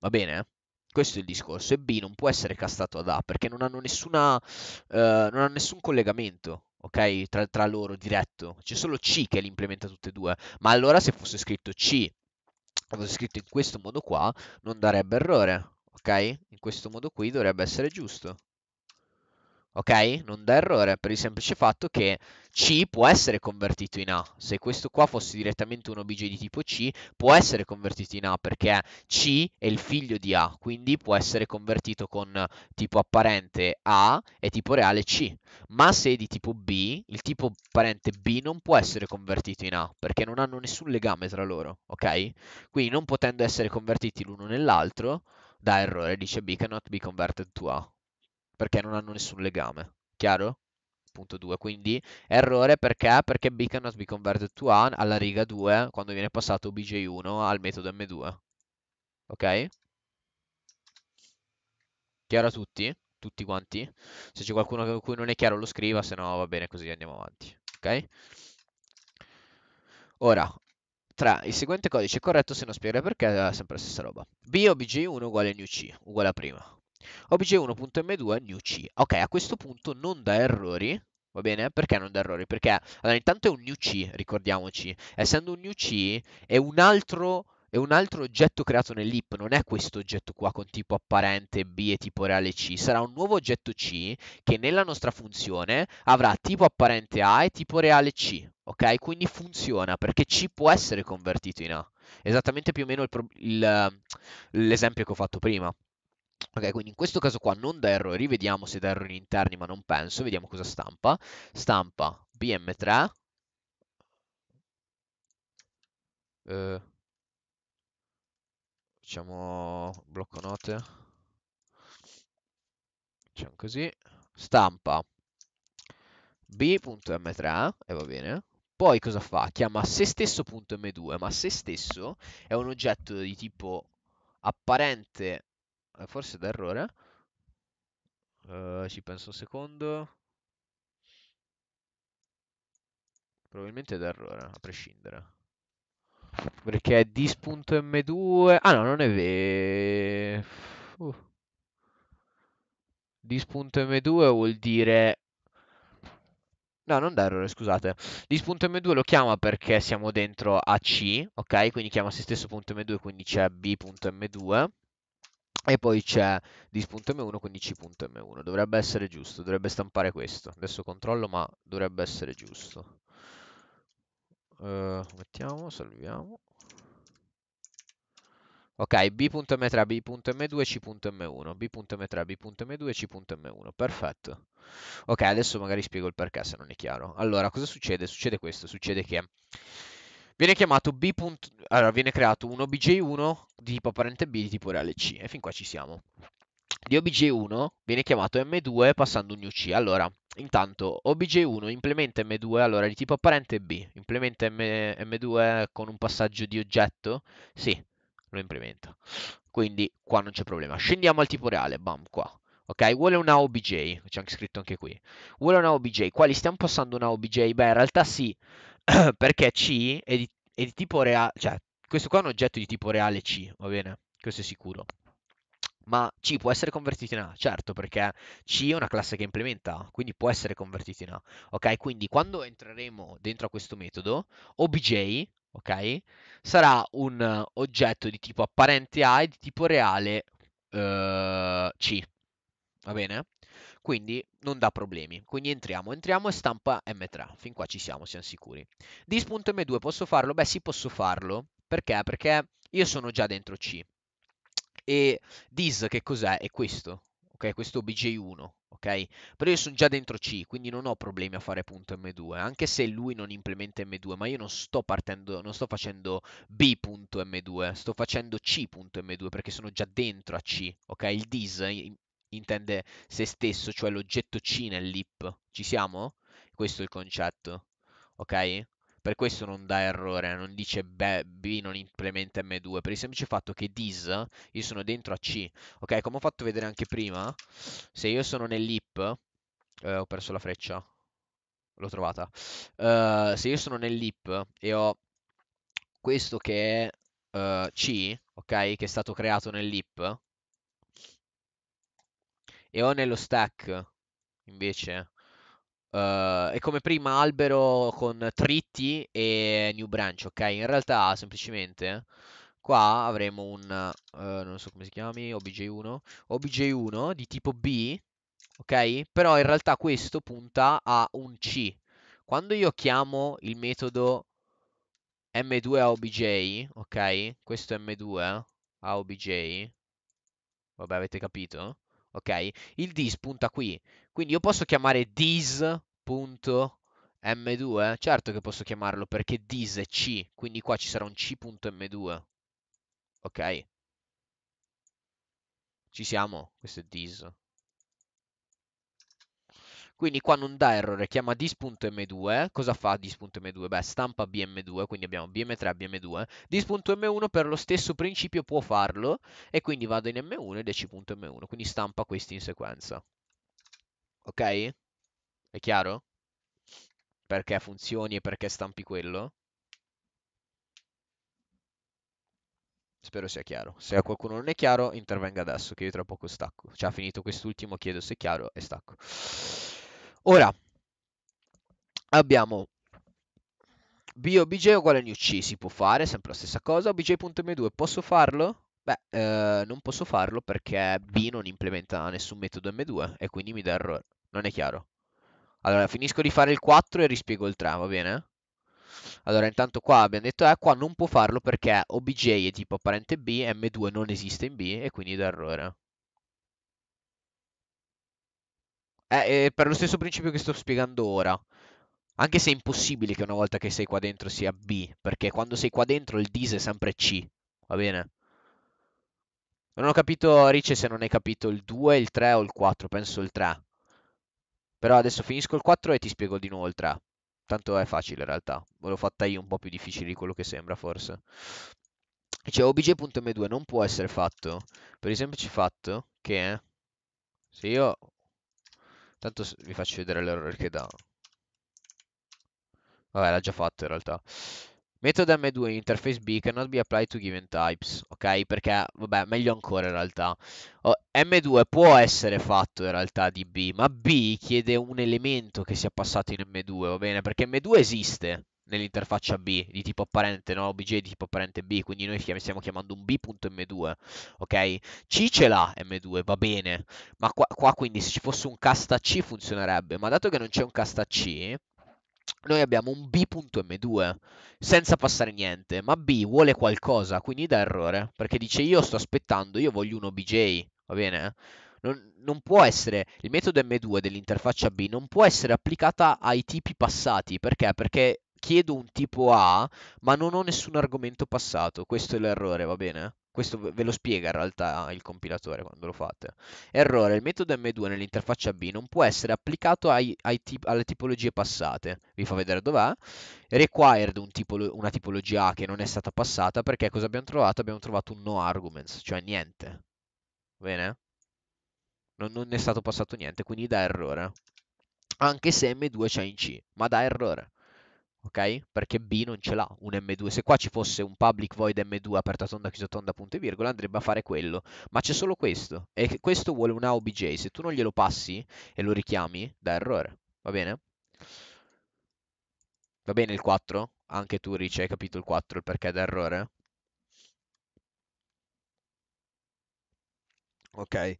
va bene? Questo è il discorso, e B non può essere castato ad A perché non hanno, nessuna, uh, non hanno nessun collegamento, ok? Tra, tra loro diretto, c'è solo C che li implementa tutte e due, ma allora se fosse scritto C, fosse scritto in questo modo qua, non darebbe errore, ok? In questo modo qui dovrebbe essere giusto ok? Non dà errore per il semplice fatto che C può essere convertito in A. Se questo qua fosse direttamente un OBJ di tipo C, può essere convertito in A perché C è il figlio di A, quindi può essere convertito con tipo apparente A e tipo reale C. Ma se è di tipo B, il tipo apparente B non può essere convertito in A perché non hanno nessun legame tra loro, ok? Quindi non potendo essere convertiti l'uno nell'altro, dà errore, dice B cannot be converted to A perché non hanno nessun legame. Chiaro? Punto 2. Quindi errore perché? Perché B cannot be converted to A alla riga 2 quando viene passato BJ1 al metodo M2. Ok? Chiaro a tutti? Tutti quanti? Se c'è qualcuno con cui non è chiaro lo scriva, se no va bene così andiamo avanti. Ok? Ora, 3. Il seguente codice è corretto se non spiega perché è sempre la stessa roba. B o BJ1 uguale new C, uguale a prima obj1.m2 new C. Ok, a questo punto non dà errori, va bene? Perché non dà errori? Perché allora, intanto è un new C, ricordiamoci. Essendo un new C è un altro è un altro oggetto creato nell'ip, non è questo oggetto qua con tipo apparente B e tipo reale C, sarà un nuovo oggetto C che nella nostra funzione avrà tipo apparente A e tipo reale C, ok? Quindi funziona perché C può essere convertito in A, esattamente più o meno l'esempio che ho fatto prima. Ok, quindi in questo caso qua non da errori, vediamo se da errori interni, ma non penso, vediamo cosa stampa. Stampa bm3. Eh, facciamo blocco note. Facciamo così. Stampa b.m3 e va bene. Poi cosa fa? Chiama se stesso.m2, ma se stesso è un oggetto di tipo apparente eh, forse da errore. Uh, eh, ci penso un secondo. Probabilmente è da errore, a prescindere. Perché è dis.m2... Ah no, non è vero. Uh. Dis.m2 vuol dire... No, non da errore, scusate. Dis.m2 lo chiama perché siamo dentro a C, ok? Quindi chiama se stesso.m2, quindi c'è b.m2. E poi c'è dis.m1 quindi c.m1, dovrebbe essere giusto, dovrebbe stampare questo. Adesso controllo ma dovrebbe essere giusto. Uh, mettiamo, salviamo. Ok, b.m3, b.m2, c.m1, b.m3, b.m2, c.m1, perfetto. Ok, adesso magari spiego il perché se non è chiaro. Allora, cosa succede? Succede questo, succede che Viene chiamato B. Allora, viene creato un OBJ1 di tipo parente B di tipo reale C. E fin qua ci siamo. Di OBJ1 viene chiamato M2 passando un UC. Allora, intanto OBJ1 implementa M2, allora di tipo parente B. Implementa M M2 con un passaggio di oggetto? Sì, lo implementa. Quindi qua non c'è problema. Scendiamo al tipo reale, bam, qua. Ok, vuole una OBJ, c'è anche scritto anche qui. Vuole una OBJ, qua gli stiamo passando una OBJ? Beh, in realtà sì, perché C è di, è di tipo reale, cioè questo qua è un oggetto di tipo reale C, va bene? Questo è sicuro. Ma C può essere convertito in A, certo, perché C è una classe che implementa A, quindi può essere convertito in A. Ok, quindi quando entreremo dentro a questo metodo, obj, ok, sarà un oggetto di tipo apparente A e di tipo reale eh, C. Va bene? quindi non dà problemi. Quindi entriamo, entriamo e stampa M3, fin qua ci siamo, siamo sicuri. Dis.m2 posso farlo? Beh sì posso farlo, perché? Perché io sono già dentro C. E dis che cos'è? È questo, ok? Questo obj1, ok? Però io sono già dentro C, quindi non ho problemi a fare punto M2, anche se lui non implementa M2, ma io non sto partendo, non sto facendo B.M2, sto facendo C.M2 perché sono già dentro a C, ok? Il dis intende se stesso, cioè l'oggetto C nell'ip. Ci siamo? Questo è il concetto, ok? Per questo non dà errore, non dice beh, B non implementa M2, per il semplice fatto che this, io sono dentro a C, ok? Come ho fatto vedere anche prima, se io sono nell'ip, eh, ho perso la freccia, l'ho trovata, uh, se io sono nell'ip e ho questo che è uh, C, ok? Che è stato creato nell'ip, e ho nello stack invece uh, eh, è come prima albero con triti e new branch ok in realtà semplicemente qua avremo un uh, non so come si chiami obj1 obj1 di tipo b ok però in realtà questo punta a un c quando io chiamo il metodo m2 a obj ok questo m2 a obj vabbè avete capito ok? Il dis punta qui, quindi io posso chiamare dis.m2, certo che posso chiamarlo perché dis è c, quindi qua ci sarà un c.m2, ok? Ci siamo, questo è dis. Quindi qua non dà errore, chiama dis.m2, cosa fa dis.m2? Beh, stampa bm2, quindi abbiamo bm3, bm2. Dis.m1 per lo stesso principio può farlo e quindi vado in m1 ed ec.m1, quindi stampa questi in sequenza. Ok? È chiaro? Perché funzioni e perché stampi quello? Spero sia chiaro. Se a qualcuno non è chiaro, intervenga adesso, che io tra poco stacco. Cioè, finito quest'ultimo, chiedo se è chiaro e stacco. Ora, abbiamo BioBJ uguale new C, si può fare, sempre la stessa cosa. OBJ.m2, posso farlo? Beh, eh, non posso farlo perché B non implementa nessun metodo M2 e quindi mi dà errore. Non è chiaro. Allora, finisco di fare il 4 e rispiego il 3, va bene? Allora, intanto qua abbiamo detto eh, qua non può farlo perché OBJ è tipo apparente B, M2 non esiste in B e quindi dà errore. Eh, eh, per lo stesso principio che sto spiegando ora. Anche se è impossibile che una volta che sei qua dentro sia B, perché quando sei qua dentro il dis è sempre C, va bene? Non ho capito, Ricce, se non hai capito il 2, il 3 o il 4, penso il 3. Però adesso finisco il 4 e ti spiego di nuovo il 3. Tanto è facile in realtà, l'ho fatta io un po' più difficile di quello che sembra forse. Dice cioè, obj.m2 non può essere fatto per il semplice fatto che se io Tanto vi faccio vedere l'errore che dà. Vabbè, l'ha già fatto in realtà. Method M2 interface B cannot be applied to given types, ok? Perché, vabbè, meglio ancora in realtà. Oh, M2 può essere fatto in realtà di B, ma B chiede un elemento che sia passato in M2, va bene? Perché M2 esiste, nell'interfaccia B di tipo apparente, no? OBJ di tipo apparente B, quindi noi stiamo chiamando un B.m2, ok? C ce l'ha M2, va bene, ma qua, qua quindi se ci fosse un casta C funzionerebbe, ma dato che non c'è un casta C, noi abbiamo un b.m2 senza passare niente, ma b vuole qualcosa, quindi dà errore, perché dice io sto aspettando, io voglio un obj, va bene? Non, non può essere, il metodo m2 dell'interfaccia b non può essere applicata ai tipi passati, perché? Perché chiedo un tipo A, ma non ho nessun argomento passato. Questo è l'errore, va bene? Questo ve lo spiega in realtà il compilatore quando lo fate. Errore, il metodo M2 nell'interfaccia B non può essere applicato ai, ai tip, alle tipologie passate. Vi fa vedere dov'è. Required un tipo, una tipologia A che non è stata passata perché cosa abbiamo trovato? Abbiamo trovato un no arguments, cioè niente. Bene? Non, non è stato passato niente, quindi dà errore. Anche se M2 c'è in C, ma dà errore ok? Perché B non ce l'ha un M2. Se qua ci fosse un public void M2 aperta tonda, chiusa tonda, punto e virgola, andrebbe a fare quello. Ma c'è solo questo. E questo vuole un AOBJ. Se tu non glielo passi e lo richiami, da errore. Va bene? Va bene il 4? Anche tu, Rich, hai capito il 4, il perché da errore? Ok.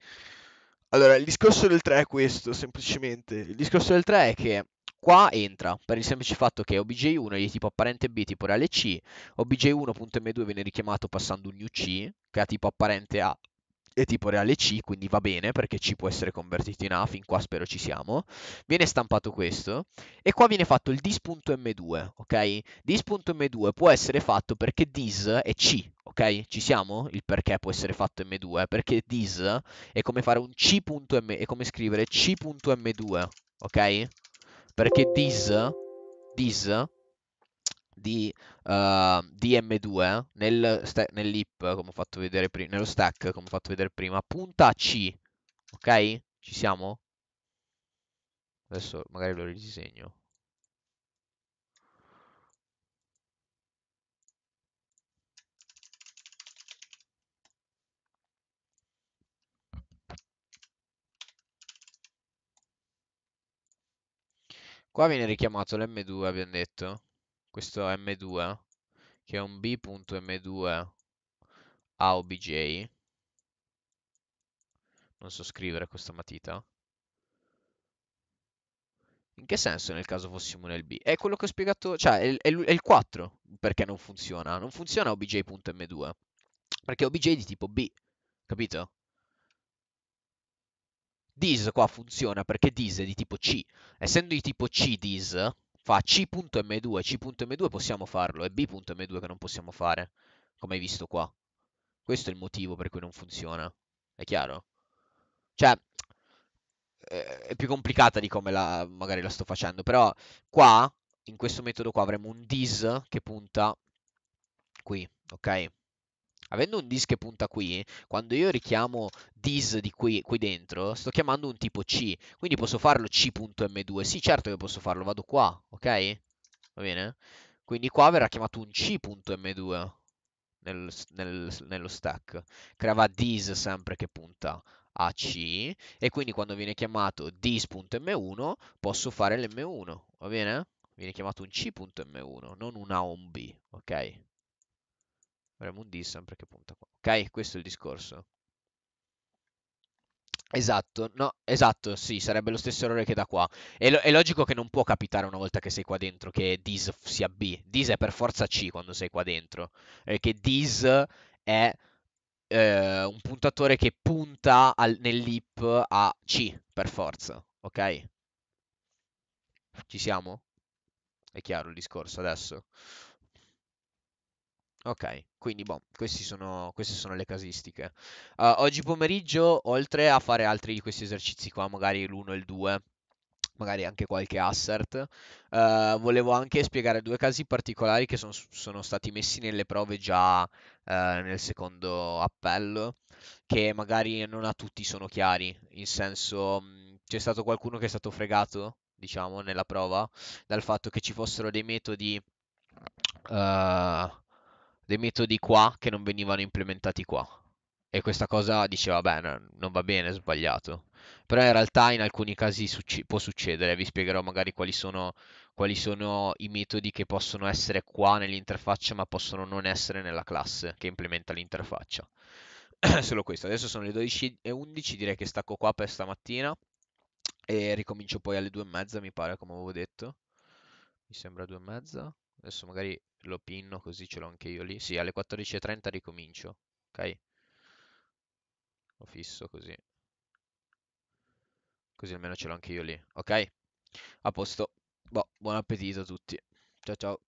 Allora, il discorso del 3 è questo, semplicemente. Il discorso del 3 è che qua entra per il semplice fatto che OBJ1 è di tipo apparente B tipo reale C, OBJ1.m2 viene richiamato passando un UC che ha tipo apparente A è tipo reale C, quindi va bene perché C può essere convertito in A, fin qua spero ci siamo. Viene stampato questo e qua viene fatto il dis.m2, ok? Dis.m2 può essere fatto perché dis è C, ok? Ci siamo? Il perché può essere fatto m2, perché dis è come fare un c.m, è come scrivere c.m2, ok? Perché dis, dis di uh, ehm, DM2 nel sta- nell'ip, come ho fatto vedere prima, nello stack, come ho fatto vedere prima, punta a C, ok? Ci siamo? Adesso magari lo ridisegno. Qua viene richiamato l'M2, abbiamo detto questo M2 che è un B.M2 a OBJ non so scrivere questa matita in che senso nel caso fossimo nel B? È quello che ho spiegato, cioè è, è, è il 4 perché non funziona. Non funziona obj.m2 perché obj è di tipo B, capito? This qua funziona perché this è di tipo C. Essendo di tipo C this, fa C.M2, C.M2 possiamo farlo, è B.M2 che non possiamo fare, come hai visto qua. Questo è il motivo per cui non funziona, è chiaro? Cioè, eh, è più complicata di come la, magari la sto facendo, però qua, in questo metodo qua, avremo un dis che punta qui, ok? Avendo un dis che punta qui, quando io richiamo dis di qui, qui dentro, sto chiamando un tipo C. Quindi posso farlo C.m2. Sì, certo che posso farlo, vado qua, ok? Va bene? Quindi qua verrà chiamato un C.m2 nel, nel, nello stack. Creava dis sempre che punta a C. E quindi quando viene chiamato dis.m1 posso fare l'm1, va bene? Viene chiamato un C.m1, non un A o un B, ok? avremo un distance perché punta qua. Ok, questo è il discorso. Esatto, no, esatto, sì, sarebbe lo stesso errore che da qua. È, lo, è, logico che non può capitare una volta che sei qua dentro che dis sia B. Dis è per forza C quando sei qua dentro. Perché dis è eh, un puntatore che punta nell'ip a C per forza, ok? Ci siamo? È chiaro il discorso adesso? Ok, quindi boh, questi sono, queste sono le casistiche. Uh, oggi pomeriggio, oltre a fare altri di questi esercizi qua, magari l'1 e il 2, magari anche qualche assert, uh, volevo anche spiegare due casi particolari che son, sono stati messi nelle prove già uh, nel secondo appello, che magari non a tutti sono chiari, in senso mm, c'è stato qualcuno che è stato fregato, diciamo, nella prova, dal fatto che ci fossero dei metodi... Uh, dei metodi qua che non venivano implementati qua. E questa cosa diceva, beh, non va bene, è sbagliato. Però in realtà in alcuni casi succe- può succedere, vi spiegherò magari quali sono, quali sono i metodi che possono essere qua nell'interfaccia ma possono non essere nella classe che implementa l'interfaccia. Solo questo, adesso sono le 12.11, direi che stacco qua per stamattina e ricomincio poi alle 2.30 mi pare come avevo detto. Mi sembra 2.30, adesso magari lo pinno così ce l'ho anche io lì. Sì, alle 14.30 ricomincio, ok? Lo fisso così. Così almeno ce l'ho anche io lì, ok? A posto. Boh, buon appetito a tutti. Ciao ciao.